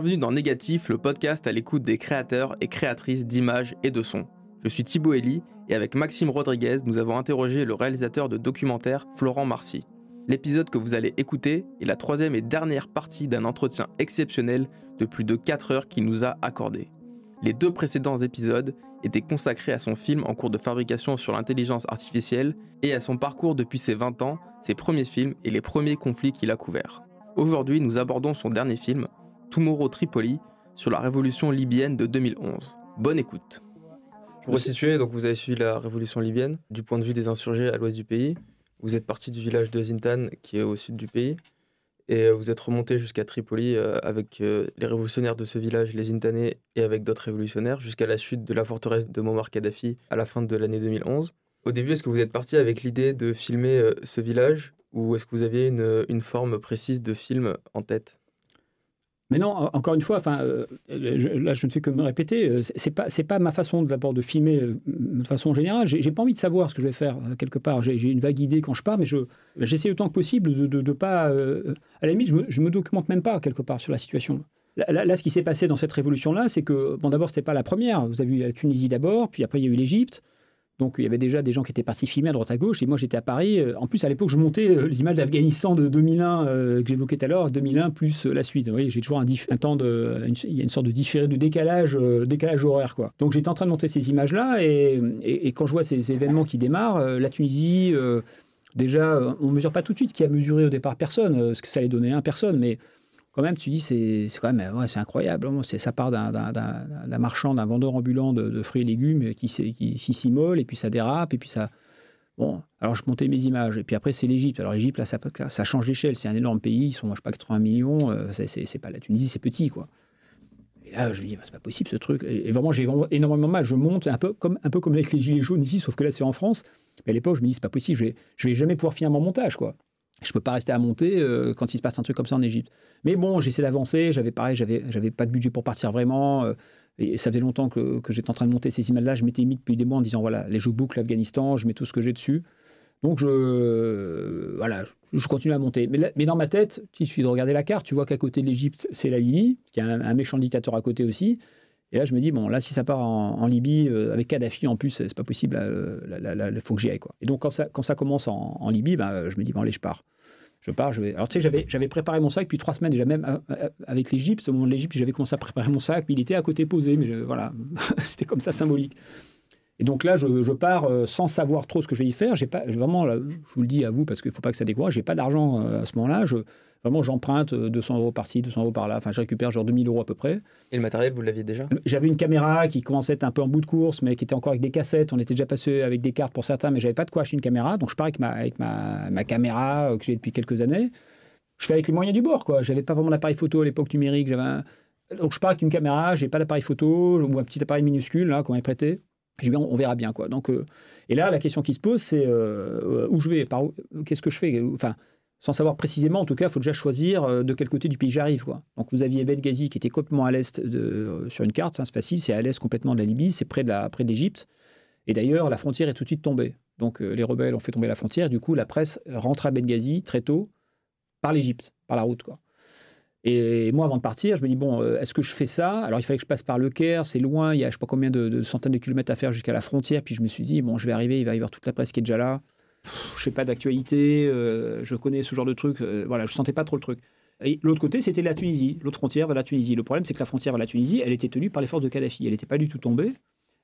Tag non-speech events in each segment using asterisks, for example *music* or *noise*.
bienvenue dans Négatif, le podcast à l'écoute des créateurs et créatrices d'images et de sons. Je suis Thibaut Eli et avec Maxime Rodriguez, nous avons interrogé le réalisateur de documentaire Florent Marcy. L'épisode que vous allez écouter est la troisième et dernière partie d'un entretien exceptionnel de plus de 4 heures qu'il nous a accordé. Les deux précédents épisodes étaient consacrés à son film en cours de fabrication sur l'intelligence artificielle et à son parcours depuis ses 20 ans, ses premiers films et les premiers conflits qu'il a couverts. Aujourd'hui, nous abordons son dernier film, Tomorrow Tripoli sur la révolution libyenne de 2011. Bonne écoute. Je vous situer, donc vous avez suivi la révolution libyenne du point de vue des insurgés à l'ouest du pays. Vous êtes parti du village de Zintan qui est au sud du pays et euh, vous êtes remonté jusqu'à Tripoli euh, avec euh, les révolutionnaires de ce village, les Zintanais et avec d'autres révolutionnaires jusqu'à la chute de la forteresse de Muammar Kadhafi à la fin de l'année 2011. Au début, est-ce que vous êtes parti avec l'idée de filmer ce village ou est-ce que vous aviez une forme précise de film en tête mais non, encore une fois, enfin, euh, là, je ne fais que me répéter. Euh, ce c'est pas, c'est pas ma façon d'abord de filmer euh, de façon générale. J'ai pas envie de savoir ce que je vais faire quelque part. J'ai une vague idée quand je pars, mais je j'essaie autant que possible de, de, pas. à la limite, je me, me documente même pas quelque part sur la situation. Là, ce qui s'est passé dans cette révolution-là, c'est que bon, d'abord, c'était pas la première. Vous avez eu la Tunisie d'abord, puis après, il y a eu l'Égypte. Donc il y avait déjà des gens qui étaient partis filmer à droite à gauche, et moi j'étais à Paris. Euh, en plus, à l'époque, je montais euh, l'image d'Afghanistan de 2001 euh, que j'évoquais tout à l'heure, 2001 plus la suite. Vous voyez, j'ai toujours un, temps de. il y a une sorte de différé, de décalage, horaire, quoi. Donc j'étais en train de monter ces images-là, et, quand je vois ces, événements qui démarrent, la Tunisie. Déjà, on ne mesure pas tout de suite qui a mesuré au départ personne, ce que ça allait donner à personne, mais quand même, tu dis, c'est quand même ouais, c'est incroyable. Hein. C'est Ça part d'un marchand, d'un vendeur ambulant de, de, fruits et légumes qui, qui, qui et puis ça dérape, et puis ça. Bon, alors je montais mes images. Et puis après, c'est l'Égypte. Alors l'Égypte, là, ça, change d'échelle. C'est un énorme pays. Ils sont, je sais pas, 80 millions. Euh, c'est pas la Tunisie, c'est petit, quoi. Et là, je me dis, bah, c'est pas possible ce truc. Et, vraiment, j'ai énormément mal. Je monte un peu, comme, un peu comme avec les Gilets jaunes ici, sauf que là, c'est en France. Mais à l'époque, je me dis, c'est pas possible. Je vais, je vais jamais pouvoir finir mon montage, quoi. Je peux pas rester à monter euh, quand il se passe un truc comme ça en Égypte. Mais bon, j'essaie d'avancer. J'avais pareil, j'avais j'avais pas de budget pour partir vraiment. Euh, et ça faisait longtemps que, que j'étais en train de monter ces images-là. Je m'étais mis depuis des mois en disant voilà, les jeux boucles, l'Afghanistan, je mets tout ce que j'ai dessus. Donc je euh, voilà, je, continue à monter. Mais, mais dans ma tête, il suffit de regarder la carte. Tu vois qu'à côté de l'Égypte, c'est la Libye, qui a un, méchant dictateur à côté aussi. Et là, je me dis, bon, là, si ça part en, Libye, avec Kadhafi en plus, c'est pas possible, il faut que j'y aille. Quoi. Et donc, quand ça, quand ça commence en, en Libye, ben, je me dis, bon, allez, je pars. Je pars, je vais. Alors, tu sais, j'avais préparé mon sac depuis trois semaines déjà, même euh, euh, avec l'Égypte. Au moment de l'Égypte, j'avais commencé à préparer mon sac, mais il était à côté posé, mais voilà, *laughs* c'était comme ça symbolique. Et donc là, je, pars euh, sans savoir trop ce que je vais y faire. J'ai pas, vraiment, je vous le dis à vous parce qu'il ne faut pas que ça décourage. J'ai pas d'argent à ce moment-là. Je, Vraiment, j'emprunte 200 euh, euros par-ci, 200 euros par-là. Enfin, je récupère genre 2000 euros à peu près. Et le matériel, vous l'aviez déjà J'avais une caméra qui commençait à être un peu en bout de course, mais qui était encore avec des cassettes. On était déjà passé avec des cartes pour certains, mais j'avais pas de quoi acheter une caméra. Donc, je pars avec ma, avec ma, caméra euh, que j'ai depuis quelques années. Je fais avec les moyens du bord, quoi. J'avais pas vraiment d'appareil photo à l'époque numérique. Donc, je pars avec une caméra, j'ai pas d'appareil photo ou un petit appareil minuscule, là, qu'on m'avait prêté. Je dis, on, verra bien, quoi. Donc, euh, et là, la question qui se pose, c'est où je vais, par qu'est-ce que je fais Enfin, sans savoir précisément, en tout cas, il faut déjà choisir euh, de quel côté du pays j'arrive. Donc vous aviez Benghazi qui était complètement à l'est euh, sur une carte, hein, c'est facile, c'est à l'est complètement de la Libye, c'est près de l'Égypte. Et d'ailleurs, la frontière est tout de suite tombée. Donc euh, les rebelles ont fait tomber la frontière, du coup la presse rentre à Benghazi très tôt par l'Égypte, par la route. Quoi. Et moi, avant de partir, je me dis, bon, est-ce que je fais ça Alors, il fallait que je passe par le Caire, c'est loin, il y a je sais pas combien de, de centaines de kilomètres à faire jusqu'à la frontière. Puis je me suis dit, bon, je vais arriver, il va y avoir toute la presse qui est déjà là je fais pas d'actualité, euh, je connais ce genre de truc, je euh, voilà, je sentais pas trop le truc. Et l'autre côté, c'était la Tunisie, l'autre frontière vers la Tunisie. Le problème, c'est que la frontière vers la Tunisie, elle était tenue par les forces de Kadhafi. Elle n'était pas du tout tombée,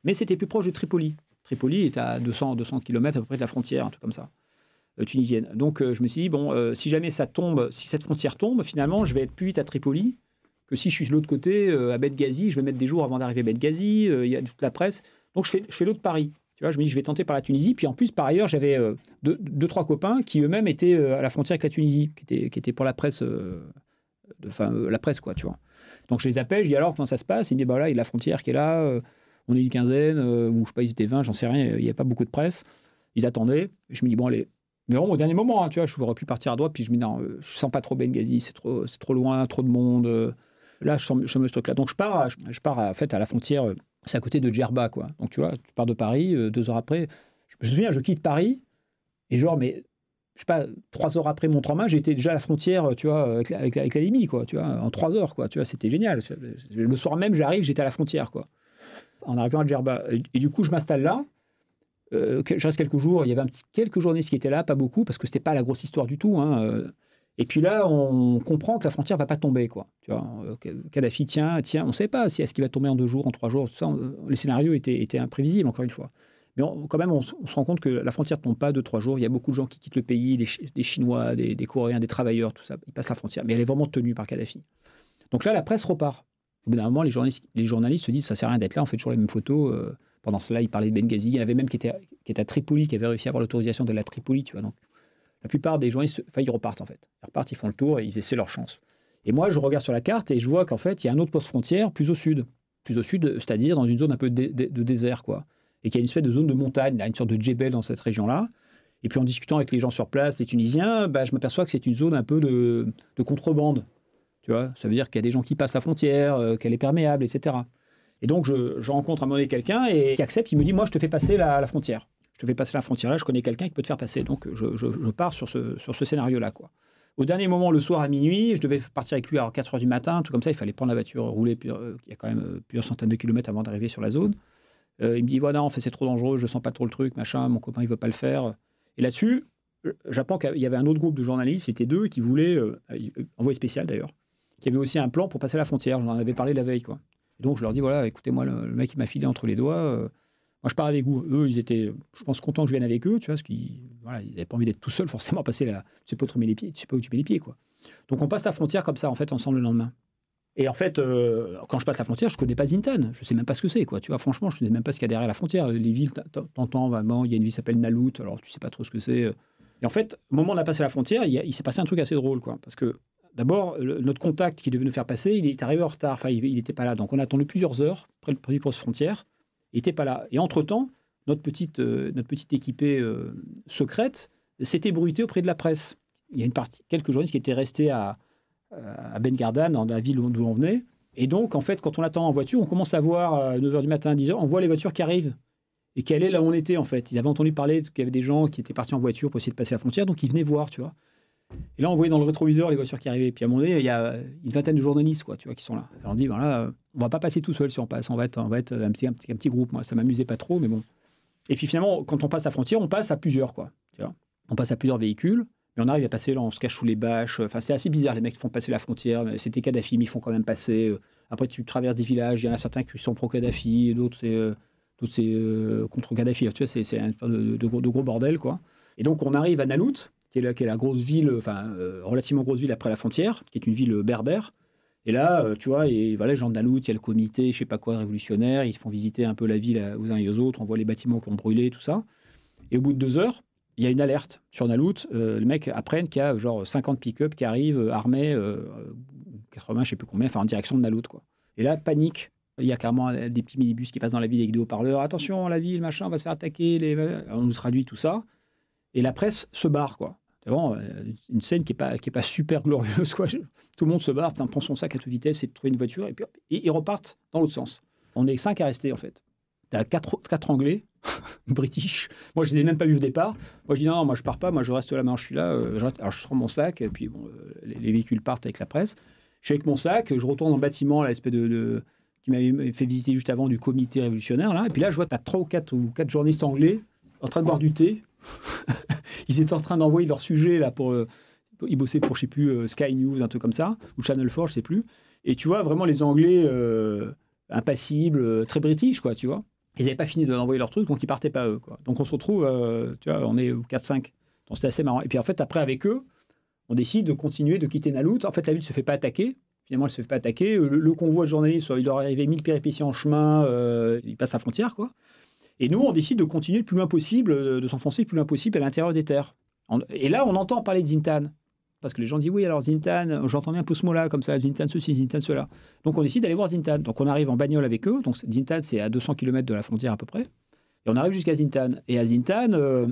mais c'était plus proche de Tripoli. Tripoli est à 200, 200 km à peu près de la frontière, un comme ça, euh, tunisienne. Donc je me suis dit, bon, si jamais ça tombe, si cette frontière tombe, finalement, je vais être plus vite à Tripoli que si je suis de l'autre côté, à Benghazi, je vais mettre des jours avant d'arriver à Benghazi, il y a toute la presse. Donc je fais, je fais l'autre Paris je me dis, je vais tenter par la Tunisie. Puis en plus, par ailleurs, j'avais euh, deux, trois copains qui eux-mêmes étaient euh, à la frontière avec la Tunisie, qui étaient, qui pour la presse, euh, enfin, la presse, quoi, tu vois. Donc je les appelle, je dis alors comment ça se passe Ils me disent, bah là, il y a la frontière qui est là, on est une quinzaine, ou je sais pas, ils étaient 20, j'en sais rien, il n'y a pas beaucoup de presse. Ils attendaient. Je me dis, bon, allez, mais bon, au dernier moment, hein, tu vois, je n'aurais plus partir à droite, puis je me dis, non, je sens pas trop Benghazi, c'est trop, trop loin, trop de monde. Là, je sens, je ce truc-là. Donc, je pars, je pars en fait, à la frontière c'est à côté de Djerba, quoi. Donc tu vois, tu pars de Paris, euh, deux heures après, je me souviens, je quitte Paris, et genre, mais, je sais pas, trois heures après mon trauma, j'étais déjà à la frontière, tu vois, avec la, avec, quoi, tu vois, en trois heures, quoi, tu vois, c'était génial. Le soir même, j'arrive, j'étais à la frontière, quoi, en arrivant à Djerba. Et, du coup, je m'installe là, euh, je reste quelques jours, il y avait quelques journées qui étaient là, pas beaucoup, parce que c'était pas la grosse histoire du tout, hein, euh, et puis là, on comprend que la frontière va pas tomber, quoi. Tu vois, euh, Kadhafi tient, tient. On ne sait pas si est-ce qu'il va tomber en deux jours, en trois jours. ça, euh, les scénarios étaient, étaient, imprévisibles, encore une fois. Mais quand même, on, se rend compte que la frontière ne tombe pas deux, trois jours. Il y a beaucoup de gens qui quittent le pays, des, Chinois, des, Coréens, des travailleurs, tout ça. Ils passent la frontière, mais elle est vraiment tenue par Kadhafi. Donc là, la presse repart. Au bout d'un moment, les journalistes, les journalistes se disent ça sert à rien d'être là, on fait toujours les mêmes photos. Euh, pendant cela, ils parlaient de Benghazi. Il y en avait même qui était, qui était à Tripoli, qui avait réussi à avoir l'autorisation de la Tripoli, tu vois. Donc la plupart des gens, ils, enfin, repartent en fait. Ils repartent, ils font le tour et ils essaient leur chance. Et moi, je regarde sur la carte et je vois qu'en fait, il y a un autre poste frontière plus au sud. Plus au sud, c'est-à-dire dans une zone un peu de, désert, quoi. Et qu'il y a une espèce de zone de montagne, une sorte de Djebel dans cette région-là. Et puis en discutant avec les gens sur place, les Tunisiens, bah, je m'aperçois que c'est une zone un peu de, contrebande. Tu vois, ça veut dire qu'il y a des gens qui passent la frontière, euh, qu'elle est perméable, etc. Et donc, je, rencontre à un moment donné quelqu'un et qui accepte, il me dit Moi, je te fais passer la frontière. Je vais passer la frontière là, je connais quelqu'un qui peut te faire passer. Donc je, pars sur ce, scénario-là. quoi. Au dernier moment, le soir à minuit, je devais partir avec lui à 4 h du matin, tout comme ça, il fallait prendre la voiture, rouler, puis, euh, il y a quand même euh, plusieurs centaines de kilomètres avant d'arriver sur la zone. Euh, il me dit, voilà, en fait, c'est trop dangereux, je sens pas trop le truc, machin, mon copain, il veut pas le faire. Et là-dessus, j'apprends qu'il y avait un autre groupe de journalistes, c'était deux, qui voulaient, envoyé spécial d'ailleurs, qui avait aussi un plan pour passer la frontière, j'en avais parlé la veille, quoi. donc je leur dis, voilà, écoutez-moi, le, le, mec, il m'a filé entre les doigts moi, je pars avec vous. Eux, ils étaient, je pense, contents que je vienne avec eux, tu vois, parce qu'ils voilà, n'avaient pas envie d'être tout seuls, *laughs* forcément, passer là, Tu sais pas où les pieds, tu sais pas où tu mets les pieds, quoi. Donc, on passe la frontière comme ça, en fait, ensemble le lendemain. Et en fait, euh, quand je passe la frontière, je connais pas Zintan. Je sais même pas ce que c'est, quoi. Tu vois, franchement, je sais même pas ce qu'il y a derrière la frontière. Les villes, t'entends vraiment, il y a une ville qui s'appelle Nalout, alors tu sais pas trop ce que c'est. Euh. Et en fait, au moment où on a passé la frontière, il, s'est passé un truc assez drôle, quoi. Parce que d'abord, notre contact qui devait nous faire passer, il est arrivé en retard. Enfin, il n'était pas là. Donc, on a attendu plusieurs heures près du poste frontière. Il n'était pas là. Et entre-temps, notre petite, euh, notre petite équipée euh, secrète s'était bruitée auprès de la presse. Il y a une partie, quelques journalistes qui étaient restés à, euh, à Ben Gardan, dans la ville d'où on venait. Et donc, en fait, quand on attend en voiture, on commence à voir à 9h du matin, 10h, on voit les voitures qui arrivent. Et qu'elle est là où on était, en fait. Ils avaient entendu parler qu'il y avait des gens qui étaient partis en voiture pour essayer de passer la frontière, donc ils venaient voir, tu vois. Et là, on voyait dans le rétroviseur les voitures qui arrivaient. Puis à un moment donné, il y a une vingtaine de journalistes quoi, tu vois, qui sont là. on dit, ben là, on va pas passer tout seul si on passe. On va être, un, petit, groupe. Moi, ça m'amusait pas trop, mais bon. Et puis finalement, quand on passe la frontière, on passe à plusieurs. quoi. On passe à plusieurs véhicules. Mais on arrive à passer, là, on se cache sous les bâches. Enfin, c'est assez bizarre. Les mecs font passer la frontière. C'était Kadhafi, mais ils font quand même passer. Euh, après, tu traverses des villages. Il y en a certains qui sont pro-Kadhafi, d'autres, c'est, euh, euh, contre Kadhafi. Tu vois, c'est, un de, de, gros, bordel, quoi. Et donc, on arrive à Nalout qui est la, grosse ville, enfin, euh, relativement grosse ville après la frontière, qui est une ville euh, berbère. Et là, euh, tu vois, et voilà, Jean Dalout, il y a le comité, je sais pas quoi, révolutionnaire, ils font visiter un peu la ville aux uns et aux autres, on voit les bâtiments qui ont brûlé, tout ça. Et au bout de deux heures, il y a une alerte sur Nalout. le les mecs apprennent qu'il y a genre 50 pick-up qui arrivent armés, 80, je sais plus combien, enfin en direction de Nalout. Quoi. Et là, panique. Il y a carrément des petits minibus qui passent dans la ville avec des haut-parleurs. Attention, la ville, machin, on va se faire attaquer. On nous traduit tout ça. Et la presse se barre, quoi. Bon, euh, une scène qui n'est pas, qui est pas super glorieuse. Quoi. Tout le monde se barre, prend son sac à toute vitesse et trouve une voiture, et puis et ils repartent dans l'autre sens. On est cinq à rester, en fait. Tu as quatre, quatre Anglais, *laughs* British. Moi, je n'ai même pas vu au départ. Moi, je dis non, moi, je pars pas, moi, je reste là, moi, je suis là. Euh, je Alors, je prends mon sac, et puis bon, euh, les, véhicules partent avec la presse. Je suis avec mon sac, je retourne dans le bâtiment, de, de qui m'avait fait visiter juste avant du comité révolutionnaire. Là. Et puis là, je vois, tu as trois ou quatre, ou quatre journalistes anglais en train de boire du thé *laughs* ils étaient en train d'envoyer leur sujet là pour. Euh, ils bossaient pour, je sais plus, euh, Sky News, un truc comme ça, ou Channel 4, je sais plus. Et tu vois, vraiment, les Anglais euh, impassibles, très british, quoi, tu vois. Ils n'avaient pas fini de d'envoyer leur truc, donc ils partaient pas eux, quoi. Donc on se retrouve, tu vois, on est 4-5. Donc c'était assez marrant. Et puis en fait, après, avec eux, on décide de continuer, de quitter Nalout. En fait, la ville ne se fait pas attaquer. Finalement, elle ne se fait pas attaquer. Le, convoi de journalistes, il doit arriver mille péripéties en chemin, il passe la frontière, quoi. Et nous, on décide de continuer le plus loin possible, euh, de s'enfoncer le plus loin possible à l'intérieur des terres. Et là, on entend parler de Zintan. Parce que les gens disent oui, alors Zintan, euh, j'entendais un peu ce mot-là, comme ça, Zintan ceci, Zintan cela. Donc on décide d'aller voir Zintan. Donc on arrive en bagnole avec eux. Donc Zintan, c'est à 200 km de la frontière à peu près. Et on arrive jusqu'à Zintan. Et à Zintan, euh,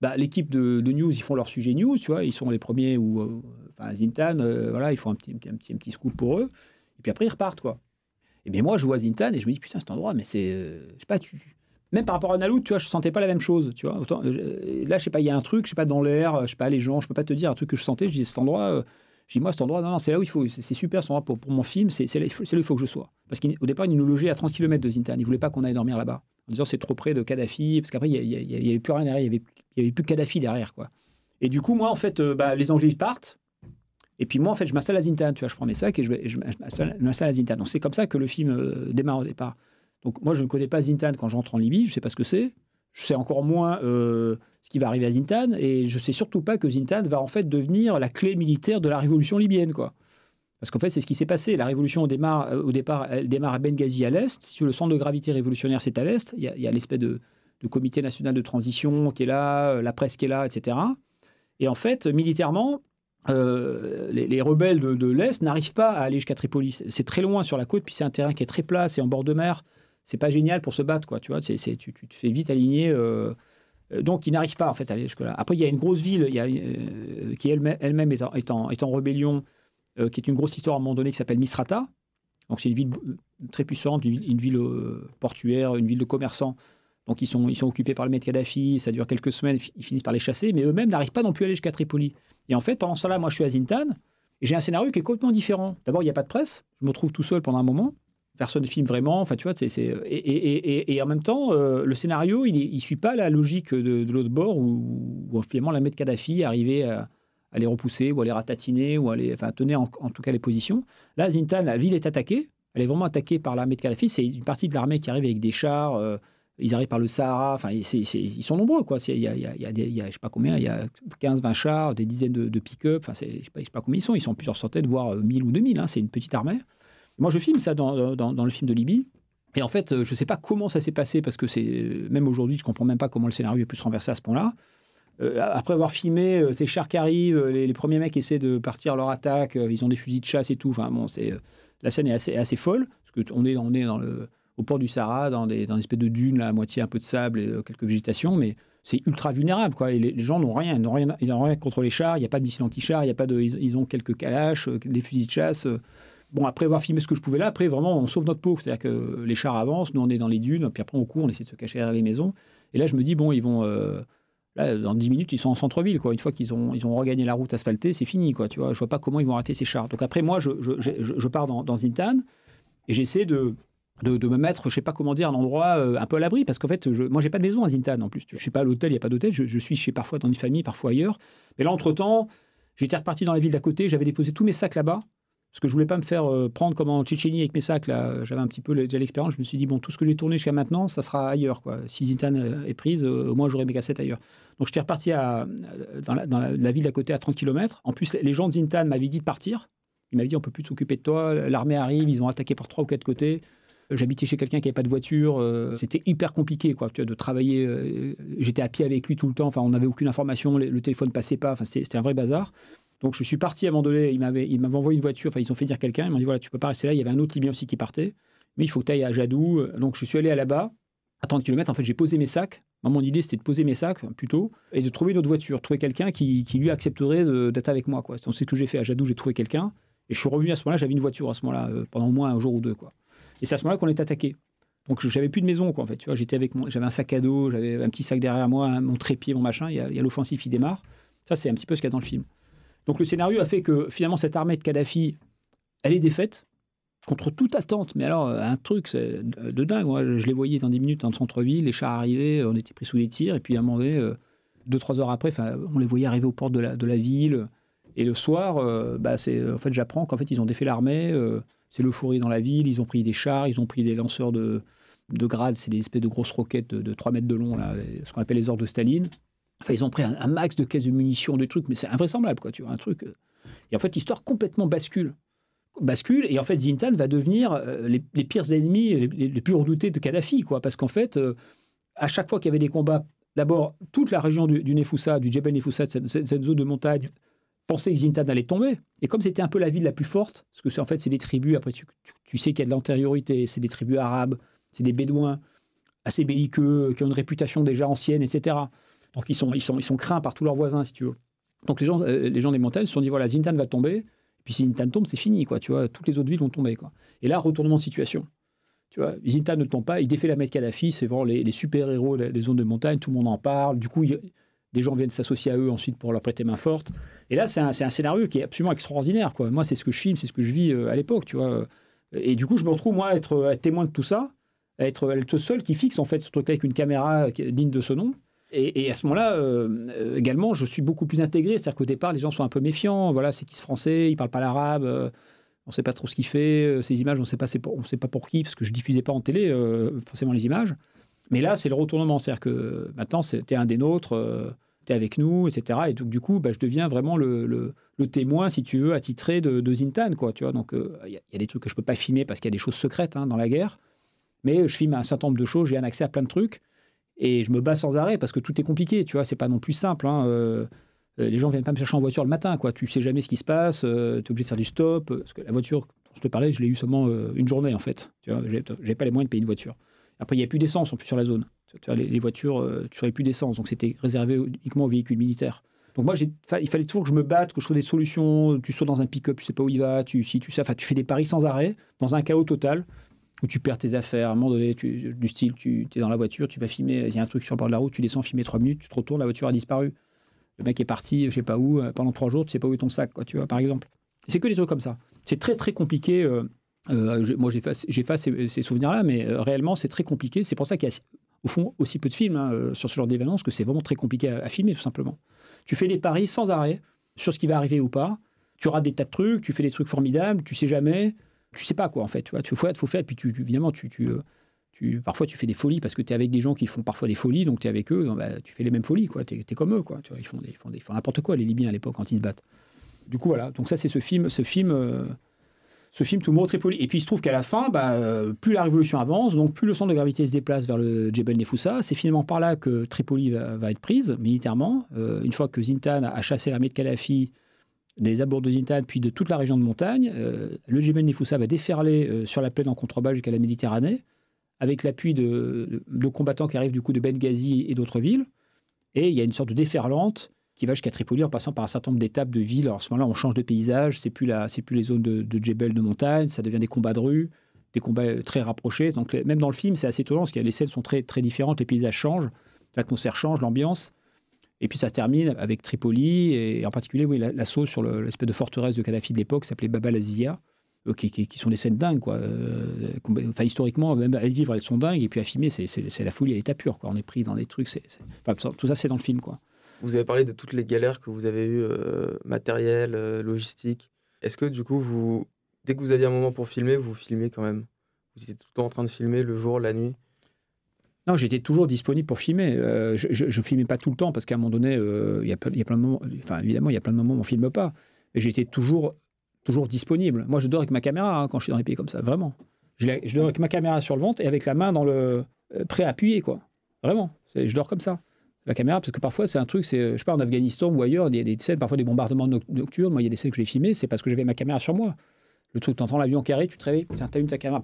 bah, l'équipe de, news, ils font leur sujet news, tu vois, ils sont les premiers où, enfin, à Zintan, voilà, ils font un petit, un, petit, un petit scoop pour eux. Et puis après, ils repartent, quoi. Et bien moi, je vois Zintan et je me dis, putain, cet endroit, mais c'est, je sais pas, tu, même par rapport à Nalou, tu vois, je sentais pas la même chose, tu vois. Euh, là, je sais pas, il y a un truc, je sais pas, dans l'air, euh, je sais pas, les gens, je peux pas te dire un truc que je sentais. Je dis, cet endroit, euh, je dis, moi, cet endroit, non, c'est là où il faut, c'est super, cet endroit pour, pour mon film, c'est là, là où il faut que je sois. Parce qu'au départ, ils nous logeaient à 30 km de Zintan, ils voulaient pas qu'on aille dormir là-bas. En disant, c'est trop près de Kadhafi, parce qu'après, il n'y avait plus rien derrière, il y avait, avait, plus Kadhafi derrière, quoi. Et du coup, moi, en fait, bah, les Anglais, partent. Et puis moi, en fait, je m'installe à Zintan, tu vois, je prends mes sacs et je, je m'installe à Zintan. Donc c'est comme ça que le film démarre au départ. Donc moi, je ne connais pas Zintan quand j'entre en Libye, je ne sais pas ce que c'est. Je sais encore moins euh, ce qui va arriver à Zintan, et je ne sais surtout pas que Zintan va en fait devenir la clé militaire de la révolution libyenne, quoi. Parce qu'en fait, c'est ce qui s'est passé. La révolution, au, démarre, euh, au départ, elle démarre à Benghazi à l'est. sur le centre de gravité révolutionnaire, c'est à l'est, il y a, l'espèce de, comité national de transition qui est là, euh, la presse qui est là, etc. Et en fait, militairement, les, rebelles de, l'Est n'arrivent pas à aller jusqu'à Tripoli. C'est très loin sur la côte, puis c'est un terrain qui est très plat, c'est en bord de mer c'est pas génial pour se battre, quoi. Tu vois, c'est, tu, te fais vite aligner. Euh, euh, donc, ils n'arrivent pas en fait à aller jusque-là. Après, il y a une grosse ville euh, qui elle-même, est, en, rébellion, qui est une grosse histoire à un moment donné qui s'appelle Misrata. Donc, c'est une ville très puissante, une, ville, portuaire, une ville de commerçants. Donc, ils sont, ils sont occupés par le maître Kadhafi, ça dure quelques semaines, ils finissent par les chasser, mais eux-mêmes n'arrivent pas non plus à aller jusqu'à Tripoli. Et en fait, pendant cela, moi, je suis à Zintan, et j'ai un scénario qui est complètement différent. D'abord, il n'y a pas de presse, je me trouve tout seul pendant un moment personne ne filme vraiment. Enfin, tu vois, c'est, et, en même temps, euh, le scénario, il ne suit pas la logique de, l'autre bord où, finalement la de Kadhafi arrivait à, à, les repousser ou à les ratatiner ou à enfin, tenir en, tout cas les positions. Là, Zintan, la ville est attaquée. Elle est vraiment attaquée par l'armée de Kadhafi. C'est une partie de l'armée qui arrive avec des chars. Euh, ils arrivent par le Sahara. Enfin, ils sont nombreux, quoi. Il y, a, il, a, je sais pas combien, il y a 15, 20 chars, des dizaines de, pick-up. Enfin, je sais, pas, sais pas combien ils sont. Ils sont plusieurs centaines, voire 1000 euh, ou 2000. Hein. C'est une petite armée. Moi, je filme ça dans, dans, le film de Libye. Et en fait, euh, je ne sais pas comment ça s'est passé, parce que c'est euh, même aujourd'hui, je ne comprends même pas comment le scénario a pu se renverser à ce point-là. Euh, après avoir filmé ces chars qui arrivent, les, premiers mecs essaient de partir leur attaque, ils ont des fusils de chasse et tout. Enfin, bon, c'est, la scène est assez, assez folle, parce qu'on est, on est dans le, au port du Sahara, dans des, dans une espèce de dunes, à moitié un peu de sable et quelques végétations, mais c'est ultra vulnérable. Quoi. les, gens n'ont rien, ils n'ont rien, contre les chars, il n'y a pas de missiles anti-chars, il y a pas de, ils, ils ont quelques calaches, des fusils de chasse bon, après avoir filmé ce que je pouvais là, après, vraiment, on sauve notre peau. C'est-à-dire que les chars avancent, nous, on est dans les dunes, puis après, on court, on essaie de se cacher derrière les maisons. Et là, je me dis, bon, ils vont. Euh, là, dans 10 minutes, ils sont en centre-ville, quoi. Une fois qu'ils ont, ils ont regagné la route asphaltée, c'est fini, quoi. Tu vois, je vois pas comment ils vont rater ces chars. Donc après, moi, je, pars dans, dans Zintan et j'essaie de, de, me mettre, je sais pas comment dire, un endroit euh, un peu à l'abri, parce qu'en fait, je, moi, j'ai pas de maison à Zintan en plus. Je suis pas à l'hôtel, il n'y a pas d'hôtel. Je, suis chez parfois dans une famille, parfois ailleurs. Mais là, entre temps, j'étais reparti dans la ville d'à côté, j'avais déposé tous mes sacs là-bas. Parce que je voulais pas me faire euh, prendre comme en Tchétchénie avec mes sacs. Là, j'avais un petit peu déjà l'expérience. Je me suis dit, bon, tout ce que j'ai tourné jusqu'à maintenant, ça sera ailleurs. Quoi. Si Zintan euh, est prise, euh, au moins j'aurai mes cassettes ailleurs. Donc, j'étais reparti à, dans, la, ville d'à côté, à 30 km. En plus, les gens de Zintan m'avaient dit de partir. Ils m'avaient dit, on peut plus s'occuper de toi. L'armée arrive, ils ont attaqué par trois ou quatre côtés. J'habitais chez quelqu'un qui n'avait pas de voiture. C'était hyper compliqué, quoi, tu as de travailler. J'étais à pied avec lui tout le temps. Enfin, on n'avait aucune information. Le, téléphone téléphone passait pas. Enfin, C'était un vrai bazar. Donc je suis parti à un moment donné, ils m'avaient envoyé une voiture, enfin ils ont fait dire quelqu'un, ils m'ont dit voilà, tu peux pas rester là, il y avait un autre Libyen aussi qui partait, mais il faut que tu ailles à Jadou. Donc je suis allé à là-bas, à 30 km, en fait j'ai posé mes sacs. Moi, mon idée c'était de poser mes sacs plutôt et de trouver une autre voiture, trouver quelqu'un qui, qui, lui accepterait d'être avec moi. c'est ce que j'ai fait à Jadou, j'ai trouvé quelqu'un et je suis revenu à ce moment-là, j'avais une voiture à ce moment-là, euh, pendant au moins un jour ou deux. Quoi. Et c'est à ce moment-là qu'on est attaqué. Donc j'avais plus de maison quoi en fait, tu vois, j'étais avec mon... j'avais un sac à dos, j'avais un petit sac derrière moi, mon trépied, mon machin, il y a, il démarre. Ça c'est un petit peu ce qu'il y a le film. Donc le scénario a fait que finalement cette armée de Kadhafi, elle est défaite, contre toute attente. Mais alors, euh, un truc c'est de dingue. je les voyais dans 10 minutes dans le centre-ville, les chars arrivaient, on était pris sous les tirs, et puis à un moment donné, 2-3 euh, heures après, on les voyait arriver aux portes de la, ville. Et le soir, euh, bah, en fait, j'apprends qu'en fait, ils ont défait l'armée, c'est le l'euphorie dans la ville, ils ont pris des chars, ils ont pris des lanceurs de, de grades, c'est des espèces de grosses roquettes de, 3 mètres de long, là, ce qu'on appelle les ordres de Staline. Enfin, ils ont pris un, max de caisses de munitions, de trucs, mais c'est invraisemblable, quoi, tu vois, un truc. Euh. Et en fait, l'histoire complètement bascule. Bascule, et en fait, Zintan va devenir euh, les, pires ennemis, les, plus redoutés de Kadhafi, quoi, parce qu'en fait, euh, à chaque fois qu'il y avait des combats, d'abord, toute la région du, du du Djebel Nefusa, cette, cette, zone de montagne, pensait que Zintan allait tomber. Et comme c'était un peu la ville la plus forte, parce que c'est en fait, c'est des tribus, après, tu, tu sais qu'il y a de l'antériorité, c'est des tribus arabes, c'est des bédouins assez belliqueux, qui ont une réputation déjà ancienne, etc. Donc ils sont, ils sont, ils sont craints par tous leurs voisins, si tu veux. Donc les gens, euh, les gens des montagnes se sont dit voilà, Zintan va tomber. Puis si Zintan tombe, c'est fini, quoi. Tu vois, toutes les autres villes vont tomber, quoi. Et là, retournement de situation. Tu vois, Zintan ne tombe pas, il défait la de Kadhafi, c'est vraiment les, super-héros des zones de montagne, tout le monde en parle. Du coup, des gens viennent s'associer à eux ensuite pour leur prêter main forte. Et là, c'est un, scénario qui est absolument extraordinaire, quoi. Moi, c'est ce que je filme, c'est ce que je vis euh, à l'époque, tu vois. Et du coup, je me retrouve, moi, à être témoin de tout ça, à être, le seul qui fixe, en fait, ce truc-là avec une caméra digne de ce nom. Et, à ce moment-là, euh, euh, également, je suis beaucoup plus intégré. C'est-à-dire qu'au départ, les gens sont un peu méfiants. Voilà, c'est qui ce français Il parle pas l'arabe. Euh, on ne sait pas trop ce qu'il fait. Ces images, on ne sait pas pour qui, parce que je diffusais pas en télé forcément les images. Mais là, c'est le retournement. C'est-à-dire que maintenant, c'était un des nôtres es avec nous, etc. Et donc, du coup, bah, je deviens vraiment le, témoin, si tu veux, attitré de, de Zintan, quoi, tu vois. Donc, il y, a des trucs que je peux pas filmer parce qu'il y a des choses secrètes hein, dans la guerre. Mais je filme un certain nombre de choses, j'ai un accès à plein de trucs. Et je me bats sans arrêt parce que tout est compliqué, tu vois, c'est pas non plus simple. Hein, euh, euh, les gens viennent pas me chercher en voiture le matin, quoi. Tu sais jamais ce qui se passe, euh, tu es obligé de faire du stop. Parce que la voiture, je te parlais, je l'ai eu seulement une journée, en fait. Tu vois, j'avais pas les moyens de payer une voiture. Après, il n'y a plus d'essence en plus sur la zone. Tu les, voitures, tu n'avais plus d'essence, donc c'était réservé uniquement aux véhicules militaires. Donc moi, il fallait toujours que je me batte, que je trouve des solutions. Tu sors dans un pick-up, tu sais pas où il va, tu si tu sais, enfin, tu fais des paris sans arrêt, dans un chaos total où tu perds tes affaires. À un moment donné, du style, tu es dans la voiture, tu vas filmer, il y a un truc sur le bord de la route, tu descends filmer trois minutes, tu te retournes, la voiture a disparu. Le mec est parti, je sais pas où, euh, pendant trois jours, tu sais pas où est ton sac, quoi, tu vois, par exemple. C'est que des trucs comme ça. C'est très, très compliqué. Euh, euh, moi, j'efface ces, ces souvenirs-là, mais réellement, c'est très compliqué. C'est pour ça qu'il y a, au fond, aussi peu de films hein, sur ce genre d'événements, parce que c'est vraiment très compliqué à, filmer, tout simplement. Tu fais des paris sans arrêt sur ce qui va arriver ou pas. Tu rates des tas de trucs, tu fais des trucs formidables, tu sais jamais tu sais pas quoi en fait, tu vois, tu faut, faut faire, et puis tu, évidemment, tu, euh, tu, parfois tu fais des folies parce que tu es avec des gens qui font parfois des folies, donc tu es avec eux, bah, tu fais les mêmes folies, quoi, tu es, comme eux, quoi, ils font, ils font, n'importe quoi, les Libyens à l'époque quand ils se battent. Du coup, voilà, donc ça c'est ce film, ce film. Euh, ce film tout Tripoli. Et puis il se trouve qu'à la fin, bah, euh, plus la révolution avance, donc plus le centre de gravité se déplace vers le Jebel Nefusa. c'est finalement par là que Tripoli va, être prise militairement. une fois que Zintan a chassé l'armée de Kadhafi, des abords de Zintan, puis de toute la région de montagne. Euh, le Jebel Nefoussa va déferler euh, sur la plaine en contrebas jusqu'à la Méditerranée, avec l'appui de, combattants qui arrivent du coup de Benghazi et d'autres villes. Et il y a une sorte de déferlante qui va jusqu'à Tripoli en passant par un certain nombre d'étapes de villes. Alors, ce moment-là, on change de paysage, c'est plus, la, plus les zones de, de de montagne, ça devient des combats de rue, des combats euh, très rapprochés. Donc, même dans le film, c'est assez étonnant parce que les scènes sont très, très différentes, les paysages changent, l'atmosphère change, l'ambiance. Et puis ça termine avec Tripoli, et en particulier oui, l'assaut sur l'espèce de forteresse de Kadhafi de l'époque, s'appelait Baba Lazia, euh, qui, qui, sont des scènes dingues. Quoi. Euh, enfin, historiquement, même à vivre, elles sont dingues, et puis à filmer, c'est la folie à l'état pur. Quoi. On est pris dans des trucs, c'est tout ça, c'est dans le film. Quoi. Vous avez parlé de toutes les galères que vous avez eues, euh, matériel, logistique. Est-ce que du coup, vous, dès que vous aviez un moment pour filmer, vous filmez quand même Vous étiez tout le temps en train de filmer, le jour, la nuit non, j'étais toujours disponible pour filmer. Euh, je, ne filmais pas tout le temps parce qu'à un moment donné, euh, il, y a, y, a plein de moments, enfin évidemment, il y a plein de moments où on filme pas. Mais j'étais toujours, toujours disponible. Moi, je dors avec ma caméra hein, quand je suis dans les pays comme ça, vraiment. Je, je, dors avec ma caméra sur le ventre et avec la main dans le euh, prêt à appuyer, quoi. Vraiment, je dors comme ça. La caméra, parce que parfois c'est un truc, c'est, je pas, en Afghanistan ou ailleurs, il y a des scènes, parfois des bombardements nocturnes. Moi, il y a des scènes que j'ai filmées, c'est parce que j'avais ma caméra sur moi le truc, t'entends l'avion carré, tu te réveilles, tu t'allumes ta caméra,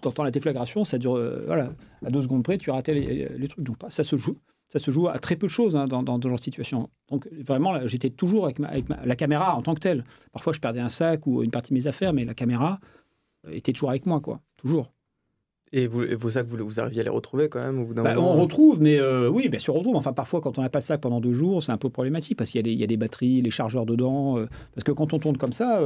t'entends la déflagration, ça dure, euh, voilà, à deux secondes près, tu rates les, trucs. Donc ça se joue, ça se joue à très peu de choses hein, dans, dans, genre situation. Donc vraiment, j'étais toujours avec, ma, avec ma, la caméra en tant que telle. Parfois, je perdais un sac ou une partie de mes affaires, mais la caméra euh, était toujours avec moi, quoi, toujours. Et, vous, vos sacs, vous, vous, arriviez à les retrouver quand même bah, On euh retrouve, mais oui, bien sûr, on retrouve. Enfin, parfois, quand on n'a pas de sac pendant deux jours, c'est un peu problématique parce qu'il y, y, a des batteries, les chargeurs dedans. parce que quand on tourne comme ça,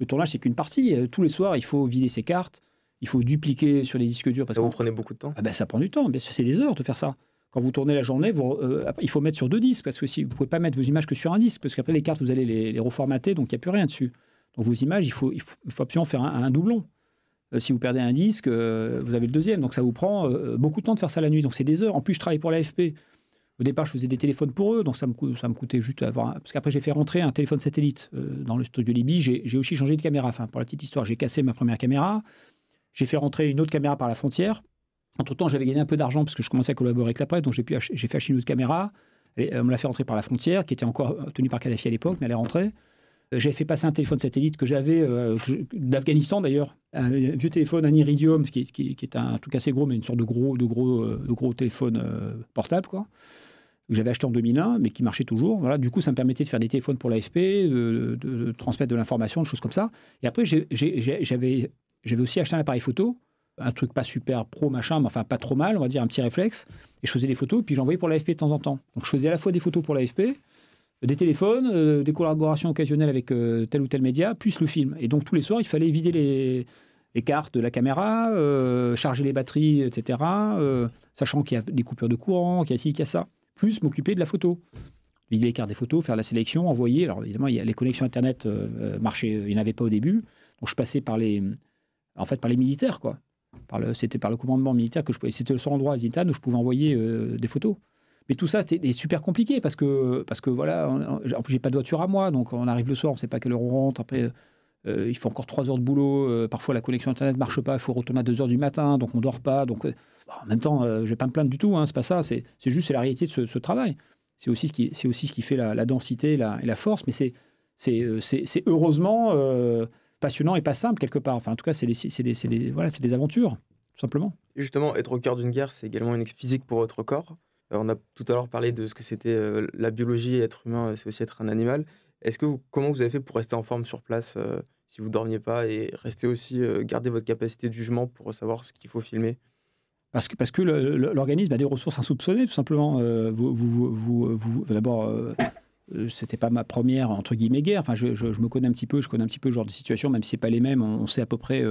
le tournage, c'est qu'une partie. Euh, tous les soirs, il faut vider ses cartes, il faut dupliquer sur les disques durs. Parce ça que vous prenez beaucoup de temps ah ben, Ça prend du temps, c'est des heures de faire ça. Quand vous tournez la journée, euh, il faut mettre sur deux disques, parce que si, vous ne pouvez pas mettre vos images que sur un disque, parce qu'après les cartes, vous allez les, reformater, donc il n'y a plus rien dessus. Donc vos images, il faut, il faut, absolument faire un, doublon. Euh, si vous perdez un disque, vous avez le deuxième. Donc ça vous prend beaucoup de temps de faire ça la nuit. Donc c'est des heures. En plus, je travaille pour l'AFP. Au départ, je faisais des téléphones pour eux, donc ça me, ça me coûtait juste avoir. Parce qu'après, j'ai fait rentrer un téléphone satellite euh, dans le studio Libye. J'ai aussi changé de caméra. Enfin, pour la petite histoire, j'ai cassé ma première caméra. J'ai fait rentrer une autre caméra par la frontière. Entre-temps, j'avais gagné un peu d'argent parce que je commençais à collaborer avec la presse, donc j'ai j'ai fait acheter une autre caméra. Et, euh, on me l'a fait rentrer par la frontière, qui était encore euh, tenue par Kadhafi à l'époque, mais elle est rentrée. J'ai fait passer un téléphone satellite que j'avais d'Afghanistan d'ailleurs, un, vieux téléphone, un Iridium, qui, qui, qui est un truc assez gros, mais une sorte de gros, de gros, de gros téléphone portable. Quoi que j'avais acheté en 2001, mais qui marchait toujours. Voilà. Du coup, ça me permettait de faire des téléphones pour l'AFP, de, transmettre de l'information, des choses comme ça. Et après, j'avais aussi acheté un appareil photo, un truc pas super pro, machin, mais enfin pas trop mal, on va dire, un petit réflexe. Et je faisais des photos, puis j'envoyais pour l'AFP de temps en temps. Donc je faisais à la fois des photos pour l'AFP, des téléphones, euh, des collaborations occasionnelles avec euh, tel ou tel média, plus le film. Et donc tous les soirs, il fallait vider les, les cartes de la caméra, euh, charger les batteries, etc., sachant qu'il y a des coupures de courant, qu'il y a ci, qu'il y a ça m'occuper de la photo. Vider cartes des photos, faire la sélection, envoyer. Alors évidemment, il y a les connexions Internet euh, euh, marchaient euh, il n'y en avait pas au début. Donc je passais par les, en fait, par les militaires, quoi. C'était par le commandement militaire que je pouvais. C'était le seul endroit à Zitane où je pouvais envoyer des photos. Mais tout ça, c'était super compliqué parce que, parce que voilà, j'ai pas de voiture à moi, donc on arrive le soir, on sait pas quelle heure on rentre. Après, euh, il faut encore trois heures de boulot, euh, parfois la connexion Internet ne marche pas, il faut retourner à 2 heures du matin, donc on ne dort pas. Donc, euh, bah, en même temps, je ne vais pas me plaindre du tout, hein, c'est pas ça, c'est juste la réalité de ce, travail. C'est aussi, ce aussi, ce qui fait la, densité et la force, mais c'est heureusement passionnant et pas simple quelque part. en tout cas, c'est des, voilà, des aventures, tout simplement. justement, être au cœur d'une guerre, c'est également une physique pour votre corps. on a tout à l'heure parlé de ce que c'était la biologie, être humain, c'est aussi être un animal. Est-ce que comment vous avez fait pour rester en forme sur place euh, si vous dormiez pas et rester aussi euh, garder votre capacité de jugement pour savoir ce qu'il faut filmer parce que, parce que l'organisme a des ressources insoupçonnées, tout simplement. D'abord, euh, vous, vous, vous, D'abord, c'était pas ma première, entre guillemets, guerre. Enfin, je, je, me connais un petit peu, je connais un petit peu le genre de situation, même si c'est pas les mêmes. On, sait à peu près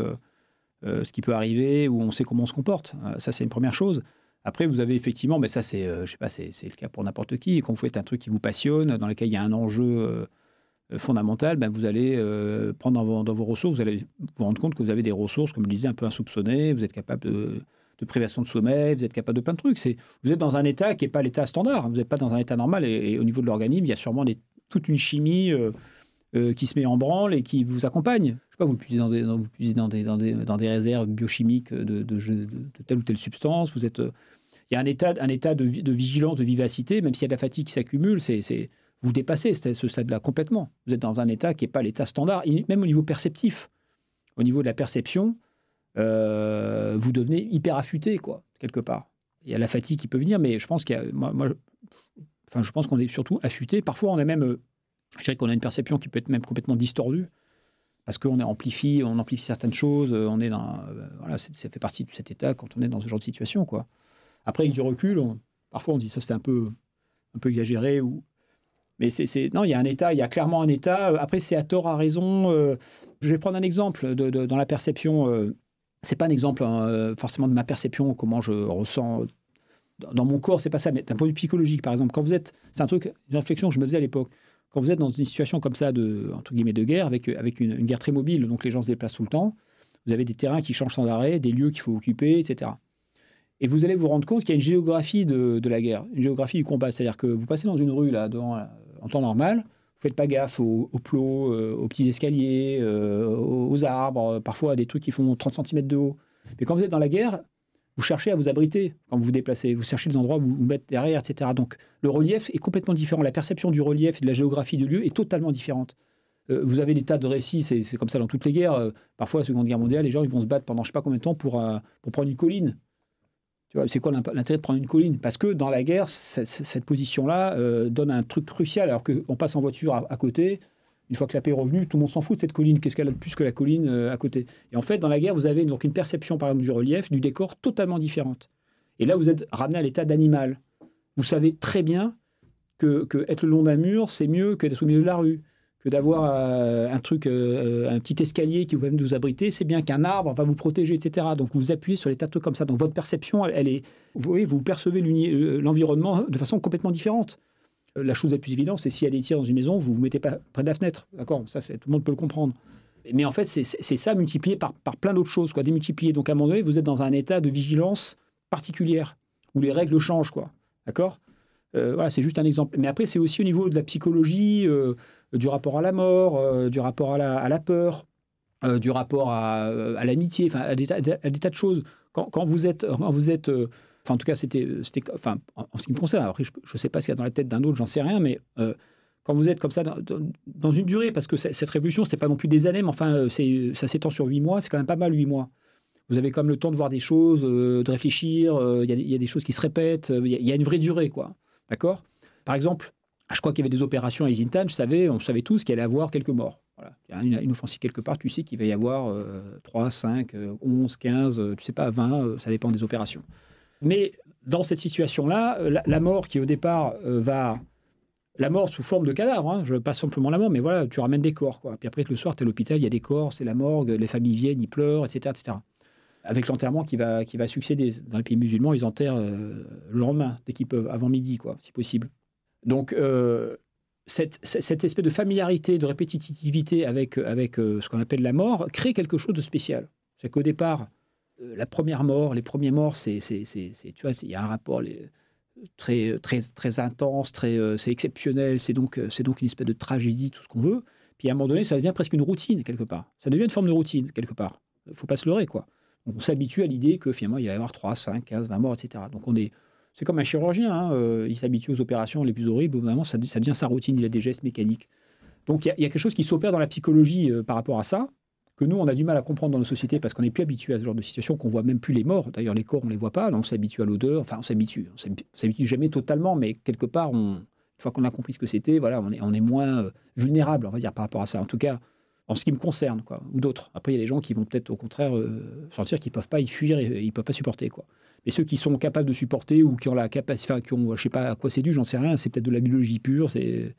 ce qui peut arriver ou on sait comment on se comporte. ça, c'est une première chose. Après, vous avez effectivement, mais ben ça, c'est je sais pas, c'est le cas pour n'importe qui. Quand vous faites un truc qui vous passionne, dans lequel il y a un enjeu euh, fondamentale, ben vous allez euh, prendre dans vos, ressources, vous allez vous rendre compte que vous avez des ressources, comme je disais, un peu insoupçonnées, vous êtes capable de, de privation de sommeil, vous êtes capable de plein de trucs. C'est, vous êtes dans un état qui n'est pas l'état standard, hein, vous n'êtes pas dans un état normal, et, au niveau de l'organisme, il y a sûrement des, toute une chimie euh, qui se met en branle et qui vous accompagne. Je sais pas, vous puisez dans des, vous dans, des, dans, des, réserves biochimiques de, de, telle ou telle substance, vous êtes... il y a un état, un état de, vigilance, de vivacité, même s'il y a de la fatigue qui s'accumule, c'est vous dépassez ce stade-là complètement. Vous êtes dans un état qui n'est pas l'état standard, même au niveau perceptif. Au niveau de la perception, euh, vous devenez hyper affûté, quoi, quelque part. Il y a la fatigue qui peut venir, mais je pense qu'il moi, enfin, je pense qu'on est surtout affûté. Parfois, on a même, euh, je dirais qu'on a une perception qui peut être même complètement distordue, parce qu'on amplifie, on amplifie certaines choses, euh, on est dans, voilà, ça fait partie de cet état quand on est dans ce genre de situation, quoi. Après, avec du recul, parfois on dit ça c'était un peu, un peu exagéré ou mais c'est, non, il y a un État, il y a clairement un État. Après, c'est à tort, à raison. Euh, je vais prendre un exemple de, dans la perception. Ce euh, c'est pas un exemple hein, euh, forcément de ma perception, comment je ressens dans mon corps, c'est pas ça, mais d'un point de vue psychologique, par exemple, quand vous êtes, c'est un truc, une réflexion que je me faisais à l'époque, quand vous êtes dans une situation comme ça de, entre guillemets, de guerre, avec, avec une, une guerre très mobile, donc les gens se déplacent tout le temps, vous avez des terrains qui changent sans arrêt, des lieux qu'il faut occuper, etc. Et vous allez vous rendre compte qu'il y a une géographie de, de, la guerre, une géographie du combat. C'est-à-dire que vous passez dans une rue, là, euh, en temps normal, vous faites pas gaffe aux, plots, euh, aux petits escaliers, euh, aux, arbres, parfois à des trucs qui font 30 cm de haut. Mais quand vous êtes dans la guerre, vous cherchez à vous abriter quand vous vous déplacez, vous cherchez des endroits où vous vous mettez derrière, etc. Donc le relief est complètement différent. La perception du relief et de la géographie du lieu est totalement différente. vous avez des tas de récits, c'est comme ça dans toutes les guerres. parfois, la Seconde Guerre mondiale, les gens ils vont se battre pendant je sais pas combien de temps pour, pour prendre une colline c'est quoi l'intérêt de prendre une colline Parce que dans la guerre, cette position-là euh, donne un truc crucial, alors qu'on passe en voiture à, côté. Une fois que la paix est revenue, tout le monde s'en fout de cette colline. Qu'est-ce qu'elle a de plus que la colline euh, à côté Et en fait, dans la guerre, vous avez donc une perception, par exemple, du relief, du décor totalement différente. Et là, vous êtes ramené à l'état d'animal. Vous savez très bien que, que être le long d'un mur, c'est mieux que d'être au milieu de la rue que d'avoir euh, un truc, euh, euh, un petit escalier qui vous permet de vous abriter, c'est bien qu'un arbre va vous protéger, etc. Donc vous, appuyez sur les tas trucs comme ça. Donc votre perception, elle, est, vous voyez, vous percevez l'environnement de façon complètement différente. La chose la plus évidente, c'est s'il y a des tirs dans une maison, vous vous mettez pas près de la fenêtre, d'accord Ça, tout le monde peut le comprendre. Mais en fait, c'est ça multiplié par, par plein d'autres choses, quoi, démultiplié. Donc à un moment donné, vous êtes dans un état de vigilance particulière où les règles changent, quoi, d'accord euh, voilà, c'est juste un exemple. Mais après, c'est aussi au niveau de la psychologie, euh, du rapport à la mort, euh, du rapport à la, peur, du rapport à, l'amitié, enfin, à, des tas, de choses. Quand, quand vous êtes, vous êtes enfin en tout cas c'était en, ce qui me concerne après je ne sais pas ce qu'il y a dans la tête d'un autre j'en sais rien mais quand vous êtes comme ça dans, dans une durée parce que cette révolution c'était pas non plus des années mais enfin ça s'étend sur huit mois c'est quand même pas mal huit mois vous avez quand même le temps de voir des choses de réfléchir il y, y, a des choses qui se répètent il y, a une vraie durée quoi D'accord Par exemple, ah, je crois qu'il y avait des opérations à Isintan, je savais, on savait tous qu'il allait y avoir quelques morts. Il y a une, offensive quelque part, tu sais qu'il va y avoir 3, 5, 11, 15, tu sais pas, 20, euh, ça dépend des opérations. Mais dans cette situation-là, euh, la, mort qui au départ euh, va... La mort sous forme de cadavre, hein, je pas simplement la mort, mais voilà, tu ramènes des corps. Quoi. Puis après, le soir, tu es à l'hôpital, il y a des corps, c'est la morgue, les familles viennent, ils pleurent, etc. etc avec l'enterrement qui va, qui va succéder. Dans les pays musulmans, ils enterrent euh, le lendemain, dès qu'ils peuvent, avant midi, quoi, si possible. Donc, euh, cette, espèce de familiarité, de répétitivité avec, avec euh, ce qu'on appelle la mort, crée quelque chose de spécial. C'est qu'au départ, la première mort, les premiers morts, c'est, c'est, tu vois, il y a un rapport très, très, très intense, très, c'est exceptionnel, c'est donc, c'est donc une espèce de tragédie, tout ce qu'on veut. Puis à un moment donné, ça devient presque une routine, quelque part. Ça devient une forme de routine, quelque part. Faut pas se leurrer, quoi on s'habitue à l'idée que finalement il va y avoir 3, 5, 15, 20 morts, etc. Donc on est, c'est comme un chirurgien, hein, euh, il s'habitue aux opérations les plus horribles, Vraiment, ça, ça, devient sa routine, il a des gestes mécaniques. Donc il y, a, quelque chose qui s'opère dans la psychologie euh, par rapport à ça, que nous on a du mal à comprendre dans nos sociétés parce qu'on n'est plus habitué à ce genre de situation, qu'on voit même plus les morts. D'ailleurs les corps on les voit pas, on s'habitue à l'odeur, enfin on s'habitue, on s'habitue jamais totalement, mais quelque part une fois qu'on a compris ce que c'était, voilà, on est, on est moins euh, vulnérable, on va dire, par rapport à ça. En tout cas, en ce qui me concerne, quoi, ou d'autres. Après, il y a des gens qui vont peut-être au contraire euh, sentir qu'ils peuvent pas y fuir et, ils peuvent pas supporter, quoi. Mais ceux qui sont capables de supporter ou qui ont la capacité, enfin, qui ont, je sais pas à quoi c'est dû, j'en sais rien. C'est peut-être de la biologie pure, c'est,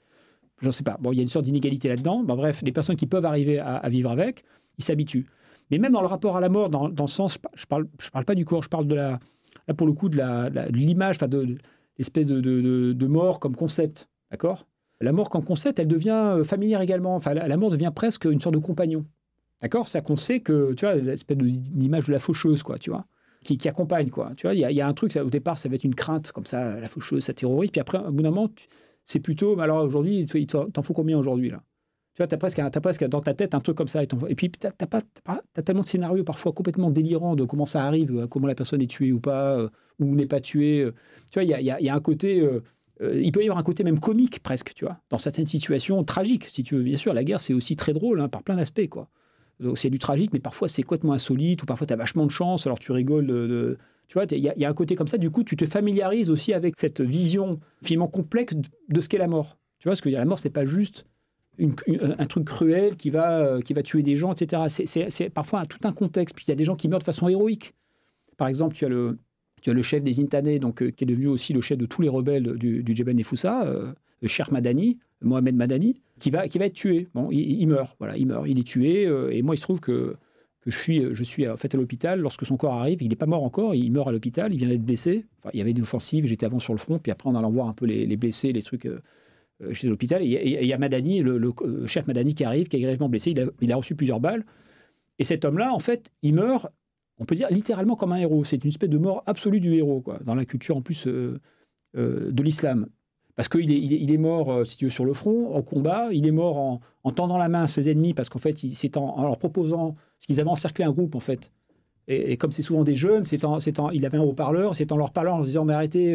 j'en sais pas. Bon, il y a une sorte d'inégalité là-dedans. Ben, bref, les personnes qui peuvent arriver à, vivre avec, ils s'habituent. Mais même dans le rapport à la mort, dans, dans le sens, je parle, je parle pas du corps, je parle de la, là pour le coup de l'image, de l'espèce de, de, de, mort comme concept, d'accord la mort quand on sait, elle devient euh, familière également. Enfin, la, mort devient presque une sorte de compagnon. D'accord cest à qu'on sait que, tu vois, l'espèce de l'image de la faucheuse, quoi, tu vois, qui, accompagne, quoi. Tu vois, il y, a un truc, ça, au départ, ça va être une crainte, comme ça, la faucheuse, ça terrorise. Puis après, au bout d'un moment, c'est plutôt, alors aujourd'hui, t'en faut combien aujourd'hui, là tu vois, tu as presque, presque dans ta tête un truc comme ça. Et, puis, tu as, tellement de scénarios parfois complètement délirants de comment ça arrive, euh, comment la personne est tuée ou pas, euh, ou n'est pas tuée. Tu vois, il y a, un côté, euh, il peut y avoir un côté même comique presque, tu vois, dans certaines situations tragiques, si tu veux. Bien sûr, la guerre, c'est aussi très drôle hein, par plein d'aspects, quoi. Donc c'est du tragique, mais parfois c'est complètement insolite, ou parfois tu as vachement de chance, alors tu rigoles de... tu vois, il y, a un côté comme ça, du coup, tu te familiarises aussi avec cette vision finalement complexe de ce qu'est la mort. Tu vois, ce que la mort, c'est pas juste un truc cruel qui va, euh, qui va tuer des gens, etc. C'est parfois tout un contexte. Puis il y a des gens qui meurent de façon héroïque. Par exemple, tu as le, tu le chef des Intanés, donc, euh, qui est devenu aussi le chef de tous les rebelles du, du Nefoussa, euh, Cher Madani, Mohamed Madani, qui va, qui va être tué. Bon, il, meurt, voilà, il meurt, il est tué. Euh, et moi, il se trouve que, que je suis, je suis en fait à l'hôpital. Lorsque son corps arrive, il n'est pas mort encore, il meurt à l'hôpital, il vient d'être blessé. Enfin, il y avait une offensive, j'étais avant sur le front, puis après, en voir un peu les, blessés, les trucs euh, chez l'hôpital. Et il y a Madani, le, chef Madani qui arrive, qui est gravement blessé. il a reçu plusieurs balles. Et cet homme-là, en fait, il meurt on peut dire littéralement comme un héros. C'est une espèce de mort absolue du héros, quoi, dans la culture en plus euh, euh, de l'islam. Parce qu'il est, il est, mort, euh, si tu veux, sur le front, au combat, il est mort en, tendant la main à ses ennemis, parce qu'en fait, c'est en, en, leur proposant, ce qu'ils avaient encerclé un groupe, en fait. Et, comme c'est souvent des jeunes, c'est en, il avait un haut-parleur, c'est en leur parlant, en leur disant, mais arrêtez,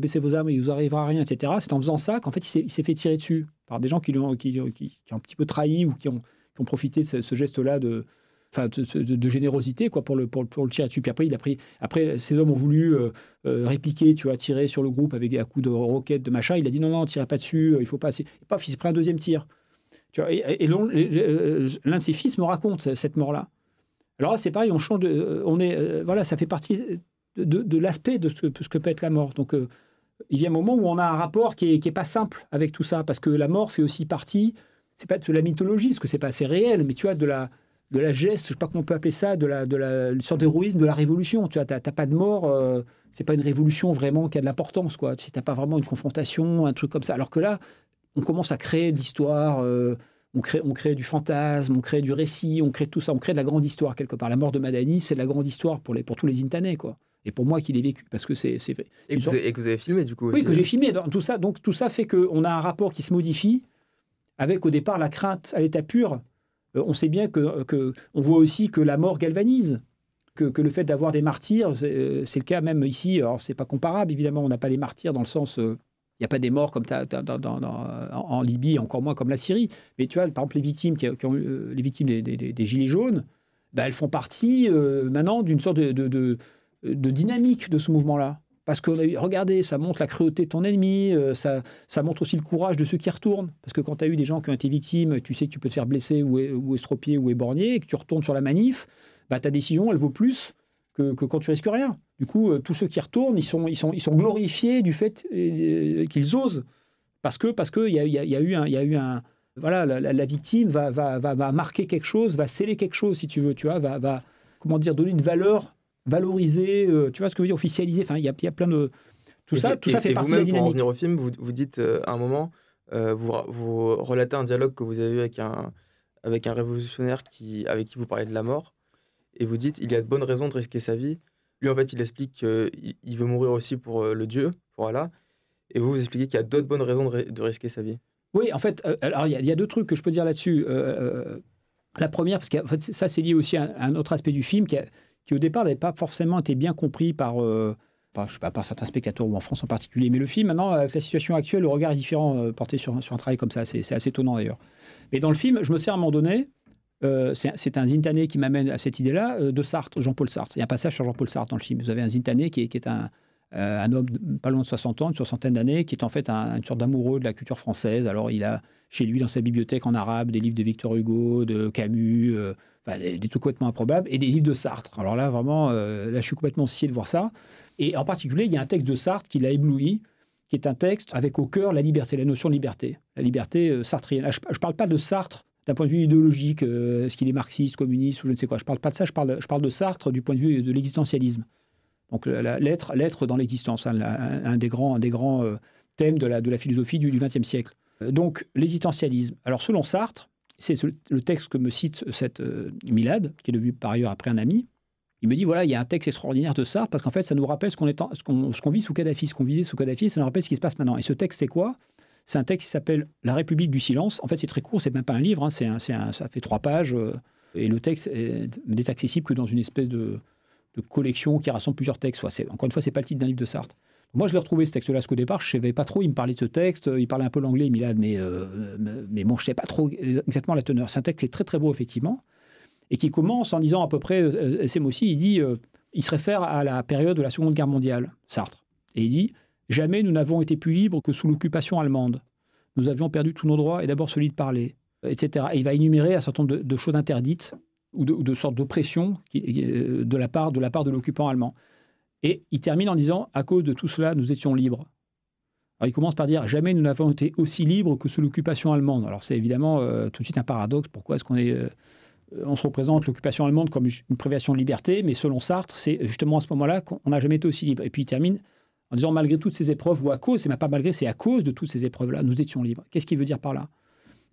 baissez vos armes, il vous arrivera rien, etc. C'est en faisant ça qu'en fait, il s'est fait tirer dessus par des gens qui, ont, qui, qui, ont un petit peu trahi ou qui ont, profité de ce geste-là de, de, générosité quoi, pour, le, pour, le tirer dessus. Puis après, il a pris, après, ces hommes ont voulu euh, euh, répliquer, tu vois, tirer sur le groupe avec un coups de roquettes, de machin. Il a dit non, non, tirez pas dessus, euh, il faut pas. Et il s'est pris un deuxième tir. Tu vois, et, l'un de ses fils me raconte cette mort-là. Alors là, c'est pareil, on change de. On est, voilà, ça fait partie de, l'aspect de ce, ce, que peut être la mort. Donc il y a un moment où on a un rapport qui est, pas simple avec tout ça, parce que la mort fait aussi partie, c'est pas de la mythologie, parce que c'est pas assez réel, mais tu vois, de la, de la geste, je sais pas comment on peut appeler ça, de la, de la une sorte d'héroïsme de la révolution. Tu vois, t'as, pas de mort, ce euh, c'est pas une révolution vraiment qui a de l'importance, quoi. Tu n'as pas vraiment une confrontation, un truc comme ça. Alors que là, on commence à créer de l'histoire, euh, on, crée, on crée du fantasme, on crée du récit, on crée tout ça, on crée de la grande histoire quelque part. La mort de Madani, c'est de la grande histoire pour, les, pour tous les Intanais, quoi. Et pour moi qui l'ai vécu, parce que c'est, c'est, et, que vous avez filmé du coup. Oui, que j'ai filmé. Dans tout ça, donc tout ça fait que on a un rapport qui se modifie, avec au départ la crainte à l'état pur euh, on sait bien euh, que, on voit aussi que la mort galvanise. Que, le fait d'avoir des martyrs, euh, c'est le cas même ici, alors c'est pas comparable évidemment, on n'a pas les martyrs dans le sens il n'y a pas des morts comme en Libye, encore moins comme la Syrie. Mais tu vois, par exemple, les victimes, qui, les victimes des, Gilets jaunes, bah, elles font partie maintenant d'une sorte de, dynamique de ce mouvement-là. Parce que, regardez, ça montre la cruauté de ton ennemi, euh, ça, ça montre aussi le courage de ceux qui retournent. Parce que quand tu as eu des gens qui ont été victimes, tu sais que tu peux te faire blesser ou, estropier ou éborgner, et que tu retournes sur la manif, bah, ta décision, elle vaut plus que, que quand tu risques rien. Du coup, euh, tous ceux qui retournent, ils sont, ils sont, ils sont glorifiés du fait euh, qu'ils osent. Parce que parce que y, a, y, eu un... Y a eu un voilà, la, victime va, va, va, marquer quelque chose, va sceller quelque chose, si tu veux, tu vois, va, comment dire, donner une valeur valoriser, euh, tu vois ce que je veux dire, officialiser. Enfin, il y, y a, plein de. Tout ça, tout ça fait partie de la dynamique. Pour en revenir au film, vous, vous dites euh, à un moment, euh, vous, relatez un dialogue que vous avez eu avec un, avec un révolutionnaire qui, avec qui vous parlez de la mort, et vous dites il y a de bonnes raisons de risquer sa vie. Lui, en fait, il explique qu'il veut mourir aussi pour le Dieu, pour Allah, et vous vous expliquez qu'il y a d'autres bonnes raisons de, risquer sa vie. Oui, en fait, alors il y, a deux trucs que je peux dire là-dessus. la première, parce que fait, ça, c'est lié aussi à, un autre aspect du film qui a qui au départ n'avait pas forcément été bien compris par, euh, je pas, par certains spectateurs, ou en France en particulier, mais le film, maintenant, avec la situation actuelle, le regard est différent euh, porté sur, sur, un travail comme ça. C'est assez étonnant d'ailleurs. Mais dans le film, je me sers à un moment donné, euh, c'est un Zintané qui m'amène à cette idée-là, de Sartre, Jean-Paul Sartre. Il y a un passage sur Jean-Paul Sartre dans le film. Vous avez un Zintané qui est, qui est un, homme pas loin de 60 ans, une soixantaine d'années, qui est en fait un, une sorte d'amoureux de la culture française. Alors il a chez lui dans sa bibliothèque en arabe des livres de Victor Hugo, de Camus, du bah, des, complètement improbables, et des livres de Sartre. Alors là, vraiment, euh, là, je suis complètement scié de voir ça. Et en particulier, il y a un texte de Sartre qui l'a ébloui, qui est un texte avec au cœur la liberté, la notion de liberté, la liberté euh, sartrienne. Ah, je ne parle pas de Sartre d'un point de vue idéologique, euh, est-ce qu'il est marxiste, communiste ou je ne sais quoi. Je ne parle pas de ça, je parle, je parle de Sartre du point de vue de l'existentialisme. Donc l'être, l'être dans l'existence, hein, un, des grands, des grands thèmes de la, de la philosophie du XXe siècle. Donc l'existentialisme. Alors selon Sartre, c'est le texte que me cite cette euh, Milad, qui est devenue par ailleurs après un ami. Il me dit voilà, il y a un texte extraordinaire de Sartre parce qu'en fait, ça nous rappelle ce qu'on vit sous Kadhafi, ce qu'on vivait sous Kadhafi, et ça nous rappelle ce qui se passe maintenant. Et ce texte, c'est quoi C'est un texte qui s'appelle La République du silence. En fait, c'est très court, c'est même pas un livre, hein, un, un, ça fait trois pages. Euh, et le texte n'est accessible que dans une espèce de, collection qui rassemble plusieurs textes. encore une fois, c'est pas le titre d'un livre de Sartre. Moi, je l'ai retrouvé ce texte-là, parce qu'au départ, je ne savais pas trop, il me parlait de ce texte, euh, il parlait un peu l'anglais, Milad, ah, euh, mais, mais bon, je ne sais pas trop exactement la teneur. C'est un texte qui est très très beau, effectivement, et qui commence en disant à peu près, euh, c'est moi aussi, il dit, il se réfère à la période de la Seconde Guerre mondiale, Sartre, et il dit, jamais nous n'avons été plus libres que sous l'occupation allemande. Nous avions perdu tous nos droits, et d'abord celui de parler, etc. Et il va énumérer un certain nombre de, choses interdites ou de, ou de sortes d'oppressions de la part de l'occupant allemand. Et il termine en disant À cause de tout cela, nous étions libres. Alors, il commence par dire Jamais nous n'avons été aussi libres que sous l'occupation allemande. Alors, c'est évidemment euh, tout de suite un paradoxe. Pourquoi est-ce qu'on est. Euh, on, se représente l'occupation allemande comme une privation de liberté, mais selon Sartre, c'est justement à ce moment-là qu'on n'a jamais été aussi libre. Et puis il termine en disant malgré toutes ces épreuves, ou à cause, c'est pas malgré, c'est à cause de toutes ces épreuves-là, nous étions libres. Qu'est-ce qu'il veut dire par là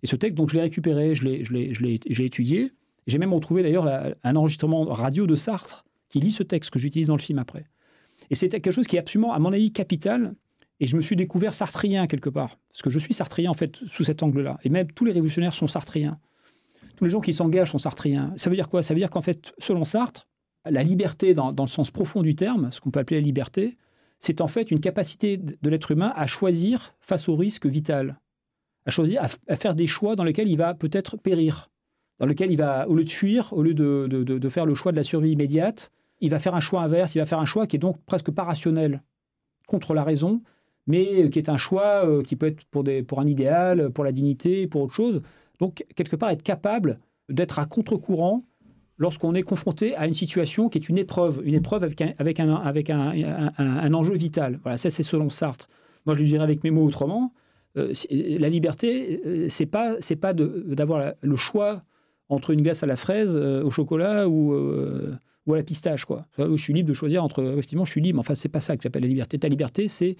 Et ce texte, donc je l'ai récupéré, je l'ai étudié. J'ai même retrouvé d'ailleurs un enregistrement radio de Sartre qui lit ce texte que j'utilise dans le film après. Et c'était quelque chose qui est absolument, à mon avis, capital. Et je me suis découvert sartrien quelque part. Parce que je suis sartrien, en fait, sous cet angle-là. Et même tous les révolutionnaires sont sartriens. Tous les gens qui s'engagent sont sartriens. Ça veut dire quoi Ça veut dire qu'en fait, selon Sartre, la liberté, dans, le sens profond du terme, ce qu'on peut appeler la liberté, c'est en fait une capacité de l'être humain à choisir face au risque vital, à choisir, à, faire des choix dans lesquels il va peut-être périr, dans lesquels il va, au lieu de fuir, au lieu de faire le choix de la survie immédiate, il va faire un choix inverse, il va faire un choix qui est donc presque pas rationnel, contre la raison, mais qui est un choix euh, qui peut être pour, des, pour un idéal, pour la dignité, pour autre chose. Donc, quelque part, être capable d'être à contre-courant lorsqu'on est confronté à une situation qui est une épreuve, une épreuve avec un, avec un, enjeu vital. Voilà, ça, c'est selon Sartre. Moi, je le dirais avec mes mots autrement. Euh, la liberté, euh, c'est pas, c'est pas d'avoir le choix entre une glace à la fraise, au chocolat ou ou à la pistache, quoi. Je suis libre de choisir entre. Effectivement, je suis libre. Enfin, c'est pas ça que j'appelle la liberté. Ta liberté, c'est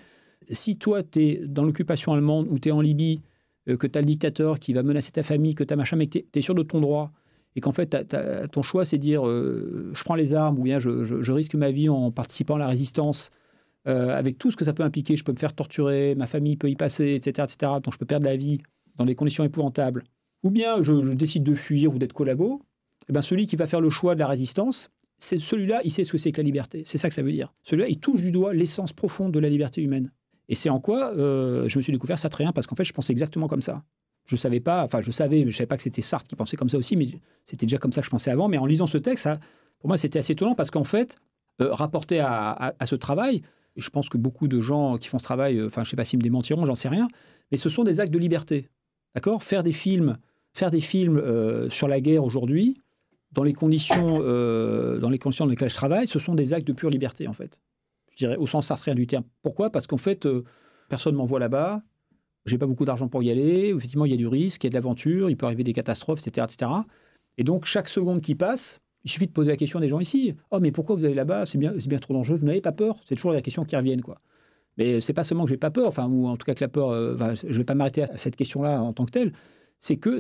si toi, tu es dans l'occupation allemande ou tu es en Libye, euh, que tu as le dictateur qui va menacer ta famille, que tu machin, mais que tu es, sûr de ton droit, et qu'en fait, ton choix, c'est dire euh, je prends les armes ou bien je, risque ma vie en participant à la résistance, euh, avec tout ce que ça peut impliquer, je peux me faire torturer, ma famille peut y passer, etc., etc., donc je peux perdre la vie dans des conditions épouvantables, ou bien je, décide de fuir ou d'être collabo, et eh bien celui qui va faire le choix de la résistance, celui-là, il sait ce que c'est que la liberté. C'est ça que ça veut dire. Celui-là, il touche du doigt l'essence profonde de la liberté humaine. Et c'est en quoi euh, je me suis découvert ça très bien parce qu'en fait, je pensais exactement comme ça. Je savais pas, enfin, je savais, mais je savais pas que c'était Sartre qui pensait comme ça aussi, mais c'était déjà comme ça que je pensais avant. Mais en lisant ce texte, ça, pour moi, c'était assez étonnant parce qu'en fait, euh, rapporté à, ce travail, je pense que beaucoup de gens qui font ce travail, euh, enfin, je sais pas s'ils me démentiront, j'en sais rien, mais ce sont des actes de liberté. D'accord Faire des films, faire des films sur la guerre aujourd'hui, dans les conditions euh, dans les conditions dans lesquelles je travaille, ce sont des actes de pure liberté en fait. Je dirais au sens sartrien du terme. Pourquoi Parce qu'en fait, personne euh, personne m'envoie là-bas. J'ai pas beaucoup d'argent pour y aller. Effectivement, il y a du risque, il y a de l'aventure, il peut arriver des catastrophes, etc., etc. Et donc chaque seconde qui passe, il suffit de poser la question des gens ici. Oh mais pourquoi vous allez là-bas C'est bien, c'est bien trop dangereux. Vous n'avez pas peur C'est toujours la question qui reviennent quoi. Mais c'est pas seulement que j'ai pas peur, enfin ou en tout cas que la peur. Je euh, ne je vais pas m'arrêter à cette question-là en tant que telle. C'est que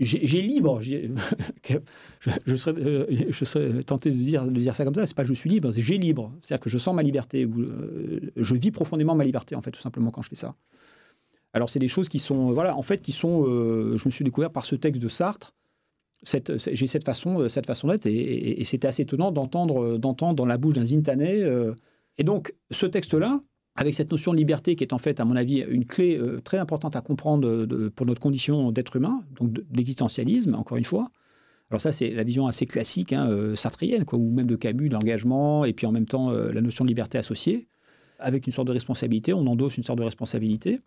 j'ai libre. *laughs* je, serais, euh, je tenté de dire, de dire ça comme ça. C'est pas je suis libre, c'est j'ai libre. C'est-à-dire que je sens ma liberté. Ou, euh, je vis profondément ma liberté, en fait, tout simplement, quand je fais ça. Alors, c'est des choses qui sont. Voilà, en fait, qui sont. Euh, je me suis découvert par ce texte de Sartre. J'ai cette façon, cette façon d'être. Et, c'était assez étonnant d'entendre dans la bouche d'un Zintané. et donc, ce texte-là, avec cette notion de liberté qui est en fait, à mon avis, une clé euh, très importante à comprendre euh, pour notre condition d'être humain, donc d'existentialisme, encore une fois. Alors ça, c'est la vision assez classique, hein, euh, sartrienne, quoi, ou même de Camus, d'engagement l'engagement, et puis en même temps la notion de liberté associée, avec une sorte de responsabilité, on endosse une sorte de responsabilité.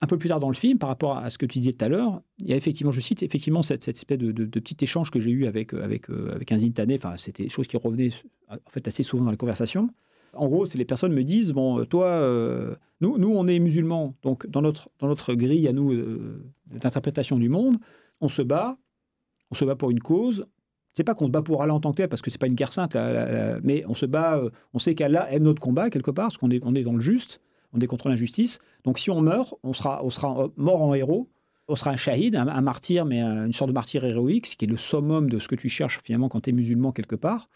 Un peu plus tard dans le film, par rapport à ce que tu disais tout à l'heure, il y a effectivement, je cite, effectivement cette, cette espèce de, de, petit échange que j'ai eu avec, avec, avec un Zintané, enfin, c'était des choses qui revenaient en fait assez souvent dans les conversations, en gros, c'est les personnes me disent bon, euh, toi, euh, nous, nous, on est musulmans, donc dans notre, dans notre grille à nous euh, d'interprétation du monde, on se bat, on se bat pour une cause. C'est pas qu'on se bat pour Allah en tant que tel, parce que c'est pas une guerre sainte, mais on se bat, on sait qu'Allah aime notre combat quelque part, parce qu'on est, on est dans le juste, on est contre l'injustice. Donc si on meurt, on sera, on sera mort en héros, on sera un shahid, un, martyr, mais une sorte de martyr héroïque, ce qui est le summum de ce que tu cherches finalement quand tu es musulman quelque part.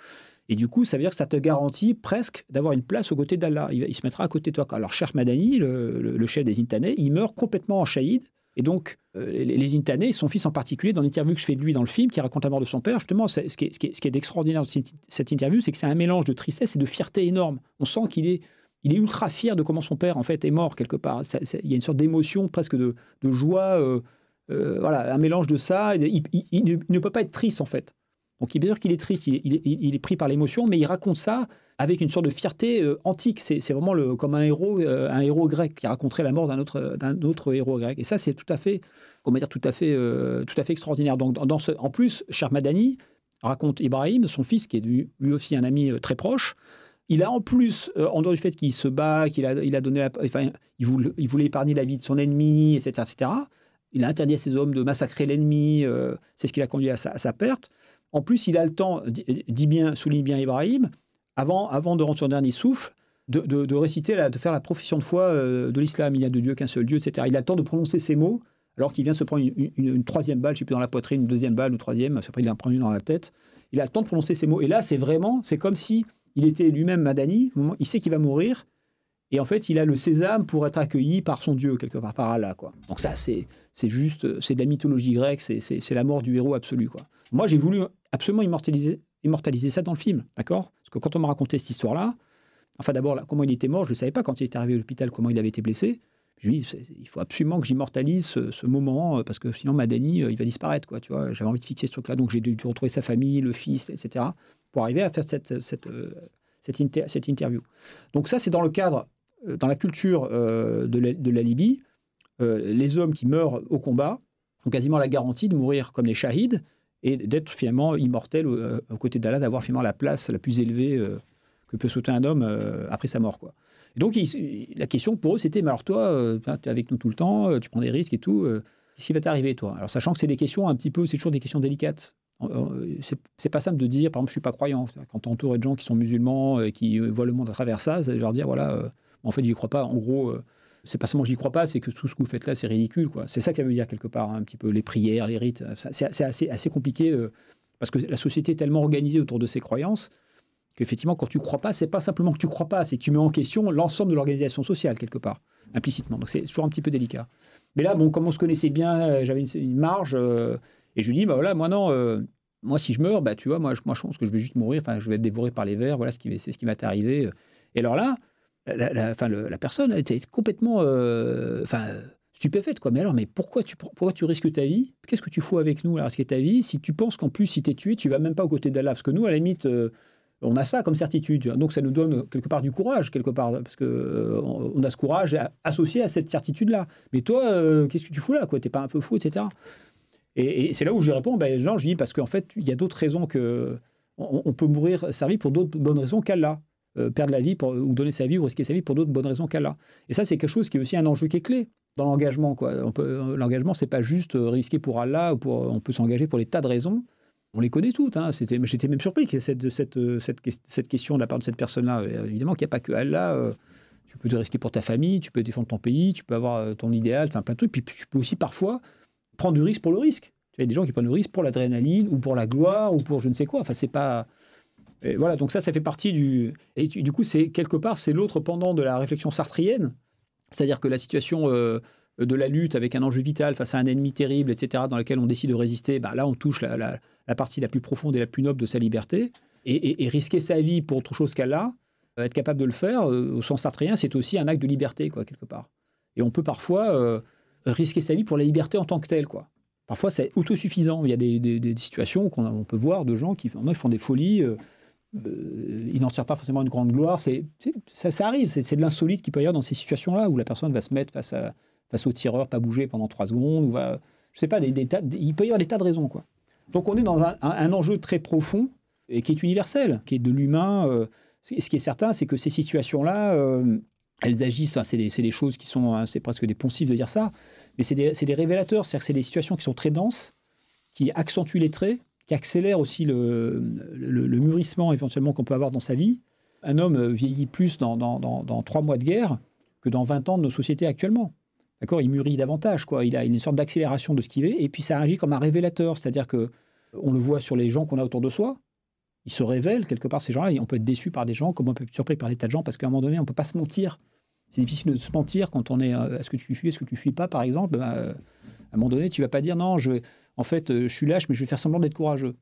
Et du coup, ça veut dire que ça te garantit presque d'avoir une place aux côtés d'Allah. Il, se mettra à côté de toi. Alors, Cheikh Madani, le, le, chef des Intanés, il meurt complètement en chaïd. Et donc, euh, les, Intanés, son fils en particulier, dans l'interview que je fais de lui dans le film, qui raconte la mort de son père, justement, ce qui est, ce qui est, d'extraordinaire dans cette interview, c'est que c'est un mélange de tristesse et de fierté énorme. On sent qu'il est, il est ultra fier de comment son père, en fait, est mort quelque part. il y a une sorte d'émotion, presque de, joie. Euh, euh, voilà, un mélange de ça. il, ne, peut pas être triste, en fait. Donc bien sûr qu'il est triste, il est, pris par l'émotion, mais il raconte ça avec une sorte de fierté euh, antique. C'est vraiment le, comme un héros, euh, un héros grec qui raconterait la mort d'un autre, autre héros grec. Et ça, c'est tout à fait, comment dire, tout à fait, euh, tout à fait extraordinaire. Donc, en plus, Cher Madani raconte Ibrahim, son fils, qui est lui, aussi un ami très proche. Il a en plus, en dehors du fait qu'il se bat, qu'il a, il a donné la, enfin, il voulait, il voulait épargner la vie de son ennemi, etc., etc. Il a interdit à ses hommes de massacrer l'ennemi. c'est ce qui l'a conduit à sa perte. En plus, il a le temps, dit bien, souligne bien Ibrahim, avant, avant de rendre son dernier souffle, de, réciter, de faire la profession de foi euh, de l'islam. Il n'y a de Dieu qu'un seul Dieu, etc. Il a le temps de prononcer ces mots alors qu'il vient se prendre une, troisième balle, je ne sais plus, dans la poitrine, une deuxième balle, ou troisième, après il en prend une dans la tête. Il a le temps de prononcer ces mots. Et là, c'est vraiment, c'est comme si il était lui-même Madani, il sait qu'il va mourir, et en fait, il a le sésame pour être accueilli par son Dieu, quelque part, par Allah. Quoi. Donc ça, c'est juste, c'est de la mythologie grecque, c'est la mort du héros absolu. Quoi. Moi, j'ai voulu absolument immortaliser, immortaliser ça dans le film, d'accord Parce que quand on m'a raconté cette histoire-là, enfin d'abord, comment il était mort, je ne savais pas quand il était arrivé à l'hôpital, comment il avait été blessé. Je lui ai dit, il faut absolument que j'immortalise ce, moment, euh, parce que sinon Madani, euh, il va disparaître, quoi, tu vois. J'avais envie de fixer ce truc-là, donc j'ai dû retrouver sa famille, le fils, etc., pour arriver à faire cette, euh, cette, cette interview. Donc ça, c'est dans le cadre, dans la culture de, la, Libye, les hommes qui meurent au combat ont quasiment la garantie de mourir comme les shahids, et d'être finalement immortel au euh, aux côtés d'Allah, d'avoir finalement la place la plus élevée euh, que peut sauter un homme euh, après sa mort. Quoi. donc la question pour eux, c'était, mais alors toi, tu es avec nous tout le temps, tu prends des risques et tout, qu'est-ce qui va t'arriver toi Alors sachant que c'est des questions un petit peu, c'est toujours des questions délicates. C'est pas simple de dire, par exemple, je suis pas croyant. Quand tu de gens qui sont musulmans et qui voient le monde à travers ça, c'est de leur dire, voilà, en fait, j'y crois pas. En gros, c'est pas seulement j'y crois pas, c'est que tout ce que vous faites là, c'est ridicule. quoi. C'est ça qu'elle veut dire quelque part, hein, un petit peu les prières, les rites. C'est assez, compliqué euh, parce que la société est tellement organisée autour de ses croyances qu'effectivement, quand tu crois pas, c'est pas simplement que tu crois pas, c'est que tu mets en question l'ensemble de l'organisation sociale quelque part, implicitement. Donc c'est toujours un petit peu délicat. Mais là, bon, comme on se connaissait bien, euh, j'avais une, marge euh, et je lui dis, bah voilà, moi non. moi, si je meurs, bah, tu vois, moi, je, moi, je pense que je vais juste mourir. Enfin, je vais être dévoré par les vers. Voilà, ce qui, ce qui arrivé. Et alors là, la, enfin, la personne était complètement euh, stupéfaite. Quoi. Mais alors, mais pourquoi tu, pourquoi tu risques ta vie Qu'est-ce que tu fous avec nous à risquer ta vie si tu penses qu'en plus, si es tué, tu vas même pas aux côtés d'Allah Parce que nous, à la limite, euh, on a ça comme certitude. Donc ça nous donne quelque part du courage, quelque part, parce que euh, on a ce courage associé à cette certitude-là. Mais toi, qu'est-ce que tu fous là quoi T'es pas un peu fou, etc. Et, c'est là où je réponds, ben, non, je dis parce qu'en fait, il y a d'autres raisons que on, peut mourir vie pour d'autres bonnes raisons qu'Allah. Euh, perdre la vie ou donner sa vie ou risquer sa vie pour d'autres bonnes raisons qu'Allah. Et ça, c'est quelque chose qui est aussi un enjeu qui est clé dans l'engagement. Quoi. On peut, euh, l'engagement, c'est pas juste euh, risquer pour Allah, ou pour, on peut s'engager pour des tas de raisons. On les connaît toutes. Hein. j'étais même surpris que cette, cette, cette, cette, question de la part de cette personne-là. Évidemment qu'il n'y a pas que Allah. tu peux te risquer pour ta famille, tu peux défendre ton pays, tu peux avoir ton idéal, enfin plein de trucs. Puis tu peux aussi parfois prendre du risque pour le risque. Tu as des gens qui prennent le risque pour l'adrénaline ou pour la gloire ou pour je ne sais quoi. Enfin, c'est pas. Et voilà, donc ça, ça fait partie du. Et du coup, c'est quelque part, c'est l'autre pendant de la réflexion sartrienne, c'est-à-dire que la situation euh, de la lutte avec un enjeu vital face à un ennemi terrible, etc., dans lequel on décide de résister, bah, là, on touche la, partie la plus profonde et la plus noble de sa liberté. Et, risquer sa vie pour autre chose qu'elle euh, a, être capable de le faire, euh, au sens sartrien, c'est aussi un acte de liberté, quoi, quelque part. Et on peut parfois risquer sa vie pour la liberté en tant que telle, quoi. Parfois, c'est autosuffisant. Il y a des, des situations qu'on peut voir de gens qui font des folies. Euh, il n'en tire pas forcément une grande gloire. C'est, ça, ça, arrive, c'est, de l'insolite qui peut y avoir dans ces situations-là où la personne va se mettre face, face au tireur, pas bouger pendant trois secondes, ou va, je sais pas, des, il peut y avoir des tas de raisons. Quoi. Donc on est dans un, enjeu très profond et qui est universel, qui est de l'humain. Euh, ce qui est certain, c'est que ces situations-là, euh, elles agissent, c'est des, choses qui sont, hein, c'est presque des poncifs de dire ça, mais c'est des, des révélateurs, c'est-à-dire que c'est des situations qui sont très denses, qui accentuent les traits, qui accélère aussi le, mûrissement éventuellement qu'on peut avoir dans sa vie. Un homme euh, vieillit plus dans, trois mois de guerre que dans 20 ans de nos sociétés actuellement. D'accord Il mûrit davantage, quoi. Il a une sorte d'accélération de ce qu'il est, et puis ça agit comme un révélateur, c'est-à-dire que on le voit sur les gens qu'on a autour de soi. Ils se révèlent quelque part, ces gens-là, on peut être déçu par des gens, comme on peut être surpris par l'état tas de gens, parce qu'à un moment donné, on ne peut pas se mentir. C'est difficile de se mentir quand on est. à ce que tu fuis est-ce que tu ne fuis pas, par exemple. Ben, euh, à un moment donné, tu vas pas dire non, je, en fait, euh, je suis lâche, mais je vais faire semblant d'être courageux.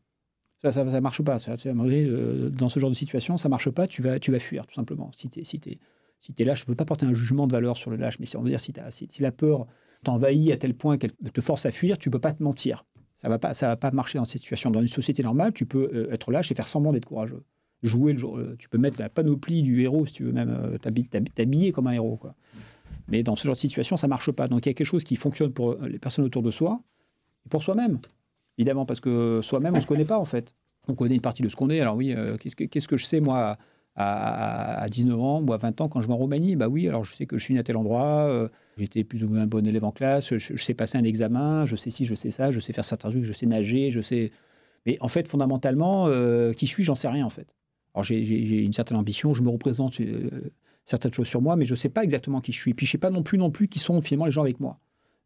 Ça, ça, ça, marche pas. Ça, euh, dans ce genre de situation, ça marche pas. Tu vas, tu vas fuir, tout simplement. Si tu es, si si lâche, je veux pas porter un jugement de valeur sur le lâche, mais on veut dire si, si, la peur t'envahit à tel point qu'elle te force à fuir, tu ne peux pas te mentir. Ça va pas, va pas marcher dans cette situation. Dans une société normale, tu peux euh, être lâche et faire semblant d'être courageux. Jouer tu peux mettre la panoplie du héros si tu veux même t'habiller comme un héros, Mais dans ce genre de situation, ça marche pas. Donc il y a quelque chose qui fonctionne pour les personnes autour de soi pour soi-même, évidemment, parce que soi-même, on ne se connaît pas, en fait. On connaît une partie de ce qu'on est. Alors oui, euh, qu'est-ce, que, je sais, moi, à, 19 ans ou à 20 ans, quand je vais en Roumanie Bah oui, alors je sais que je suis né à tel endroit, euh, j'étais plus ou moins un bon élève en classe, je, sais passer un examen, je sais ci, je sais ça, je sais faire certains trucs, je sais nager, je sais... Mais en fait, fondamentalement, euh, qui qui suis, j'en sais rien, en fait. Alors j'ai, une certaine ambition, je me représente certaines choses sur moi, mais je ne sais pas exactement qui je suis. Puis je ne sais pas non plus, non plus qui sont finalement les gens avec moi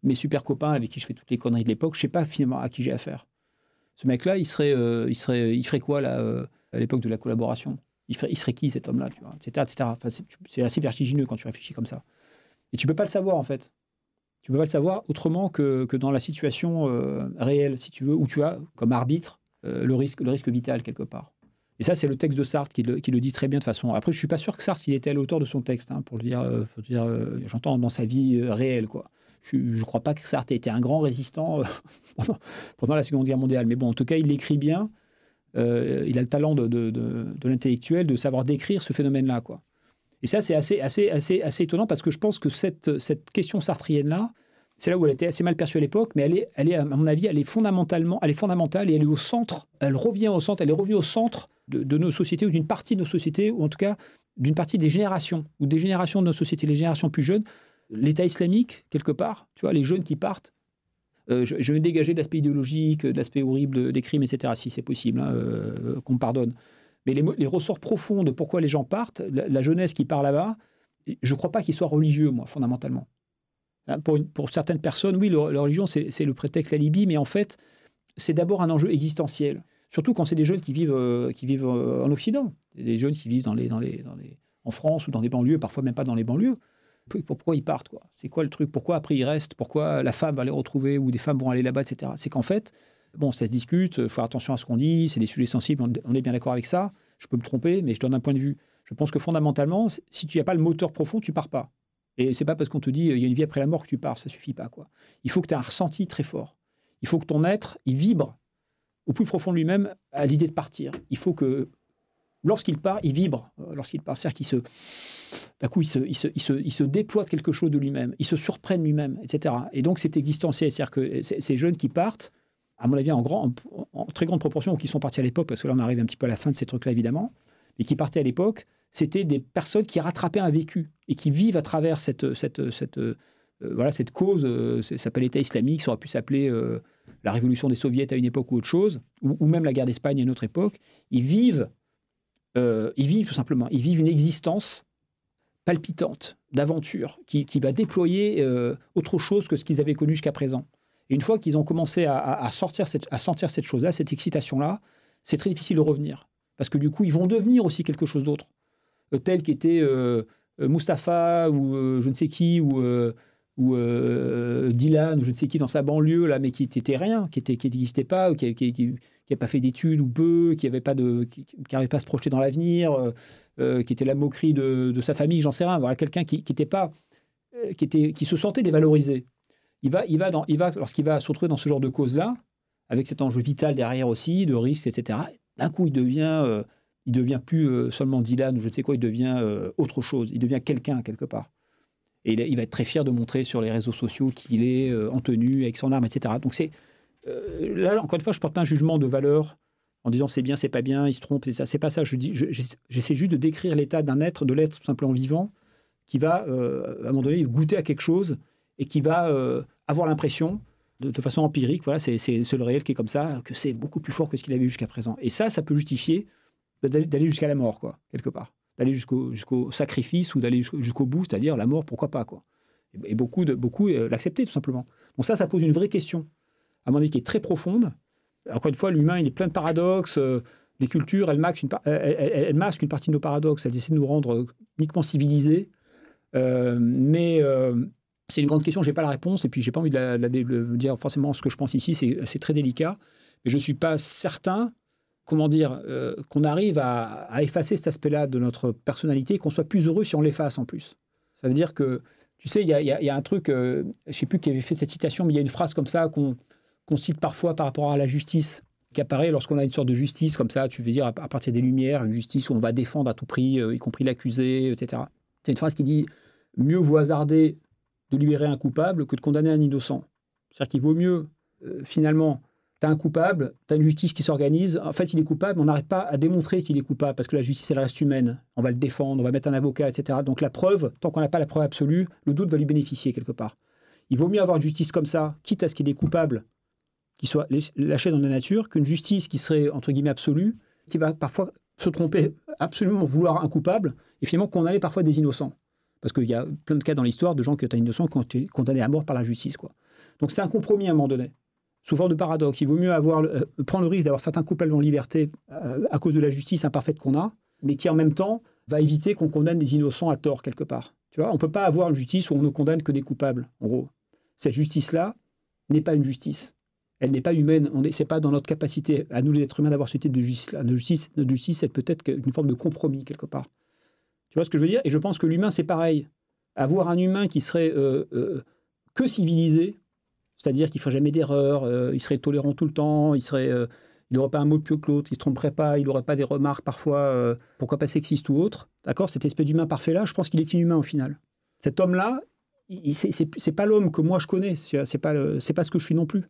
mes super copains avec qui je fais toutes les conneries de l'époque, je sais pas finalement à qui j'ai affaire. Ce mec-là, il serait, euh, il il ferait quoi là euh, à l'époque de la collaboration il, serait qui cet homme-là, etc., etc. c'est assez vertigineux quand tu réfléchis comme ça. Et tu ne peux pas le savoir en fait. Tu ne peux pas le savoir autrement que, dans la situation euh, réelle, si tu veux, où tu as comme arbitre le risque, le risque vital quelque part. Et ça, c'est le texte de Sartre qui le, dit très bien de façon. Après, je ne suis pas sûr que Sartre il était à l'auteur de son texte, hein, pour le dire, dire j'entends dans sa vie réelle, quoi je ne crois pas que Sartre ait été un grand résistant euh, *laughs* pendant, la Seconde Guerre mondiale. Mais bon, en tout cas, il l'écrit bien. Euh, il a le talent de, l'intellectuel de savoir décrire ce phénomène-là. quoi. Et ça, c'est assez, assez, assez, assez étonnant parce que je pense que cette, cette question sartrienne-là, c'est là où elle était assez mal perçue à l'époque, mais elle est, elle est, à mon avis, elle est fondamentalement, elle est fondamentale et elle est au centre, elle revient au centre, elle est revenue au centre de, de nos sociétés ou d'une partie de nos sociétés, ou en tout cas d'une partie des générations, ou des générations de nos sociétés, les générations plus jeunes, l'État islamique, quelque part, tu vois, les jeunes qui partent, euh, je, vais me dégager de l'aspect idéologique, de l'aspect horrible des crimes, etc., si c'est possible, hein, euh, me qu'on pardonne. Mais les, ressorts profonds de pourquoi les gens partent, la, jeunesse qui part là-bas, je ne crois pas qu'ils soient religieux, moi, fondamentalement. Hein, pour, certaines personnes, oui, la religion, c'est le prétexte, la Libye, mais en fait, c'est d'abord un enjeu existentiel. Surtout quand c'est des jeunes qui vivent, euh, qui vivent en Occident, des jeunes qui vivent dans les, dans les, dans les, en France ou dans des banlieues, parfois même pas dans les banlieues pourquoi ils partent quoi C'est quoi le truc Pourquoi après ils restent Pourquoi la femme va les retrouver ou des femmes vont aller là-bas, etc. C'est qu'en fait, bon, ça se discute, il faut faire attention à ce qu'on dit, c'est des sujets sensibles, on est bien d'accord avec ça. Je peux me tromper, mais je donne un point de vue. Je pense que fondamentalement, si tu n'as pas le moteur profond, tu pars pas. Et c'est pas parce qu'on te dit euh, il y a une vie après la mort que tu pars, ça suffit pas quoi. Il faut que tu aies un ressenti très fort. Il faut que ton être, il vibre au plus profond de lui-même à l'idée de partir. Il faut que lorsqu'il part, il vibre euh, lorsqu'il part, c'est-à-dire se d'un coup, il se, il, se, se, se, déploie quelque chose de lui-même, il se surprenne lui-même, etc. Et donc, c'est existentiel. C'est-à-dire que ces jeunes qui partent, à mon avis, en, grand, en, très grande proportion, ou qui sont partis à l'époque, parce que là, on arrive un petit peu à la fin de ces trucs-là, évidemment, mais qui partaient à l'époque, c'était des personnes qui rattrapaient un vécu et qui vivent à travers cette, cette, cette, euh, voilà, cette cause. Euh, ça s'appelle l'État islamique, ça aurait pu s'appeler euh, la révolution des soviets à une époque ou autre chose, ou, ou même la guerre d'Espagne à une autre époque. Ils vivent, ils vivent tout simplement, ils vivent une existence palpitante, d'aventure, qui, va déployer euh, autre chose que ce qu'ils avaient connu jusqu'à présent. une fois qu'ils ont commencé à, sortir cette, à sentir cette chose-là, cette excitation-là, c'est très difficile de revenir. Parce que du coup, ils vont devenir aussi quelque chose d'autre. Euh, tel qu'était euh, Mustapha ou je ne sais qui, ou, ou Dylan, ou je ne sais qui dans sa banlieue, là, mais qui n'était rien, qui n'existait qui pas, qui, qui n'a pas fait d'études ou peu, qui n'avait pas de, qui, pas à se projeter dans l'avenir, euh, euh, qui était la moquerie de, sa famille, j'en sais rien. Voilà, quelqu'un qui, qui pas, euh, qui était, qui se sentait dévalorisé. Il va, il va dans, il va lorsqu'il va se retrouver dans ce genre de cause là, avec cet enjeu vital derrière aussi, de risque, etc. D'un coup, il devient, il devient plus seulement Dylan ou je ne sais quoi, il devient autre chose. Il devient quelqu'un quelque part. Et il, il, va être très fier de montrer sur les réseaux sociaux qu'il est en tenue avec son arme, etc. Donc c'est euh, là, encore une fois, je porte un jugement de valeur en disant c'est bien, c'est pas bien, il se trompe, ça. C'est pas ça. Je dis, j'essaie juste de décrire l'état d'un être, de l'être tout simplement vivant, qui va euh, à un moment donné goûter à quelque chose et qui va euh, avoir l'impression de, façon empirique, voilà, c'est le réel qui est comme ça, que c'est beaucoup plus fort que ce qu'il avait jusqu'à présent. Et ça, ça peut justifier d'aller jusqu'à la mort, quoi, quelque part, d'aller jusqu'au jusqu'au sacrifice ou d'aller jusqu'au bout, c'est-à-dire la mort, pourquoi pas, quoi. Et, beaucoup de beaucoup l'accepter tout simplement. Donc ça, ça pose une vraie question à mon avis, qui est très profonde. Encore une fois, l'humain, il est plein de paradoxes. Euh, les cultures, elles masquent, une une partie de nos paradoxes. Elles essaient de nous rendre uniquement civilisés. Euh, mais euh, c'est une grande question, je n'ai pas la réponse, et puis j'ai pas envie de, dire forcément ce que je pense ici, c'est très délicat. Mais je ne suis pas certain, comment dire, qu'on arrive à, effacer cet aspect-là de notre personnalité, et qu'on soit plus heureux si on l'efface en plus. Ça veut dire que, tu sais, il y, y a, un truc, je ne sais plus qui avait fait cette citation, mais il y a une phrase comme ça qu'on qu'on cite parfois par rapport à la justice qui apparaît lorsqu'on a une sorte de justice comme ça, tu veux dire à partir des lumières, une justice où on va défendre à tout prix, euh, y compris l'accusé, etc. C'est une phrase qui dit mieux vous hasarder de libérer un coupable que de condamner un innocent. C'est-à-dire qu'il vaut mieux euh, finalement tu as un coupable, tu une justice qui s'organise. En fait, il est coupable, on n'arrive pas à démontrer qu'il est coupable parce que la justice, elle reste humaine. On va le défendre, on va mettre un avocat, etc. Donc la preuve, tant qu'on n'a pas la preuve absolue, le doute va lui bénéficier quelque part. Il vaut mieux avoir une justice comme ça, quitte à ce qu'il est coupable, soit lâché dans la nature qu'une justice qui serait, entre guillemets, absolue, qui va parfois se tromper, absolument vouloir un coupable, et finalement condamner parfois des innocents. Parce qu'il y a plein de cas dans l'histoire de gens qui étaient innocents qui ont été condamnés à mort par la justice. Quoi. Donc c'est un compromis à un moment donné sous forme de paradoxe. Il vaut mieux avoir, euh, prendre le risque d'avoir certains coupables en liberté euh, à cause de la justice imparfaite qu'on a, mais qui en même temps va éviter qu'on condamne des innocents à tort quelque part. Tu vois, on ne peut pas avoir une justice où on ne condamne que des coupables, en gros. Cette justice-là n'est pas une justice elle n'est pas humaine. On n'est pas dans notre capacité à nous les êtres humains d'avoir ce type de justice. Là. Notre justice, notre justice, c'est peut-être une forme de compromis quelque part. Tu vois ce que je veux dire Et je pense que l'humain, c'est pareil. Avoir un humain qui serait euh, euh, que civilisé, c'est-à-dire qu'il ne ferait jamais d'erreur, euh, il serait tolérant tout le temps, il serait, il n'aurait pas un mot plus que l'autre, il ne se tromperait pas, il n'aurait pas des remarques parfois, pourquoi pas sexiste ou autre. D'accord Cet espèce d'humain parfait-là, je pense qu'il est inhumain au final. Cet homme-là, c'est pas l'homme que moi je connais, c'est pas, pas ce que je suis non plus.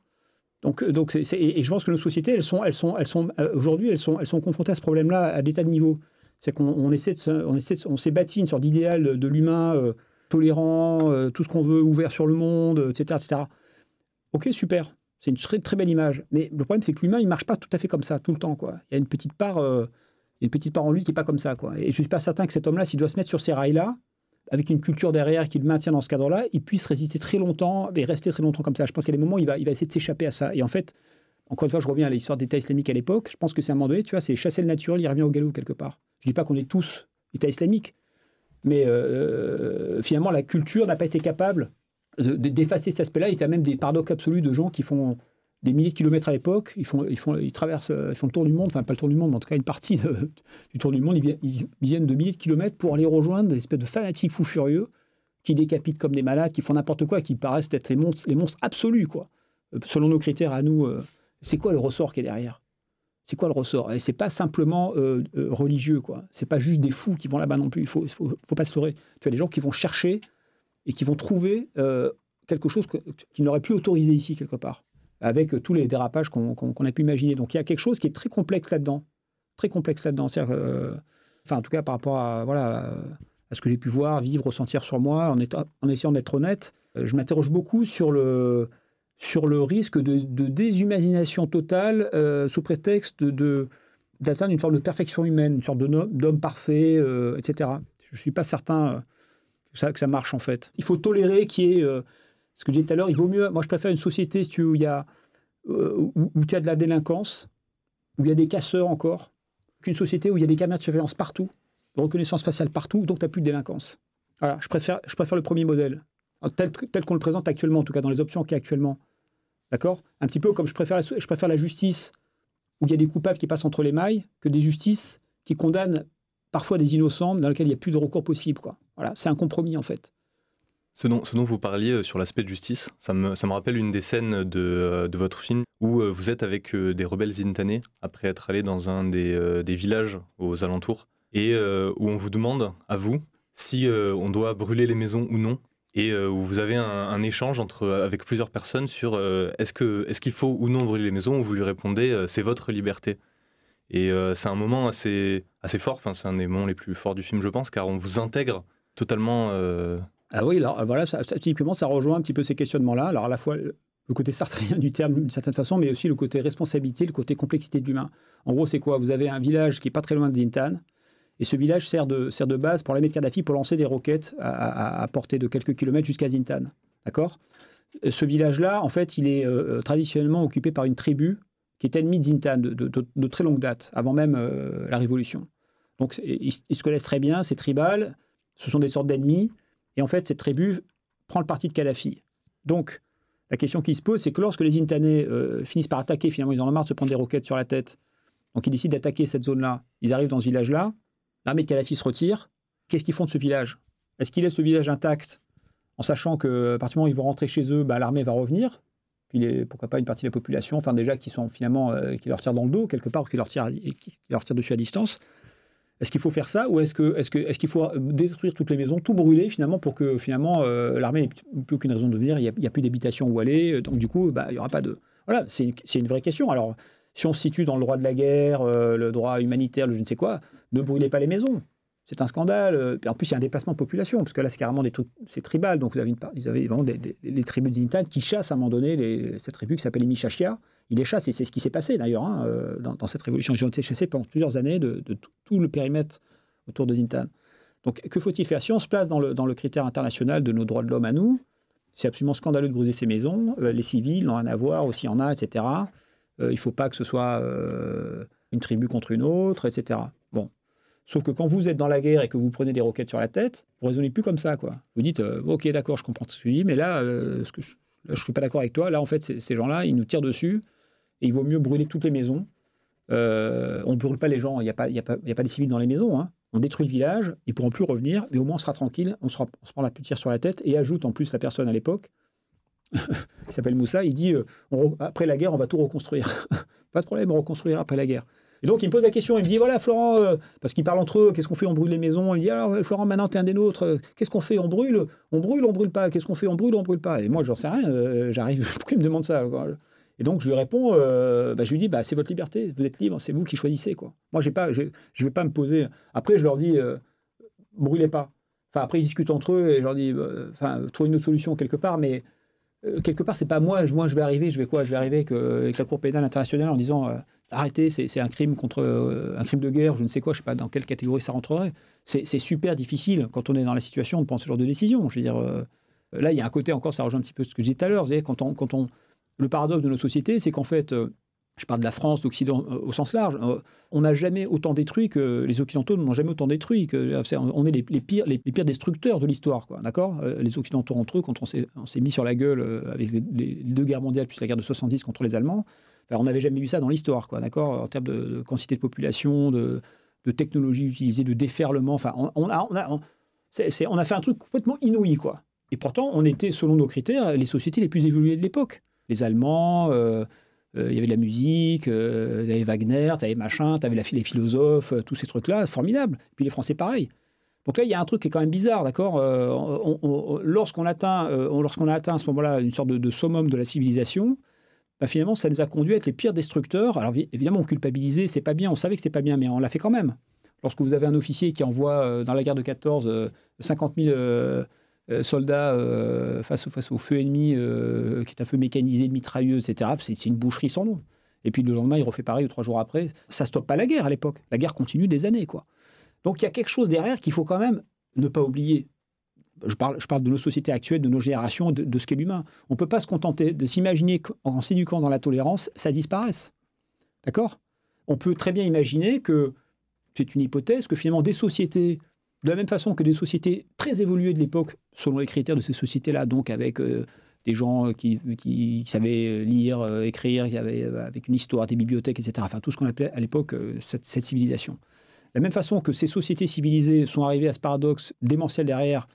Donc, euh, donc et je pense que nos sociétés, elles sont, elles sont, elles sont, euh, aujourd'hui, elles sont, elles sont confrontées à ce problème-là à des tas de niveaux. C'est qu'on essaie on essaie on s'est bâti une sorte d'idéal de, l'humain euh, tolérant, tout ce qu'on veut, ouvert sur le monde, etc., etc. Ok, super. C'est une très, belle image. Mais le problème, c'est que l'humain, il marche pas tout à fait comme ça tout le temps. Quoi. Il y a une petite part, une petite part en lui qui est pas comme ça. Quoi. Et je suis pas certain que cet homme-là, s'il doit se mettre sur ces rails-là, avec une culture derrière qui le maintient dans ce cadre-là, il puisse résister très longtemps et rester très longtemps comme ça. Je pense qu'à des moments, il va, il va essayer de s'échapper à ça. Et en fait, encore une fois, je reviens à l'histoire d'État islamique à l'époque. Je pense que c'est à un moment donné, tu vois, c'est chasser le naturel, il revient au galop quelque part. Je ne dis pas qu'on est tous État islamique, mais euh, finalement, la culture n'a pas été capable d'effacer cet aspect-là. Il y a même des paradoxes absolus de gens qui font des milliers de kilomètres à l'époque. Ils, font, ils, font, ils traversent, euh, ils font le tour du monde, enfin pas le tour du monde, mais en tout cas une partie *laughs* du tour du monde. Ils, viennent de milliers de kilomètres pour aller rejoindre des espèces de fanatiques fous furieux qui décapitent comme des malades, qui font n'importe quoi, qui paraissent être les monstres, les monstres absolus, quoi. Euh, selon nos critères à nous, euh, c'est quoi le ressort qui est derrière C'est quoi le ressort Et c'est pas simplement religieux, quoi. C'est pas juste des fous qui vont là-bas non plus. Il faut, faut, pas se leurrer. Tu as des gens qui vont chercher et qui vont trouver quelque chose qu'ils n'auraient plus autorisé ici quelque part avec tous les dérapages qu'on a pu imaginer. Donc il y a quelque chose qui est très complexe là-dedans, très complexe là-dedans. Euh, enfin, en tout cas, par rapport à, voilà, euh, à ce que j'ai pu voir, vivre, ressentir sur moi, en, en essayant d'être honnête, euh, je m'interroge beaucoup sur le, sur le risque de, de déshumanisation totale sous prétexte de d'atteindre une forme de perfection humaine, une sorte d'homme parfait, etc. Je ne suis pas certain que ça, que ça marche en fait. Il faut tolérer qu'il y ait ce que j'ai dit tout à l'heure, il vaut mieux. Moi, je préfère une société où il y a, euh, où, où de la délinquance, où il y a des casseurs encore, qu'une société où il y a des caméras de surveillance partout, de reconnaissance faciale partout, donc tu n'as plus de délinquance. Voilà, je préfère, je préfère le premier modèle, tel, tel qu'on le présente actuellement, en tout cas dans les options qu'il y a actuellement. D'accord Un petit peu comme je préfère, la, je préfère la justice où il y a des coupables qui passent entre les mailles que des justices qui condamnent parfois des innocents dans lesquels il n'y a plus de recours possible. Quoi. Voilà, c'est un compromis en fait. Ce dont, vous parliez euh, sur l'aspect de justice, ça me, ça me, rappelle une des scènes de, euh, de, votre film où euh, vous êtes avec des rebelles intanés après être allé dans un des, des, villages aux alentours et où on vous demande, à vous, si on doit brûler les maisons ou non et où vous avez un, échange entre, avec plusieurs personnes sur est-ce qu'il est qu'il faut ou non brûler les maisons où vous lui répondez c'est votre liberté. Et c'est un moment assez, assez fort, c'est un des moments les plus forts du film je pense car on vous intègre totalement... Ah oui, alors voilà, ça, typiquement, ça rejoint un petit peu ces questionnements-là. Alors à la fois le côté sartrien *laughs* du terme d'une certaine façon, mais aussi le côté responsabilité, le côté complexité de l'humain. En gros, c'est quoi Vous avez un village qui est pas très loin de Zintan, et ce village sert de, sert de base pour l'armée de Kadhafi pour lancer des roquettes à, portée de quelques kilomètres jusqu'à Zintan. D'accord euh, Ce village-là, en fait, il est euh, euh, traditionnellement occupé par une tribu qui est ennemie de Zintan de, très longue date, avant même la Révolution. Donc, ils, se connaissent très bien, c'est tribal, ce sont des sortes d'ennemis. Et en fait, cette tribu prend le parti de Kadhafi. Donc, la question qui se pose, c'est que lorsque les Intanés euh, finissent par attaquer, finalement, ils en ont marre de se prendre des roquettes sur la tête, donc ils décident d'attaquer cette zone-là, ils arrivent dans ce village-là, l'armée de Kadhafi se retire, qu'est-ce qu'ils font de ce village Est-ce qu'ils laissent le village intact en sachant que, partir du moment où ils vont rentrer chez eux, bah, l'armée va revenir, puis pourquoi pas une partie de la population, enfin déjà qui sont finalement, euh, qui leur tirent dans le dos quelque part, ou qui leur tirent, qui leur tirent dessus à distance est-ce qu'il faut faire ça ou est-ce que est-ce que est-ce qu'il faut euh, détruire toutes les maisons, tout brûler finalement pour que finalement euh, l'armée n'ait plus aucune raison de venir, il n'y a, plus d'habitation où aller, euh, donc du coup bah, il n'y aura pas de voilà c'est une, une, vraie question. Alors si on se situe dans le droit de la guerre, le droit humanitaire, le je ne sais quoi, ne brûlez pas les maisons. C'est un scandale. En plus, il y a un déplacement de population, parce que là, c'est carrément des trucs, c'est tribal. Donc, vous avez, une, vraiment des, les tribus d'Intan qui chassent à un moment donné cette tribu qui s'appelle les Michachia, il c'est ce qui s'est passé d'ailleurs hein, euh, dans, cette révolution. Ils ont été chassés pendant plusieurs années de, tout le périmètre autour de Zintan. Donc que faut-il faire Si on se place dans le, dans le, critère international de nos droits de l'homme à nous, c'est absolument scandaleux de briser ces maisons. Euh, les civils n'ont rien à voir, aussi en a, etc. Euh, il ne faut pas que ce soit une tribu contre une autre, etc. Bon. Sauf que quand vous êtes dans la guerre et que vous prenez des roquettes sur la tête, vous ne raisonnez plus comme ça. quoi. Vous dites, ok, d'accord, je comprends ce que tu dis, mais là, ce que je ne suis pas d'accord avec toi. Là, en fait, ces gens-là, ils nous tirent dessus il vaut mieux brûler toutes les maisons. Euh, on ne brûle pas les gens, il n'y a, pas, y a pas des civils dans les maisons. Hein. On détruit le village, ils ne pourront plus revenir, mais au moins on sera tranquille, on, se prend la putière sur la tête. Et ajoute en plus la personne à l'époque, qui *laughs* s'appelle Moussa, il dit euh, après la guerre, on va tout reconstruire. *laughs* pas de problème, on reconstruira après la guerre. Et donc, il me pose la question, il me dit voilà, Florent, euh, parce qu'il parle entre eux, qu'est-ce qu'on fait On brûle les maisons. Il me dit alors, Florent, maintenant, t'es un des nôtres, qu'est-ce qu'on fait On brûle On brûle, on brûle pas Qu'est-ce qu'on fait On brûle, on brûle pas Et moi, j'en sais rien, j'arrive, *laughs* pourquoi il me demande ça et donc, je lui réponds, euh, bah, je lui dis, bah, c'est votre liberté, vous êtes libre, c'est vous qui choisissez. Quoi. Moi, j'ai pas, je ne vais pas me poser. Après, je leur dis, euh, brûlez pas. Enfin, après, ils discutent entre eux et je leur dis, euh, enfin, trouvez une autre solution quelque part, mais quelque part, c'est pas moi, moi, je vais arriver, je vais quoi Je vais arriver avec, avec la Cour pénale internationale en disant, arrêtez, c'est un crime contre un crime de guerre, je ne sais quoi, je ne sais pas dans quelle catégorie ça rentrerait. C'est super difficile quand on est dans la situation de prendre ce genre de décision. Je veux dire, là, il y a un côté encore, ça rejoint un petit peu ce que j'ai dit tout à l'heure. Vous savez, quand on, quand on le paradoxe de nos sociétés, c'est qu'en fait, euh, je parle de la France, l'Occident euh, au sens large, euh, on n'a jamais autant détruit que les Occidentaux n'ont jamais autant détruit. Que, on est les, pires, les, pires destructeurs de l'histoire, quoi, d'accord Les Occidentaux entre eux, quand on s'est, mis sur la gueule avec les, deux guerres mondiales, puis la guerre de 70 contre les Allemands, on n'avait jamais vu ça dans l'histoire, quoi, d'accord En termes de, quantité de population, de, de, technologie utilisée, de déferlement, enfin, on, a, c'est, on a fait un truc complètement inouï, quoi. Et pourtant, on était, selon nos critères, les sociétés les plus évoluées de l'époque les Allemands, euh, euh, il y avait de la musique, euh, il y avait Wagner, tu avais machin, tu avais la, les philosophes, tous ces trucs-là, formidable. Et puis les Français, pareil. Donc là, il y a un truc qui est quand même bizarre, d'accord Lorsqu'on atteint, lorsqu'on a atteint à ce moment-là une sorte de, de, summum de la civilisation, bah, finalement, ça nous a conduits à être les pires destructeurs. Alors évidemment, on culpabilisait, c'est pas bien, on savait que c'était pas bien, mais on l'a fait quand même. Lorsque vous avez un officier qui envoie dans la guerre de 14 50 000 euh, soldat euh, face, face au feu ennemi, euh, qui est un feu mécanisé de etc., c'est une boucherie sans nom. Et puis le lendemain, il refait pareil ou trois jours après. Ça ne stoppe pas la guerre à l'époque. La guerre continue des années, quoi. Donc il y a quelque chose derrière qu'il faut quand même ne pas oublier. Je parle, de nos sociétés actuelles, de nos générations, de, ce qu'est l'humain. On ne peut pas se contenter de s'imaginer qu'en s'éduquant dans la tolérance, ça disparaisse. D'accord On peut très bien imaginer que, c'est une hypothèse, que finalement des sociétés de la même façon que des sociétés très évoluées de l'époque, selon les critères de ces sociétés-là, donc avec euh, des gens euh, qui, savaient euh, lire, écrire, qui avait avec une histoire, des bibliothèques, etc. Enfin, tout ce qu'on appelait à l'époque cette, civilisation. De la même façon que ces sociétés civilisées sont arrivées à ce paradoxe démentiel derrière,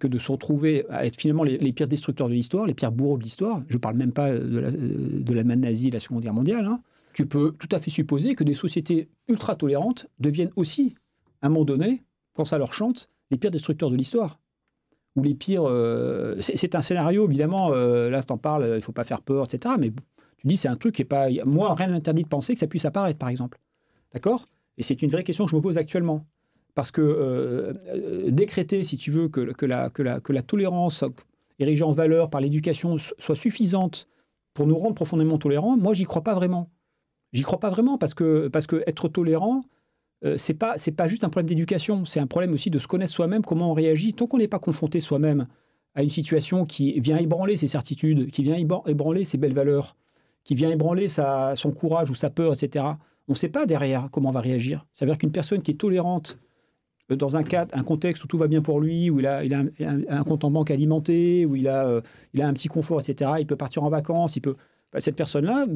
que de se retrouver à être finalement les, pires destructeurs de l'histoire, les pires bourreaux de l'histoire. Je ne parle même pas de la, de la nazie, la Seconde Guerre mondiale. Hein. Tu peux tout à fait supposer que des sociétés ultra tolérantes deviennent aussi, à un moment donné, quand ça leur chante, les pires destructeurs de l'histoire. Ou les pires. Euh, c'est un scénario, évidemment, euh, là, t'en parles, il faut pas faire peur, etc. Mais tu dis, c'est un truc qui est pas. Moi, rien n'interdit de penser que ça puisse apparaître, par exemple. D'accord Et c'est une vraie question que je me pose actuellement. Parce que euh, décréter, si tu veux, que, que, la, que, la, que la tolérance érigée en valeur par l'éducation soit suffisante pour nous rendre profondément tolérants, moi, j'y crois pas vraiment. J'y crois pas vraiment parce que, parce que être tolérant, euh, c'est pas juste un problème d'éducation, c'est un problème aussi de se connaître soi-même, comment on réagit. Tant qu'on n'est pas confronté soi-même à une situation qui vient ébranler ses certitudes, qui vient ébranler ses belles valeurs, qui vient ébranler sa, son courage ou sa peur, etc. On ne sait pas derrière comment on va réagir. Ça veut dire qu'une personne qui est tolérante euh, dans un cadre, un contexte où tout va bien pour lui, où il a, il a un, compte en banque alimenté, où il a, euh, il a un petit confort, etc. Il peut partir en vacances, il peut. Bah, cette personne-là,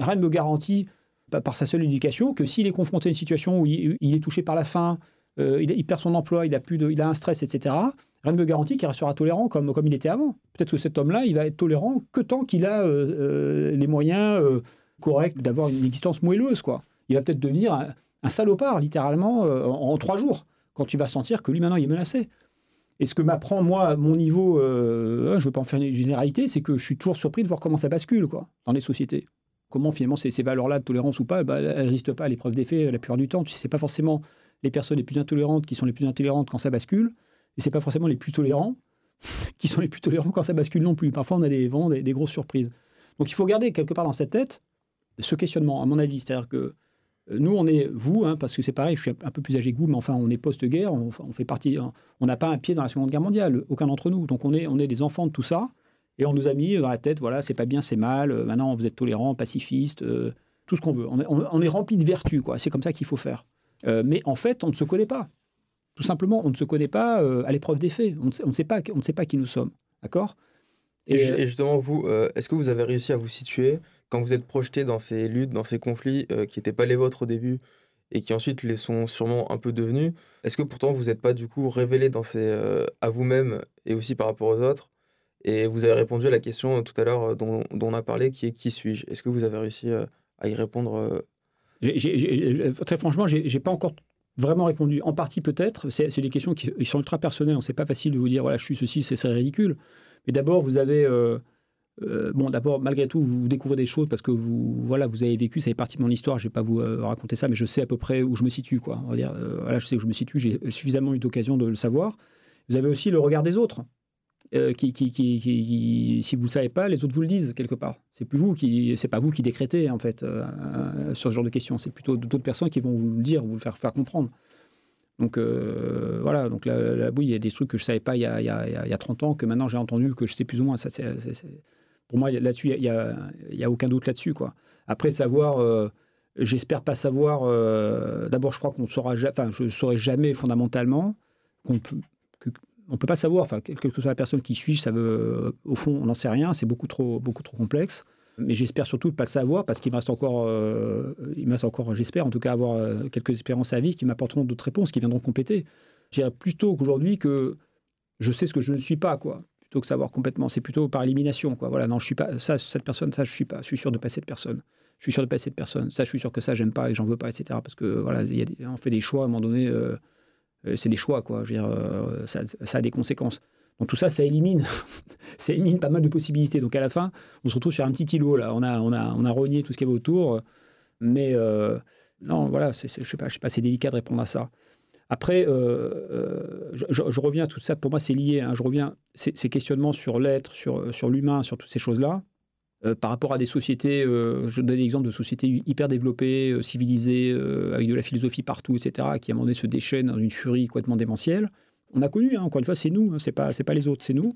rien ne me garantit bah, par sa seule éducation que s'il est confronté à une situation où il, est touché par la faim, euh, il, perd son emploi, il a, plus de, il a un stress, etc., rien ne me garantit qu'il restera tolérant comme, comme il était avant. Peut-être que cet homme-là, il va être tolérant que tant qu'il a euh, euh, les moyens corrects d'avoir une existence moelleuse. Quoi. Il va peut-être devenir un, salopard, littéralement, en, trois jours, quand tu vas sentir que lui, maintenant, il est menacé. Et ce que m'apprend, moi, mon niveau, je ne veux pas en faire une généralité, c'est que je suis toujours surpris de voir comment ça bascule quoi, dans les sociétés comment finalement ces, valeurs-là de tolérance ou pas, bah, elles n'existent pas à l'épreuve des faits la plupart du temps. Tu sais pas forcément les personnes les plus intolérantes qui sont les plus intolérantes quand ça bascule, et c'est pas forcément les plus tolérants *laughs* qui sont les plus tolérants quand ça bascule non plus. Parfois, on a des, vents des, grosses surprises. Donc, il faut garder quelque part dans cette tête ce questionnement, à mon avis. C'est-à-dire que euh, nous, on est, vous, hein, parce que c'est pareil, je suis un peu plus âgé que vous, mais enfin, on est post-guerre, on, on, fait partie, on n'a pas un pied dans la Seconde Guerre mondiale, aucun d'entre nous. Donc, on est, on est des enfants de tout ça. Et on nous a mis dans la tête, voilà, c'est pas bien, c'est mal, euh, maintenant vous êtes tolérants, pacifistes, euh, tout ce qu'on veut. On est, rempli de vertus, quoi. C'est comme ça qu'il faut faire. Euh, mais en fait, on ne se connaît pas. Tout simplement, on ne se connaît pas à l'épreuve des faits. On ne, sait, pas, on ne sait pas qui nous sommes. D'accord et, justement, vous, est-ce que vous avez réussi à vous situer quand vous êtes projeté dans ces luttes, dans ces conflits qui n'étaient pas les vôtres au début et qui ensuite les sont sûrement un peu devenus Est-ce que pourtant vous n'êtes pas du coup révélé dans ces, à vous-même et aussi par rapport aux autres et vous avez répondu à la question euh, tout à l'heure euh, dont, on a parlé, qui est qui suis-je Est-ce que vous avez réussi euh, à y répondre Très franchement, j'ai pas encore vraiment répondu. En partie peut-être, c'est des questions qui sont ultra personnelles. n'est pas facile de vous dire voilà, je suis ceci, c'est ça ridicule. Mais d'abord, vous avez bon, d'abord, malgré tout, vous découvrez des choses parce que vous, voilà, vous avez vécu, ça fait partie de mon histoire. Je vais pas vous raconter ça, mais je sais à peu près où je me situe, quoi. On va dire, voilà, je sais où je me situe. J'ai suffisamment eu d'occasion de le savoir. Vous avez aussi le regard des autres. Euh, si vous le savez pas, les autres vous le disent quelque part. C'est plus vous qui, c'est pas vous qui décrétez en fait euh, euh, sur ce genre de questions. C'est plutôt d'autres personnes qui vont vous le dire, vous le faire, faire comprendre. Donc voilà, donc la il y a des trucs que je savais pas il y a, 30 ans, que maintenant j'ai entendu, que je sais plus ou moins. Ça, c'est Pour moi, là-dessus, il n'y a, aucun doute là-dessus. quoi. Après, savoir, j'espère pas savoir. D'abord, je crois qu'on saura, enfin, je saurais jamais fondamentalement qu'on peut, on peut pas savoir, enfin, quelle que soit la personne qui suit, ça veut, euh, au fond, on n'en sait rien, c'est beaucoup trop, beaucoup trop complexe. Mais j'espère surtout pas le savoir parce qu'il me reste encore, euh, il encore, j'espère en tout cas avoir euh, quelques espérances à vivre qui m'apporteront d'autres réponses, qui viendront compléter. Je dirais plutôt qu'aujourd'hui que je sais ce que je ne suis pas, quoi. Plutôt que savoir complètement, c'est plutôt par élimination, quoi. Voilà, non, je suis pas ça, cette personne, ça, je suis pas. Je suis sûr de pas cette personne. Je suis sûr de pas cette personne. Ça, je suis sûr que ça, j'aime pas et j'en veux pas, etc. Parce que voilà, on fait des choix à un moment donné. Euh, c'est des choix, quoi. Je veux euh, ça, a des conséquences. Donc tout ça, ça élimine, *laughs* ça élimine pas mal de possibilités. Donc à la fin, on se retrouve sur un petit îlot là. On a, on a, on a rogné tout ce qu'il y avait autour, mais euh, non, voilà, je sais pas, sais pas, c'est délicat de répondre à ça. Après, je, reviens à tout ça. Pour moi, c'est lié. Hein. je reviens ces, ces questionnements sur l'être, sur, sur l'humain, sur toutes ces choses là. Euh, par rapport à des sociétés, euh, je donne l'exemple de sociétés hyper développées, euh, civilisées, avec de la philosophie partout, etc., qui à un moment donné se déchaînent dans une furie complètement démentielle. On a connu, hein, encore une fois, c'est nous, hein, c'est pas, les autres, c'est nous.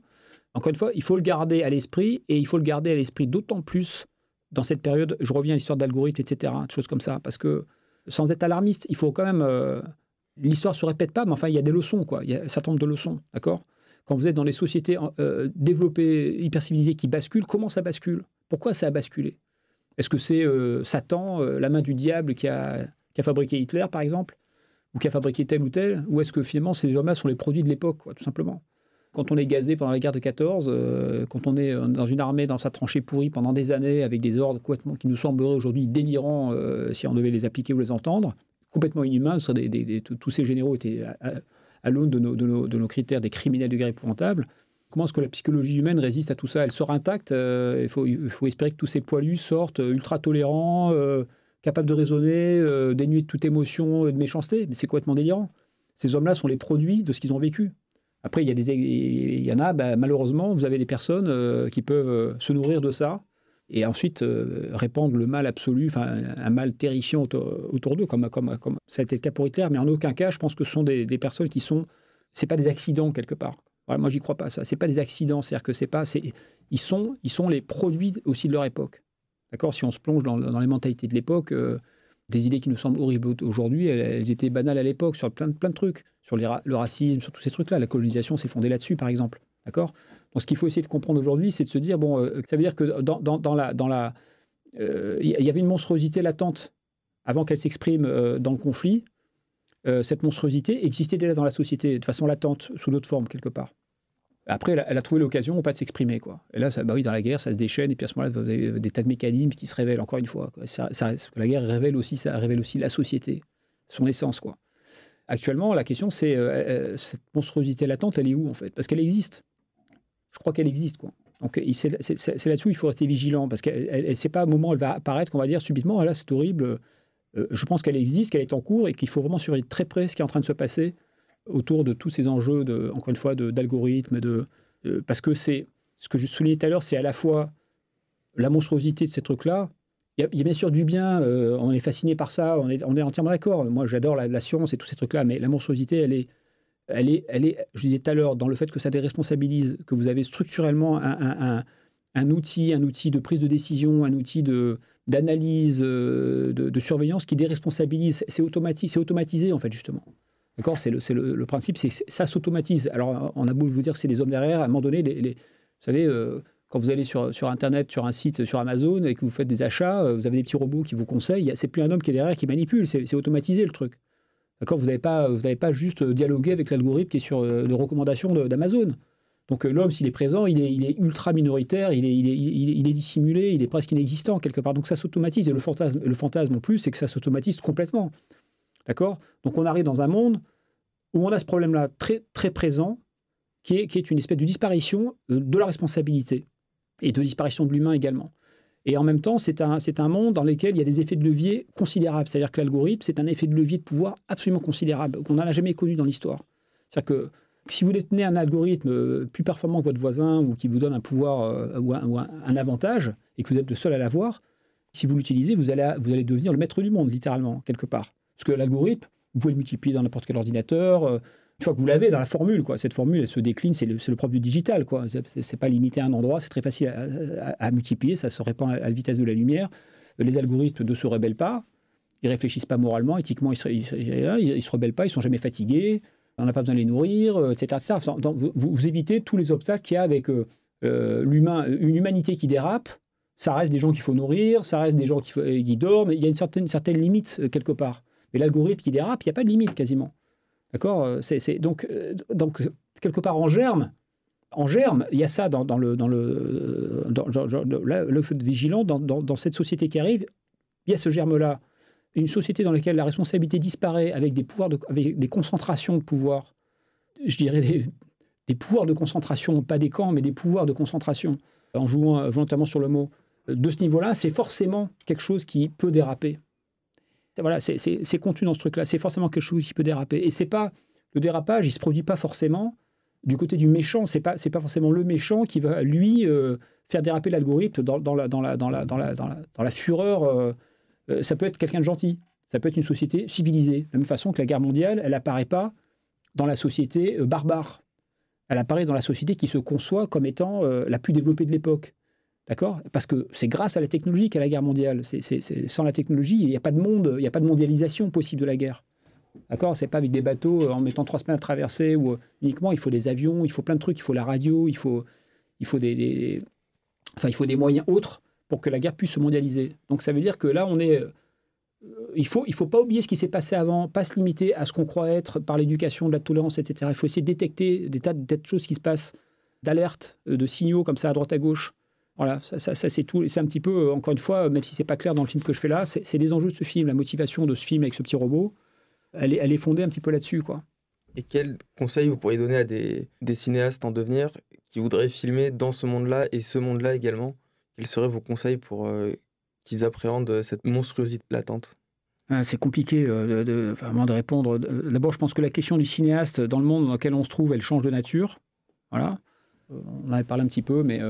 Encore une fois, il faut le garder à l'esprit, et il faut le garder à l'esprit d'autant plus dans cette période, je reviens à l'histoire d'algorithmes, etc., des choses comme ça, parce que sans être alarmiste, il faut quand même... L'histoire L'histoire se répète pas, mais enfin, il y a des leçons, quoi. Il y a, ça tombe de leçons, d'accord quand vous êtes dans les sociétés euh, développées, hyper civilisées qui basculent, comment ça bascule Pourquoi ça a basculé Est-ce que c'est euh, Satan, euh, la main du diable qui a, fabriqué Hitler, par exemple Ou qui a fabriqué tel ou tel Ou est-ce que finalement ces hommes-là sont les produits de l'époque, tout simplement quand on est gazé pendant la guerre de 14, quand on est dans une armée dans sa tranchée pourrie pendant des années avec des ordres qui nous sembleraient aujourd'hui délirants si on devait les appliquer ou les entendre, complètement inhumains, tous ces généraux étaient à l'aune de, nos, critères des criminels de guerre épouvantable, Comment est-ce que la psychologie humaine résiste à tout ça Elle sort intacte. Euh, il, faut, espérer que tous ces poilus sortent euh, ultra tolérants, euh, capables de raisonner, dénués de toute émotion et de méchanceté. Mais c'est complètement délirant. Ces hommes-là sont les produits de ce qu'ils ont vécu. Après, il y, a des, il y en a, bah, malheureusement, vous avez des personnes qui peuvent se nourrir de ça, et ensuite euh, répandre le mal absolu, enfin un mal terrifiant autour, d'eux, comme, comme, comme ça a été le cas pour Hitler, mais en aucun cas, je pense que ce sont des, personnes qui sont, c'est pas des accidents quelque part. Voilà, moi, j'y crois pas ça. C'est pas des accidents, c'est-à-dire que c'est pas, ils sont, ils sont les produits aussi de leur époque. D'accord Si on se plonge dans, les mentalités de l'époque. Euh, des idées qui nous semblent horribles aujourd'hui, elles, étaient banales à l'époque sur plein de, plein de trucs, sur le racisme, sur tous ces trucs-là. La colonisation s'est fondée là-dessus, par exemple. D'accord Donc, ce qu'il faut essayer de comprendre aujourd'hui, c'est de se dire bon, euh, ça veut dire que dans, la. Dans la euh, il y avait une monstruosité latente avant qu'elle s'exprime euh, dans le conflit. cette monstruosité existait déjà dans la société, de façon latente, sous d'autres formes, quelque part. Après, elle a, trouvé l'occasion ou pas de s'exprimer. quoi. Et là, ça, bah dans la guerre, ça se déchaîne, et puis à ce moment-là, vous avez des tas de mécanismes qui se révèlent, encore une fois. Ça, la guerre révèle aussi, ça révèle aussi la société, son essence. quoi. Actuellement, la question, c'est cette monstruosité latente, elle est où en fait Parce qu'elle existe je crois qu'elle existe. Quoi. Donc c'est là-dessus il faut rester vigilant, parce que c'est pas un moment où elle va apparaître qu'on va dire subitement, ah là c'est horrible, euh, je pense qu'elle existe, qu'elle est en cours, et qu'il faut vraiment surveiller très près ce qui est en train de se passer autour de tous ces enjeux, de, encore une fois, d'algorithmes, de, euh, parce que c'est ce que je soulignais tout à l'heure, c'est à la fois la monstruosité de ces trucs-là, il y, a, bien sûr du bien, euh, on est fasciné par ça, on est, on est entièrement d'accord. Moi, j'adore la, la, science et tous ces trucs-là, mais la monstruosité, elle est, elle est, je disais tout à l'heure, dans le fait que ça déresponsabilise, que vous avez structurellement un, outil, un outil de prise de décision, un outil de, d'analyse, euh, de, surveillance qui déresponsabilise. C'est, automatique, c'est automatisé, en fait, justement. D'accord c'est le, principe, c'est ça s'automatise. Alors, on a beau vous dire que c'est des hommes derrière, à un moment donné, les, vous savez, euh, quand vous allez sur, Internet, sur un site, sur Amazon, et que vous faites des achats, euh, vous avez des petits robots qui vous conseillent, c'est plus un homme qui est derrière qui manipule, c'est automatisé le truc. D'accord Vous n'avez pas, pas juste euh, dialogué avec l'algorithme qui est sur euh, les recommandations d'Amazon. Donc euh, l'homme, s'il est présent, il est, ultra minoritaire, il est, il, est, dissimulé, il est presque inexistant quelque part. Donc ça s'automatise. Et le fantasme, le fantasme en plus, c'est que ça s'automatise complètement. D'accord Donc on arrive dans un monde où on a ce problème-là très, très présent, qui est, qui est une espèce de disparition de la responsabilité et de disparition de l'humain également. Et en même temps, c'est un, un monde dans lequel il y a des effets de levier considérables. C'est-à-dire que l'algorithme, c'est un effet de levier de pouvoir absolument considérable, qu'on n'en a jamais connu dans l'histoire. C'est-à-dire que si vous détenez un algorithme euh, plus performant que votre voisin ou qui vous donne un pouvoir euh, ou, un, avantage et que vous êtes le seul à l'avoir, si vous l'utilisez, vous allez, vous allez devenir le maître du monde, littéralement, quelque part. Parce que l'algorithme, vous pouvez le multiplier dans n'importe quel ordinateur, euh, une fois que vous l'avez dans la formule, quoi, cette formule, elle se décline, c'est le, propre du digital. Ce C'est pas limité à un endroit, c'est très facile à, multiplier, ça se répand à la vitesse de la lumière. Les algorithmes ne se rebellent pas, ils ne réfléchissent pas moralement, éthiquement, ils ne se rebellent pas, ils ne sont jamais fatigués, on n'a pas besoin de les nourrir, euh, etc. vous, évitez tous les obstacles qu'il y a avec euh, euh, l'humain, une humanité qui dérape, ça reste des gens qu'il faut nourrir, ça reste des gens qui, dorment, il y a une certaine, certaine limite quelque part. Mais l'algorithme qui dérape, il n'y a pas de limite quasiment. D'accord euh, c'est, donc, euh, donc, quelque part en germe, en germe, il y a ça dans, le, dans le, le feu de vigilant, dans, cette société qui arrive, il y a ce germe-là. Une société dans laquelle la responsabilité disparaît avec des, pouvoirs avec des concentrations de pouvoir, je dirais des, pouvoirs de concentration, pas des camps, mais des pouvoirs de concentration, en jouant euh, volontairement sur le mot, de ce niveau-là, c'est forcément quelque chose qui peut déraper. Voilà, c'est contenu dans ce truc-là. C'est forcément quelque chose qui peut déraper. Et c'est pas le dérapage, il se produit pas forcément du côté du méchant. C'est pas c'est pas forcément le méchant qui va lui euh, faire déraper l'algorithme dans, la dans la dans dans dans la, fureur. Euh, euh, ça peut être quelqu'un de gentil. Ça peut être une société civilisée. De la même façon que la guerre mondiale, elle apparaît pas dans la société barbare. Elle apparaît dans la société qui se conçoit comme étant la plus développée de l'époque. D'accord Parce que c'est grâce à la technologie qu'est la guerre mondiale. C'est sans la technologie, il n'y a pas de monde, il n'y a pas de mondialisation possible de la guerre. D'accord C'est pas avec des bateaux euh, en mettant trois semaines à traverser ou euh, uniquement, il faut des avions, il faut plein de trucs, il faut la radio, il faut, il faut des, enfin, il faut des moyens autres pour que la guerre puisse se mondialiser. Donc ça veut dire que là, on est. Euh, il faut, il faut pas oublier ce qui s'est passé avant, pas se limiter à ce qu'on croit être par l'éducation, de la tolérance, etc. Il faut essayer de détecter des tas, de, tas de choses qui se passent, d'alerte, de signaux comme ça à droite à gauche. Voilà, ça, c'est tout. C'est un petit peu, euh, encore une fois, euh, même si c'est pas clair dans le film que je fais là, c'est les enjeux de ce film, la motivation de ce film avec ce petit robot, elle est, est fondée un petit peu là-dessus, quoi. Et quels conseils vous pourriez donner à des, cinéastes en devenir qui voudraient filmer dans ce monde-là et ce monde-là également Quels seraient vos conseils pour euh, qu'ils appréhendent cette monstruosité latente ah, c'est compliqué de, vraiment de répondre. D'abord, je pense que la question du cinéaste dans le monde dans lequel on se trouve, elle change de nature. Voilà. On en avait parlé un petit peu, mais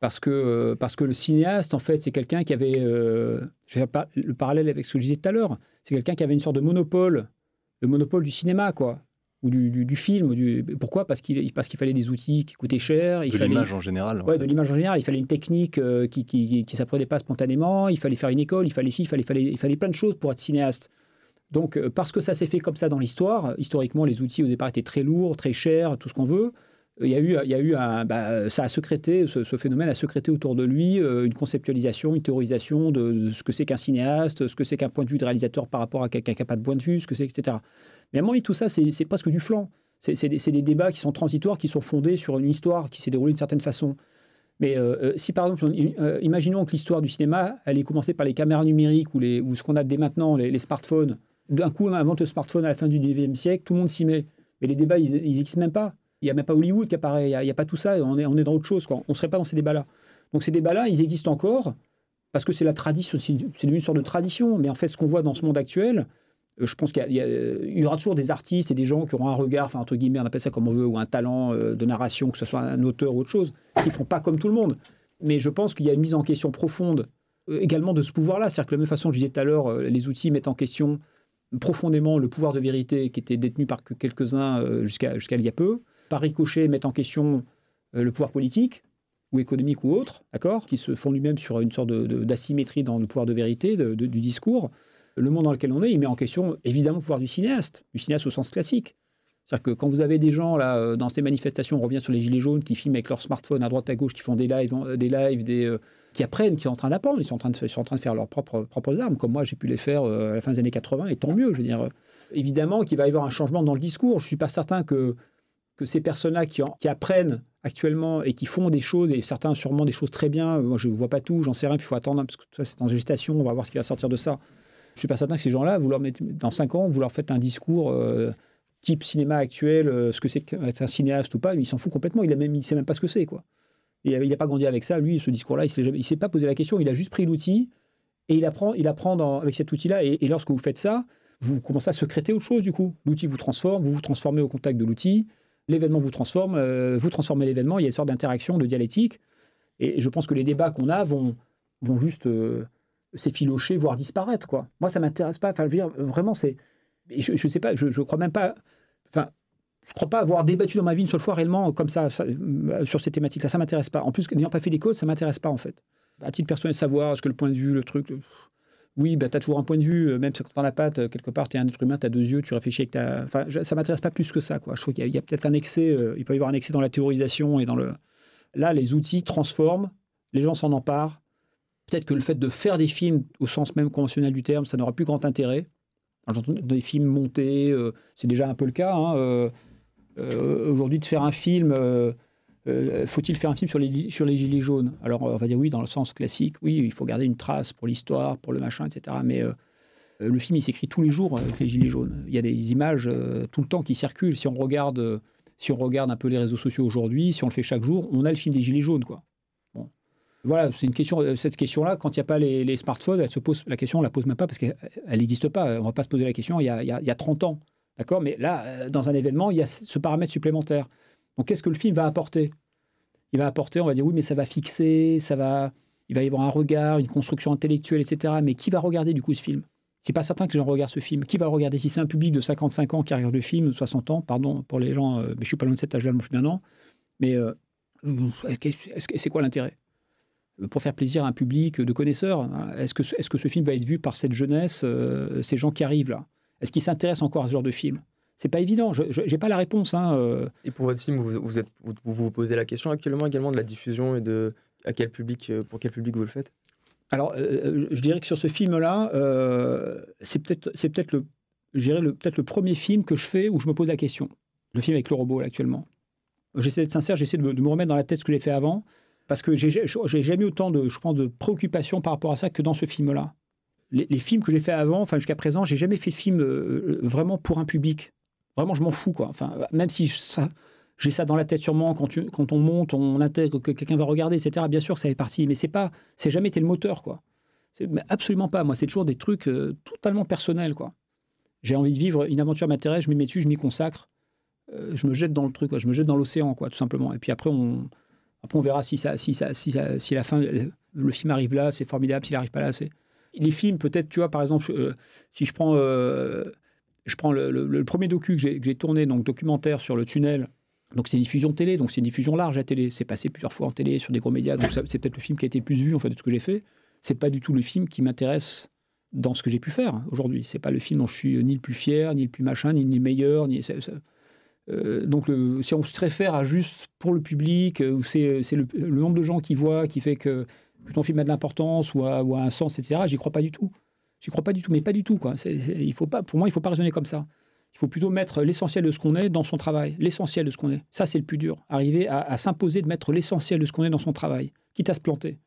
parce que, euh, parce que le cinéaste, en fait, c'est quelqu'un qui avait, euh, je le parallèle avec ce que je disais tout à l'heure, c'est quelqu'un qui avait une sorte de monopole, le monopole du cinéma, quoi, ou du, du, film. Du, pourquoi Parce qu'il parce fallait des outils qui coûtaient cher. Il de l'image en général. de l'image en général. Il fallait une technique euh, qui, qui, s'apprenait pas spontanément, il fallait faire une école, il fallait il il fallait plein de choses pour être cinéaste. Donc, parce que ça s'est fait comme ça dans l'histoire, historiquement, les outils au départ étaient très lourds, très chers, tout ce qu'on veut il y a eu, un, bah, ça a secrété, ce, phénomène a secrété autour de lui euh, une conceptualisation, une théorisation de, ce que c'est qu'un cinéaste, ce que c'est qu'un point de vue de réalisateur par rapport à quelqu'un qui n'a pas de point de vue, ce que c'est, etc. Mais à mon avis, tout ça, c'est presque du flanc. C'est des, débats qui sont transitoires, qui sont fondés sur une histoire qui s'est déroulée d'une certaine façon. Mais euh, euh, si par exemple, imaginons que l'histoire du cinéma elle est commencer par les caméras numériques ou, ce qu'on a dès maintenant, les, les smartphones. D'un coup, on invente le smartphone à la fin du 19e siècle, tout le monde s'y met. Mais les débats, ils n'existent même pas. Il n'y a même pas Hollywood qui apparaît, il n'y a, pas tout ça, on est, on est dans autre chose, quoi. on ne serait pas dans ces débats-là. Donc ces débats-là, ils existent encore, parce que c'est la tradition, c'est devenu une sorte de tradition, mais en fait ce qu'on voit dans ce monde actuel, euh, je pense qu'il euh, y, aura toujours des artistes et des gens qui auront un regard, enfin entre guillemets, on appelle ça comme on veut, ou un talent euh, de narration, que ce soit un auteur ou autre chose, qui ne font pas comme tout le monde. Mais je pense qu'il y a une mise en question profonde également de ce pouvoir-là. C'est-à-dire que de la même façon que je disais tout à l'heure, les outils mettent en question profondément le pouvoir de vérité qui était détenu par quelques-uns jusqu'à jusqu'à il y a peu par ricochet, met en question euh, le pouvoir politique, ou économique ou autre, d'accord, qui se font lui-même sur une sorte d'asymétrie dans le pouvoir de vérité du discours. Le monde dans lequel on est, il met en question évidemment le pouvoir du cinéaste, du cinéaste au sens classique. C'est-à-dire que quand vous avez des gens là euh, dans ces manifestations, on revient sur les gilets jaunes qui filment avec leur smartphone à droite à gauche, qui font des lives, euh, des lives, des qui apprennent, qui sont en train d'apprendre, ils sont en train de, faire leurs propres, propres armes, comme moi j'ai pu les faire à la fin des années 80, et tant mieux. Je veux dire, évidemment qu'il va y avoir un changement dans le discours. Je suis pas certain que que ces personnes-là qui, apprennent actuellement et qui font des choses, et certains sûrement des choses très bien, moi je ne vois pas tout, j'en sais rien, puis il faut attendre, parce que ça c'est en gestation, on va voir ce qui va sortir de ça. Je ne suis pas certain que ces gens-là, vous leur dans cinq ans, vous leur faites un discours euh, type cinéma actuel, euh, ce que c'est qu'être un cinéaste ou pas, il s'en fout complètement, il ne sait même pas ce que c'est. quoi. Et euh, il n'a pas grandi avec ça, lui, ce discours-là, il ne s'est pas posé la question, il a juste pris l'outil et il apprend, il apprend avec cet outil-là. Et, et, lorsque vous faites ça, vous commencez à secréter autre chose du coup. L'outil vous transforme, vous vous transformez au contact de l'outil l'événement vous transforme, euh, vous transformez l'événement, il y a une sorte d'interaction, de dialectique. Et, je pense que les débats qu'on a vont, vont juste euh, s'effilocher, voire disparaître. Quoi. Moi, ça m'intéresse pas. Enfin, vraiment, c'est. Je ne sais pas, je ne crois même pas. Enfin, je crois pas avoir débattu dans ma vie une seule fois réellement comme ça, euh, sur ces thématiques-là. Ça m'intéresse pas. En plus, n'ayant pas fait des causes, ça m'intéresse pas, en fait. À titre personnel, savoir, est-ce que le point de vue, le truc oui, bah, tu as toujours un point de vue, euh, même quand tu as patte, quelque part, tu es un être humain, tu as deux yeux, tu réfléchis avec ta. Enfin, ça m'intéresse pas plus que ça, quoi. Je trouve qu'il y a, peut-être un excès, euh, il peut y avoir un excès dans la théorisation et dans le. Là, les outils transforment, les gens s'en emparent. Peut-être que le fait de faire des films au sens même conventionnel du terme, ça n'aura plus grand intérêt. J'entends des films montés, euh, c'est déjà un peu le cas. Hein, aujourd'hui, de faire un film. Euh, faut-il faire un film sur les, gilets jaunes Alors, on va dire oui, dans le sens classique, oui, il faut garder une trace pour l'histoire, pour le machin, etc. Mais euh, le film, il s'écrit tous les jours euh, avec les gilets jaunes. Il y a des images tout le temps qui circulent. Si on regarde, si on regarde un peu les réseaux sociaux aujourd'hui, si on le fait chaque jour, on a le film des gilets jaunes, quoi. Voilà, c'est une question. Cette question-là, quand il n'y a pas les, smartphones, elle se pose la question, on la pose même pas parce qu'elle n'existe pas. On va pas se poser la question. Il y a, il y a, 30 ans, d'accord. Mais là, dans un événement, il y a ce paramètre supplémentaire qu'est-ce que le film va apporter Il va apporter, on va dire oui, mais ça va fixer, ça va, il va y avoir un regard, une construction intellectuelle, etc. Mais qui va regarder du coup ce film C'est pas certain que les gens regardent ce film. Qui va regarder Si c'est un public de 55 ans qui regarde le film, 60 ans, pardon pour les gens, euh, mais je suis pas loin de cet âge-là non plus maintenant, mais euh, euh, c'est quoi l'intérêt pour faire plaisir à un public de connaisseurs. Hein, est-ce que, est -ce que ce film va être vu par cette jeunesse, ces gens qui arrivent là Est-ce qu'ils s'intéressent encore à ce genre de film c'est pas évident. Je n'ai pas la réponse. Hein, euh. Et pour votre film, vous vous, êtes, vous vous, posez la question actuellement également de la diffusion et de à quel public, euh, pour quel public vous le faites Alors, euh, je dirais que sur ce film-là, c'est peut-être c'est peut-être le, peut-être le premier film que je fais où je me pose la question. Le film avec le robot là, actuellement. J'essaie d'être sincère, j'essaie de, me remettre dans la tête ce que j'ai fait avant, parce que j'ai jamais autant de, je pense, de préoccupation par rapport à ça que dans ce film-là. Les, films que j'ai fait avant, enfin jusqu'à présent, j'ai jamais fait film vraiment pour un public Vraiment, je m'en fous, quoi. Enfin, euh, même si ça, j'ai ça dans la tête sûrement quand, quand on monte, on intègre que quelqu'un va regarder, etc. Bien sûr, ça est parti, mais c'est pas, c'est jamais été le moteur, quoi. Absolument pas. Moi, c'est toujours des trucs euh, totalement personnels, quoi. J'ai envie de vivre une aventure m'intéresse, je m'y mets dessus, je m'y consacre, euh, je me jette dans le truc, je me jette dans l'océan, quoi, tout simplement. Et puis après, on, après, on verra si ça, si ça, si, la fin, le film arrive là, c'est formidable. S'il arrive pas là, c'est les films, peut-être, tu vois, par exemple, si je prends je prends le, premier docu que j'ai tourné, donc documentaire sur le tunnel donc c'est une diffusion télé, donc c'est une diffusion large à télé. C'est passé plusieurs fois en télé sur des gros médias, donc c'est peut-être le film qui a été le plus vu en fait de ce que j'ai fait. C'est pas du tout le film qui m'intéresse dans ce que j'ai pu faire hein, aujourd'hui. C'est pas le film dont je suis euh, ni le plus fier, ni le plus machin, ni, le meilleur, ni euh, donc le, si on se réfère à juste pour le public, euh, ou c'est le, nombre de gens qui voient qui fait que, ton film a de l'importance ou, ou, a un sens, etc. J'y crois pas du tout. J'y crois pas du tout, mais pas du tout. Quoi. il faut pas, pour moi, il ne faut pas raisonner comme ça. Il faut plutôt mettre l'essentiel de ce qu'on est dans son travail, l'essentiel de ce qu'on est. Ça, c'est le plus dur. Arriver à, s'imposer de mettre l'essentiel de ce qu'on est dans son travail, quitte à se planter.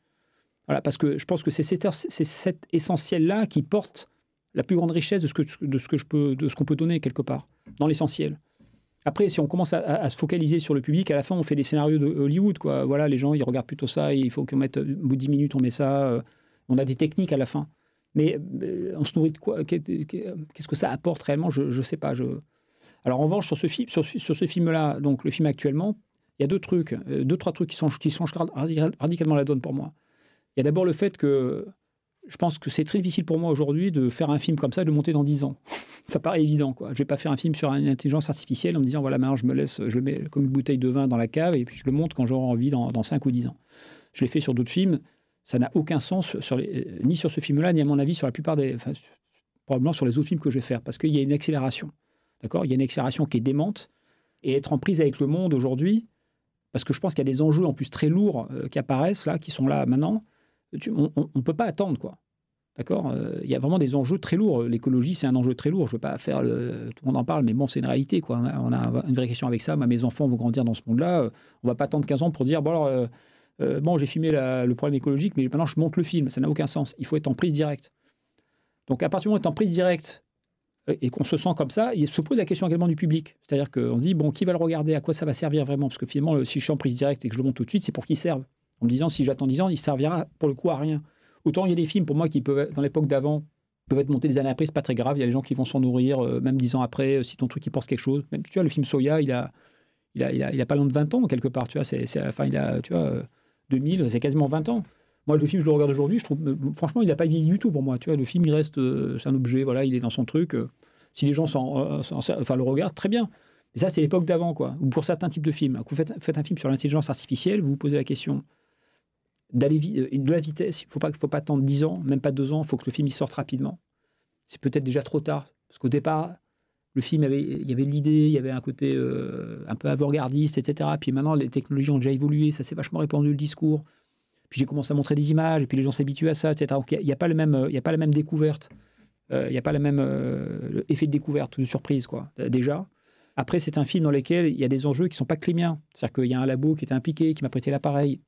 Voilà, parce que je pense que c'est cet, cet essentiel-là qui porte la plus grande richesse de ce de ce que je peux, de ce qu'on peut donner quelque part, dans l'essentiel. Après, si on commence à, se focaliser sur le public, à la fin, on fait des scénarios de Hollywood, quoi. Voilà, les gens, ils regardent plutôt ça, il faut qu'on mette, au bout de 10 minutes, on met ça. Euh, on a des techniques à la fin. Mais euh, on se nourrit de quoi Qu'est-ce que ça apporte réellement Je ne sais pas. Je... Alors en revanche, sur ce, film, sur, ce film-là, donc le film actuellement, il y a deux trucs, euh, deux, trois trucs qui changent, qui changent radicalement la donne pour moi. Il y a d'abord le fait que je pense que c'est très difficile pour moi aujourd'hui de faire un film comme ça, et de monter dans 10 ans. *laughs* ça paraît évident, quoi. Je vais pas faire un film sur une intelligence artificielle en me disant, voilà, maintenant je me laisse, je mets comme une bouteille de vin dans la cave et puis je le monte quand j'aurai envie dans, dans 5 ou 10 ans. Je l'ai fait sur d'autres films. Ça n'a aucun sens, sur les, euh, ni sur ce film-là, ni à mon avis, sur la plupart des. probablement sur les autres films que je vais faire, parce qu'il y a une accélération. D'accord Il y a une accélération qui est démente. Et être en prise avec le monde aujourd'hui, parce que je pense qu'il y a des enjeux en plus très lourds euh, qui apparaissent là, qui sont là maintenant, on ne peut pas attendre, quoi. D'accord euh, Il y a vraiment des enjeux très lourds. L'écologie, c'est un enjeu très lourd. Je ne veux pas faire le... Tout le monde en parle, mais bon, c'est une réalité. Quoi. On a, une vraie question avec ça. mes enfants vont grandir dans ce monde-là. On ne va pas attendre 15 ans pour dire, bon euh, bon, j'ai filmé le problème écologique, mais maintenant je monte le film. Ça n'a aucun sens. Il faut être en prise directe. Donc, à partir du moment où on est en prise directe euh, et qu'on se sent comme ça, il se pose la question également du public. C'est-à-dire qu'on se dit, bon, qui va le regarder À quoi ça va servir vraiment Parce que finalement, euh, si je suis en prise directe et que je le monte tout de suite, c'est pour qu'il serve. En me disant, si j'attends 10 ans, il servira pour le coup à rien. Autant il y a des films pour moi qui peuvent, dans l'époque d'avant, peuvent être montés des années après, c'est pas très grave. Il y a des gens qui vont s'en nourrir, même 10 ans après, si ton truc, il porte quelque chose. Même, tu vois, le film Soya, il a, il a, il a, pas loin de 20 ans, quelque part, tu vois. C'est, la il a, tu vois. 2000, c'est quasiment 20 ans. Moi, le film, je le regarde aujourd'hui, je trouve, euh, franchement, il n'a pas vieilli du tout pour moi. Tu vois, le film, il reste, euh, c'est un objet, voilà, il est dans son truc. Euh. si les gens s'en, enfin, le regardent, très bien. ça, c'est l'époque d'avant, quoi. Ou pour certains types de films. Vous faites, un film sur l'intelligence artificielle, vous vous posez la question de la vitesse. Il ne faut pas, faut pas attendre 10 ans, même pas 2 ans. Il faut que le film sorte rapidement. C'est peut-être déjà trop tard. Parce qu'au départ, le film, avait, il y avait l'idée, il y avait un côté euh, un peu avant-gardiste, etc. Puis maintenant, les technologies ont déjà évolué, ça s'est vachement répandu le discours. Puis j'ai commencé à montrer des images, et puis les gens s'habituent à ça, etc. Donc il n'y a, pas même, il a pas la même découverte, euh, il n'y a pas euh, le même effet de découverte ou de surprise, quoi, déjà. Après, c'est un film dans lequel il y a des enjeux qui ne sont pas que les miens. C'est-à-dire qu'il y a un labo qui était impliqué, qui m'a prêté l'appareil.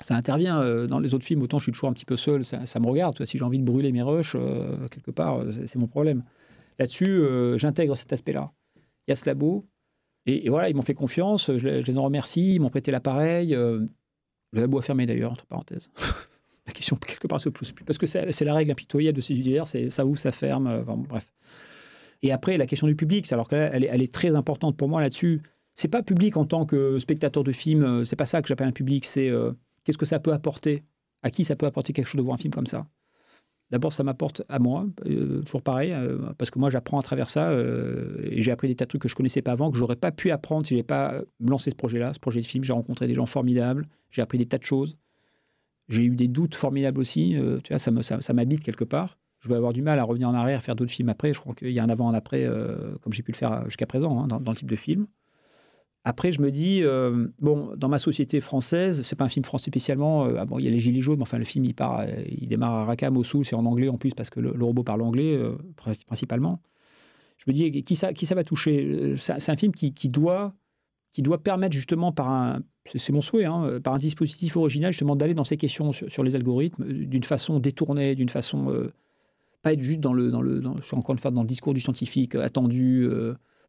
Ça intervient dans les autres films, autant je suis toujours un petit peu seul, ça, ça me regarde. Si j'ai envie de brûler mes rushs, quelque part, c'est mon problème. Là-dessus, euh, j'intègre cet aspect-là. Il y a ce labo. Et, voilà, ils m'ont fait confiance. Je, les en remercie. Ils m'ont prêté l'appareil. Euh, le labo a fermé d'ailleurs, entre parenthèses. *laughs* la question quelque part se pose plus. Parce que c'est la règle impitoyable de ces univers, c'est ça ouvre, ça ferme, euh, bref. Et après, la question du public, alors que elle, est, très importante pour moi là-dessus. C'est pas public en tant que spectateur de film, c'est pas ça que j'appelle un public, c'est qu'est-ce que ça peut apporter, à qui ça peut apporter quelque chose de voir un film comme ça. D'abord, ça m'apporte à moi, euh, toujours pareil, euh, parce que moi, j'apprends à travers ça. Euh, et j'ai appris des tas de trucs que je connaissais pas avant, que j'aurais pas pu apprendre si je n'avais pas lancé ce projet-là, ce projet de film. J'ai rencontré des gens formidables, j'ai appris des tas de choses. J'ai eu des doutes formidables aussi. tu vois, ça m'habite ça, quelque part. Je vais avoir du mal à revenir en arrière, faire d'autres films après. Je crois qu'il y a un avant, un après, comme j'ai pu le faire jusqu'à présent, hein, dans, le type de film. Après, je me dis, euh, bon, dans ma société française, c'est pas un film français spécialement. Euh, ah bon, il y a les Gilets jaunes, mais enfin, le film, il, part, euh, il démarre à Rakam, Mossoul, c'est en anglais en plus, parce que le, robot parle anglais principalement. Je me dis, qui ça, qui ça va toucher C'est un film qui, doit, qui doit permettre justement, par un, c'est mon souhait, hein, par un dispositif original, justement, d'aller dans ces questions sur, les algorithmes d'une façon détournée, d'une façon. pas être juste dans le. Dans le dans le discours du scientifique attendu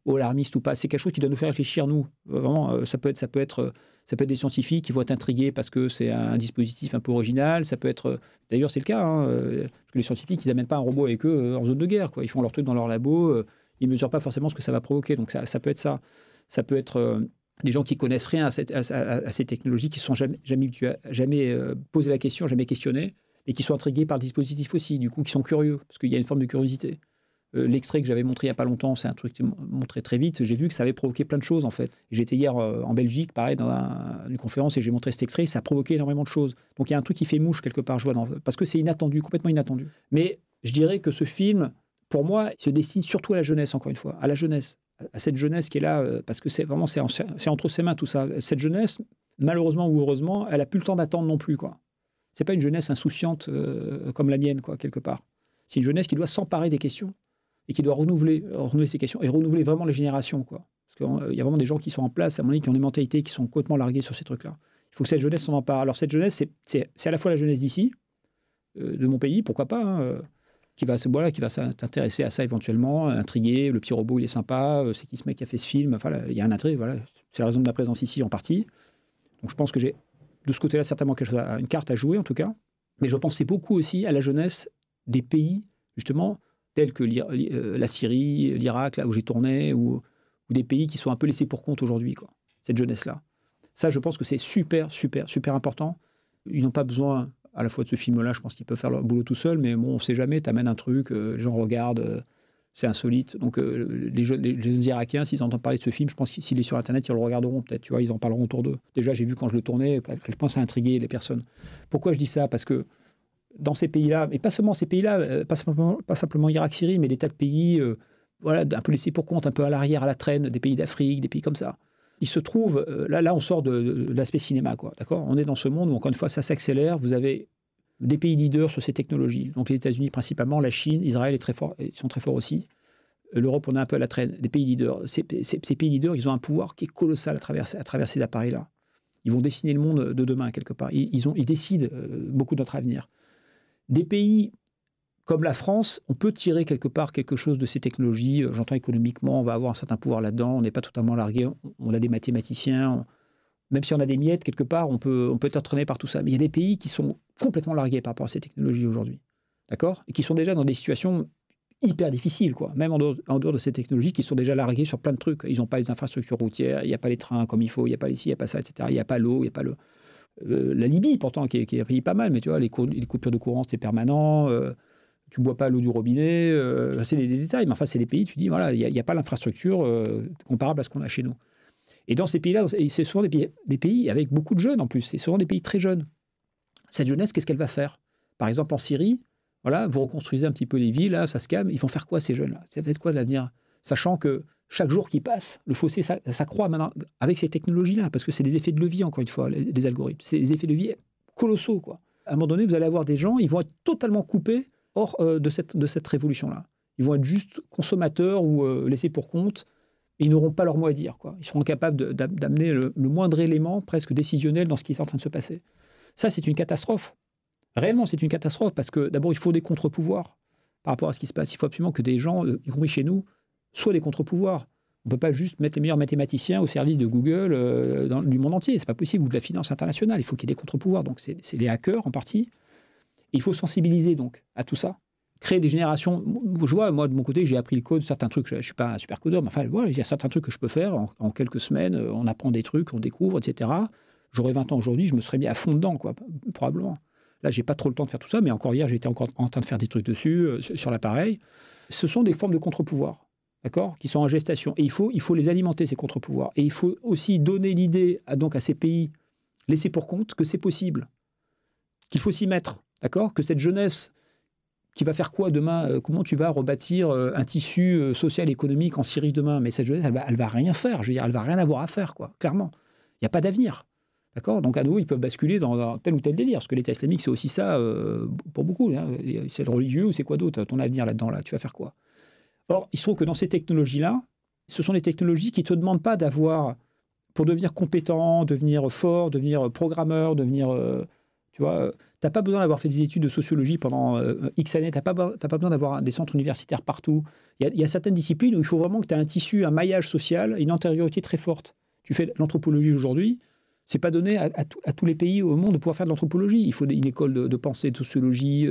ou alarmiste ou pas. C'est quelque chose qui doit nous faire réfléchir, nous. Vraiment, euh, ça peut être, ça peut être, euh, ça peut être des scientifiques qui vont être intrigués parce que c'est un dispositif un peu original. Ça peut être, euh, d'ailleurs, c'est le cas, hein, parce que les scientifiques, ils n'amènent pas un robot avec eux en zone de guerre. Quoi. Ils font leur truc dans leur labo. Ils mesurent pas forcément ce que ça va provoquer. Donc ça, ça peut être ça. Ça peut être des gens qui connaissent rien à, cette, à, ces technologies, qui ne sont jamais, jamais, jamais posé la question, jamais questionnés, et qui sont intrigués par le dispositif aussi, du coup, qui sont curieux, parce qu'il y a une forme de curiosité. Euh, l'extrait que j'avais montré il n'y a pas longtemps, c'est un truc qui montré très vite. J'ai vu que ça avait provoqué plein de choses en fait. J'étais hier euh, en Belgique, pareil, dans une conférence et j'ai montré cet extrait. Ça a provoqué énormément de choses. Donc il y a un truc qui fait mouche quelque part, je vois, dans, parce que c'est inattendu, complètement inattendu. Mais je dirais que ce film, pour moi, se destine surtout à la jeunesse, encore une fois, à la jeunesse, à cette jeunesse qui est là, euh, parce que c'est vraiment c'est entre ses mains tout ça. Cette jeunesse, malheureusement ou heureusement, elle n'a plus le temps d'attendre non plus quoi. C'est pas une jeunesse insouciante comme la mienne quoi quelque part. C'est une jeunesse qui doit s'emparer des questions et qui doit renouveler, renouveler ces questions et renouveler vraiment les générations. Quoi. Parce qu'il euh, y a vraiment des gens qui sont en place, à mon avis, qui ont des mentalités qui sont complètement larguées sur ces trucs-là. Il faut que cette jeunesse s'en empare. Alors, cette jeunesse, c'est à la fois la jeunesse d'ici, euh, de mon pays, pourquoi pas, hein, euh, qui va, voilà, qui va s'intéresser à ça éventuellement, intriguer, le petit robot, il est sympa, c'est qui ce mec qui a fait ce film, enfin, il y a un intérêt, voilà, c'est la raison de ma présence ici en partie. Donc, je pense que j'ai, de ce côté-là, certainement quelque chose une carte à jouer, en tout cas. Mais je pensais beaucoup aussi à la jeunesse des pays, justement, tels que euh, la Syrie, l'Irak, là où j'ai tourné, ou, ou, des pays qui sont un peu laissés pour compte aujourd'hui, quoi, cette jeunesse-là. Ça, je pense que c'est super, super, super important. Ils n'ont pas besoin à la fois de ce film-là, je pense qu'ils peuvent faire leur boulot tout seuls, mais bon, on ne sait jamais, tu amènes un truc, euh, les gens regardent, euh, c'est insolite. Donc les, jeunes, Irakiens, s'ils entendent parler de ce film, je pense que s'il est sur Internet, ils le regarderont peut-être, tu vois, ils en parleront autour d'eux. Déjà, j'ai vu quand je le tournais, je pense à intriguer les personnes. Pourquoi je dis ça Parce que dans ces pays-là, mais pas seulement ces pays-là, euh, pas simplement, Irak-Syrie, mais des tas de pays, euh, voilà, un peu laissés pour compte, un peu à l'arrière, à la traîne, des pays d'Afrique, des pays comme ça. Il se trouve, euh, là, là, on sort de, l'aspect cinéma, quoi, d'accord On est dans ce monde où, encore une fois, ça s'accélère, vous avez des pays leaders sur ces technologies, donc les États-Unis principalement, la Chine, Israël est très fort, ils sont très forts aussi. L'Europe, on est un peu à la traîne. Des pays leaders. Ces, pays leaders, ils ont un pouvoir qui est colossal à travers, à ces appareils-là. Ils vont dessiner le monde de demain, quelque part. ils, ont, ils décident beaucoup de notre avenir. Des pays comme la France, on peut tirer quelque part quelque chose de ces technologies. Euh, j'entends économiquement, on va avoir un certain pouvoir là-dedans, on n'est pas totalement largué, on a des mathématiciens, même si on a des miettes quelque part, on peut, on être entraîné par tout ça. Mais il y a des pays qui sont complètement largués par rapport à ces technologies aujourd'hui. D'accord Et qui sont déjà dans des situations hyper difficiles, quoi. Même en dehors, de ces technologies qui sont déjà largués sur plein de trucs. Ils n'ont pas les infrastructures routières, il n'y a pas les trains comme il faut, il n'y a pas ici, il n'y a pas ça, etc. Il n'y a pas l'eau, il n'y a pas le. Euh, la Libye, pourtant, qui est, qui un pays pas mal, mais tu vois, les, coupures de courant, c'est permanent. Euh, tu bois pas l'eau du robinet. Euh, c'est des, détails, mais enfin, c'est des pays, tu dis, voilà, il n'y a, pas l'infrastructure comparable à ce qu'on a chez nous. Et dans ces pays-là, c'est souvent des pays, avec beaucoup de jeunes en plus. C'est souvent des pays très jeunes. Cette jeunesse, qu'est-ce qu'elle va faire Par exemple, en Syrie, voilà, vous reconstruisez un petit peu les villes, là, ça se calme. Ils vont faire quoi, ces jeunes-là Ça va être quoi de l'avenir Sachant que chaque jour qui passe, le fossé s'accroît maintenant avec ces technologies-là, parce que c'est des effets de levier, encore une fois, les, algorithmes. C'est des effets de levier colossaux. Quoi. À un moment donné, vous allez avoir des gens, ils vont être totalement coupés hors euh, de cette, de cette révolution-là. Ils vont être juste consommateurs ou euh, laissés pour compte. Et ils n'auront pas leur mot à dire. Quoi. Ils seront capables d'amener le, moindre élément presque décisionnel dans ce qui est en train de se passer. Ça, c'est une catastrophe. Réellement, c'est une catastrophe parce que d'abord, il faut des contre-pouvoirs par rapport à ce qui se passe. Il faut absolument que des gens, euh, y compris chez nous, soit des contre-pouvoirs. On ne peut pas juste mettre les meilleurs mathématiciens au service de Google euh, dans, du monde entier, c'est pas possible, ou de la finance internationale. Il faut qu'il y ait des contre-pouvoirs. Donc c'est les hackers en partie. il faut sensibiliser donc à tout ça. Créer des générations. Je vois, moi de mon côté, j'ai appris le code, certains trucs. Je ne suis pas un super codeur, mais enfin, voilà, il y a certains trucs que je peux faire en, quelques semaines. Euh, on apprend des trucs, on découvre, etc. J'aurais 20 ans aujourd'hui, je me serais mis à fond dedans, quoi, probablement. Là, j'ai pas trop le temps de faire tout ça, mais encore hier, j'étais encore en train de faire des trucs dessus, euh, sur l'appareil. Ce sont des formes de contre pouvoirs d'accord, qui sont en gestation. Et il faut, il faut les alimenter, ces contre-pouvoirs. Et il faut aussi donner l'idée à, donc à ces pays laissés pour compte que c'est possible, qu'il faut s'y mettre, d'accord, que cette jeunesse qui va faire quoi demain euh, Comment tu vas rebâtir euh, un tissu euh, social économique en Syrie demain Mais cette jeunesse, elle va, va rien faire. Je veux dire, elle va rien avoir à faire, quoi. Clairement, il n'y a pas d'avenir. D'accord Donc à nous ils peuvent basculer dans, tel ou tel délire, parce que l'État islamique, c'est aussi ça pour beaucoup. Hein. C'est le religieux ou c'est quoi d'autre Ton avenir là-dedans, là, tu vas faire quoi Or, il se trouve que dans ces technologies-là, ce sont des technologies qui ne te demandent pas d'avoir, pour devenir compétent, devenir fort, devenir euh, programmeur, devenir... Euh, tu vois, euh, t'as pas besoin d'avoir fait des études de sociologie pendant X années, Tu pas, pas besoin d'avoir des centres universitaires partout. Il y, a certaines disciplines où il faut vraiment que tu aies un tissu, un maillage social, une antériorité très forte. Tu fais l'anthropologie aujourd'hui, c'est pas donné à, tous les pays au monde de pouvoir faire de l'anthropologie. Il faut une école de, pensée, de sociologie,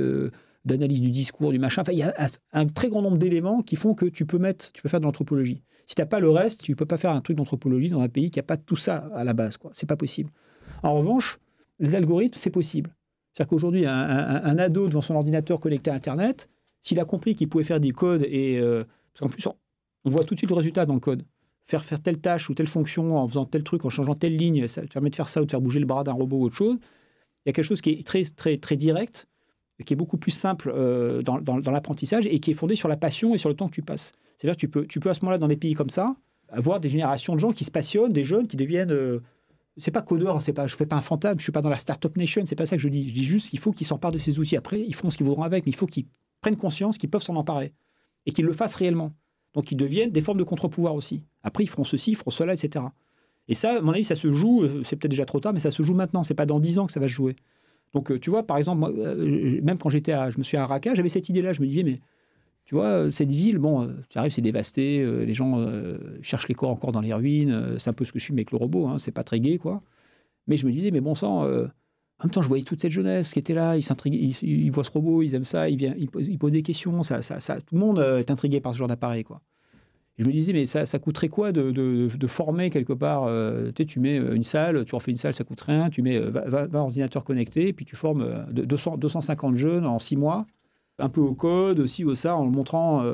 d'analyse du discours, du machin. Enfin, il y a un très grand nombre d'éléments qui font que tu peux mettre, tu peux faire de l'anthropologie. Si tu n'as pas le reste, tu ne peux pas faire un truc d'anthropologie dans un pays qui n'a pas tout ça à la base. Ce n'est pas possible. En revanche, les algorithmes, c'est possible. C'est-à-dire qu'aujourd'hui, un, ado devant son ordinateur connecté à Internet, s'il a compris qu'il pouvait faire des codes et. Euh, parce qu'en plus, on voit tout de suite le résultat dans le code. Faire, faire telle tâche ou telle fonction en faisant tel truc, en changeant telle ligne, ça te permet de faire ça ou de faire bouger le bras d'un robot ou autre chose. Il y a quelque chose qui est très, très, très direct qui est beaucoup plus simple euh, dans, l'apprentissage et qui est fondée sur la passion et sur le temps que tu passes. C'est-à-dire tu peux, tu peux à ce moment-là, dans des pays comme ça, avoir des générations de gens qui se passionnent, des jeunes qui deviennent... Euh, c'est pas codeur, hein, c'est pas, je fais pas un fantôme, je suis pas dans la startup nation, c'est pas ça que je dis. Je dis juste qu'il faut qu'ils s'emparent de ces outils. Après, ils feront ce qu'ils voudront avec, mais il faut qu'ils prennent conscience qu'ils peuvent s'en emparer et qu'ils le fassent réellement. Donc, ils deviennent des formes de contre-pouvoir aussi. Après, ils feront ceci, ils feront cela, etc. Et ça, à mon avis, ça se joue, euh, c'est peut-être déjà trop tard, mais ça se joue maintenant. C'est pas dans 10 ans que ça va se jouer. Donc, euh, tu vois, par exemple, euh, euh, même quand j'étais à, je me suis à Raqqa, j'avais cette idée-là. Je me disais, mais tu vois, cette ville, bon, tu arrives, c'est dévasté. les gens cherchent les corps encore dans les ruines. c'est un peu ce que je suis mais avec le robot. Hein, c'est pas très gai, quoi. Mais je me disais, mais bon sang. en même temps, je voyais toute cette jeunesse qui était là, ils ils, voient ce robot, ils aiment ça, ils, viennent, ils, posent, des questions, ça, ça, tout le monde est intrigué par ce genre d'appareil. quoi. Je me disais, mais ça, ça coûterait quoi de, de, former quelque part euh, Tu tu mets euh, une salle, tu refais une salle, ça coûte rien, tu mets 20, euh, ordinateurs connectés, puis tu formes 200, 250 jeunes en 6 mois, un peu au code, aussi au ça, en montrant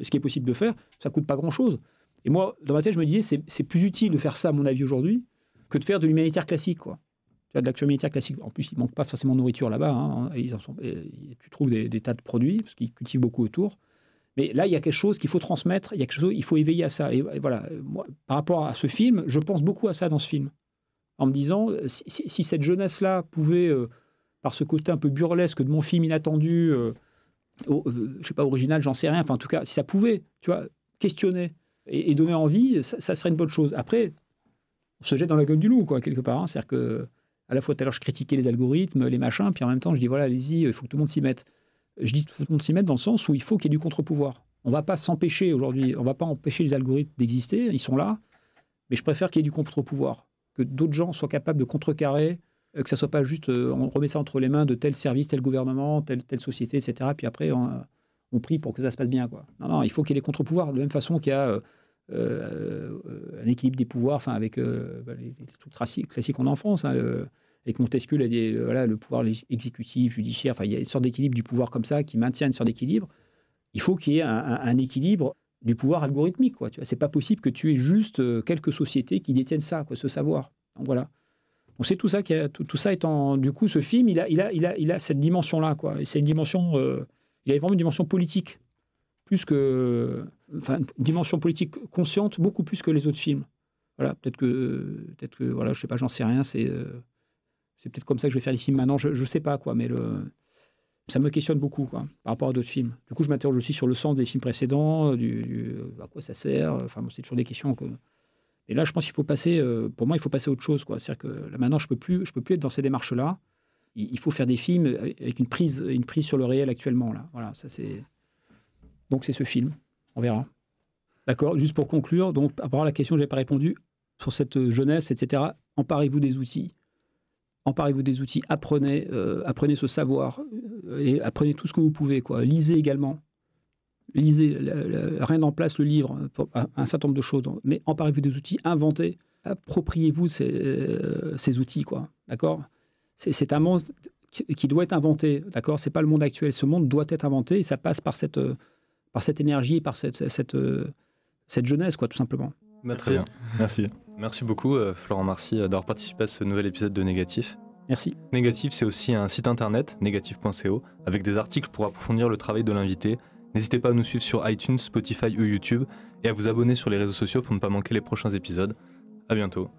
ce qui est possible de faire. Ça coûte pas grand-chose. Et moi, dans ma tête, je me disais, c'est plus utile de faire ça, à mon avis, aujourd'hui, que de faire de l'humanitaire classique, quoi de l'action humanitaire classique. En plus, il manque pas forcément de nourriture là-bas. Hein, ils en sont, tu trouves des, des, tas de produits, parce qu'ils cultivent beaucoup autour. Mais là, il y a quelque chose qu'il faut transmettre, il y a quelque chose, il faut éveiller à ça. Et, voilà, moi, par rapport à ce film, je pense beaucoup à ça dans ce film, en me disant si, cette jeunesse-là pouvait, euh, par ce côté un peu burlesque de mon film inattendu, je euh, ne euh, je sais pas original, j'en sais rien, enfin en tout cas, si ça pouvait, tu vois, questionner et, donner envie, ça, serait une bonne chose. Après, on se jette dans la gueule du loup, quoi, quelque part. Hein. C'est-à-dire que à la fois tout à l'heure je critiquais les algorithmes, les machins, puis en même temps je dis voilà, allez-y, il faut que tout le monde s'y mette. Je dis qu'il faut s'y mettre dans le sens où il faut qu'il y ait du contre-pouvoir. On ne va pas s'empêcher aujourd'hui, on ne va pas empêcher les algorithmes d'exister, ils sont là, mais je préfère qu'il y ait du contre-pouvoir, que d'autres gens soient capables de contrecarrer, euh, que ça soit pas juste euh, on remet ça entre les mains de tel service, tel gouvernement, telle, telle société, etc. Puis après, euh, on, prie pour que ça se passe bien. Quoi. Non, non, il faut qu'il y ait des contre-pouvoirs, de la même façon qu'il y a. un équilibre des pouvoirs, enfin avec bah, les, trucs classiques qu'on a en France, hein, et Montesquieu a euh, voilà, le pouvoir exécutif, judiciaire, enfin, il y a une sorte d'équilibre du pouvoir comme ça qui maintient une sorte d'équilibre. Il faut qu'il y ait un, équilibre du pouvoir algorithmique. Quoi, tu vois. C'est pas possible que tu aies juste euh, quelques sociétés qui détiennent ça, quoi, ce savoir. Donc, voilà. On sait tout ça, tout, ça étant, du coup, ce film, il a, il a, il a, il a cette dimension-là, quoi. c'est une dimension, euh, il a vraiment une dimension politique, plus que, enfin, une dimension politique consciente, beaucoup plus que les autres films. Voilà, peut-être que, peut-être que, voilà, je sais pas, j'en sais rien, c'est, c'est peut-être comme ça que je vais faire des films maintenant, je ne sais pas, quoi, mais le... ça me questionne beaucoup par rapport à d'autres films. Du coup, je m'interroge aussi sur le sens des films précédents, euh, du, euh, à quoi ça sert, euh, enfin, c'est toujours des questions Et là, je pense qu'il faut passer, pour moi, il faut passer à autre chose. C'est-à-dire que maintenant, je ne peux, plus, je peux plus être dans ces démarches-là. Il, faut faire des films avec une prise, une prise sur le réel actuellement. Là. Voilà, ça, Donc, c'est ce film. On verra. D'accord Juste pour conclure, donc, à part la question que je n'ai pas répondu, sur cette jeunesse, etc., emparez-vous des outils emparez-vous des outils, apprenez, euh, apprenez ce savoir, euh, et apprenez tout ce que vous pouvez. Lisez également. Lisez, rien n'emplace place le livre, euh, un, certain nombre de choses, mais emparez-vous des outils, inventez, appropriez-vous ces, outils. quoi. D'accord C'est un monde qui, doit être inventé. D'accord C'est pas le monde actuel. Ce monde doit être inventé et ça passe par cette, par énergie, par cette, jeunesse, quoi, tout simplement. Merci. Merci. Merci beaucoup, euh, Florent Marcy, euh, d'avoir participé à ce nouvel épisode de Négatif. Merci. Négatif, c'est aussi un site internet, négatif.co, avec des articles pour approfondir le travail de l'invité. N'hésitez pas à nous suivre sur iTunes, Spotify ou YouTube et à vous abonner sur les réseaux sociaux pour ne pas manquer les prochains épisodes. À bientôt.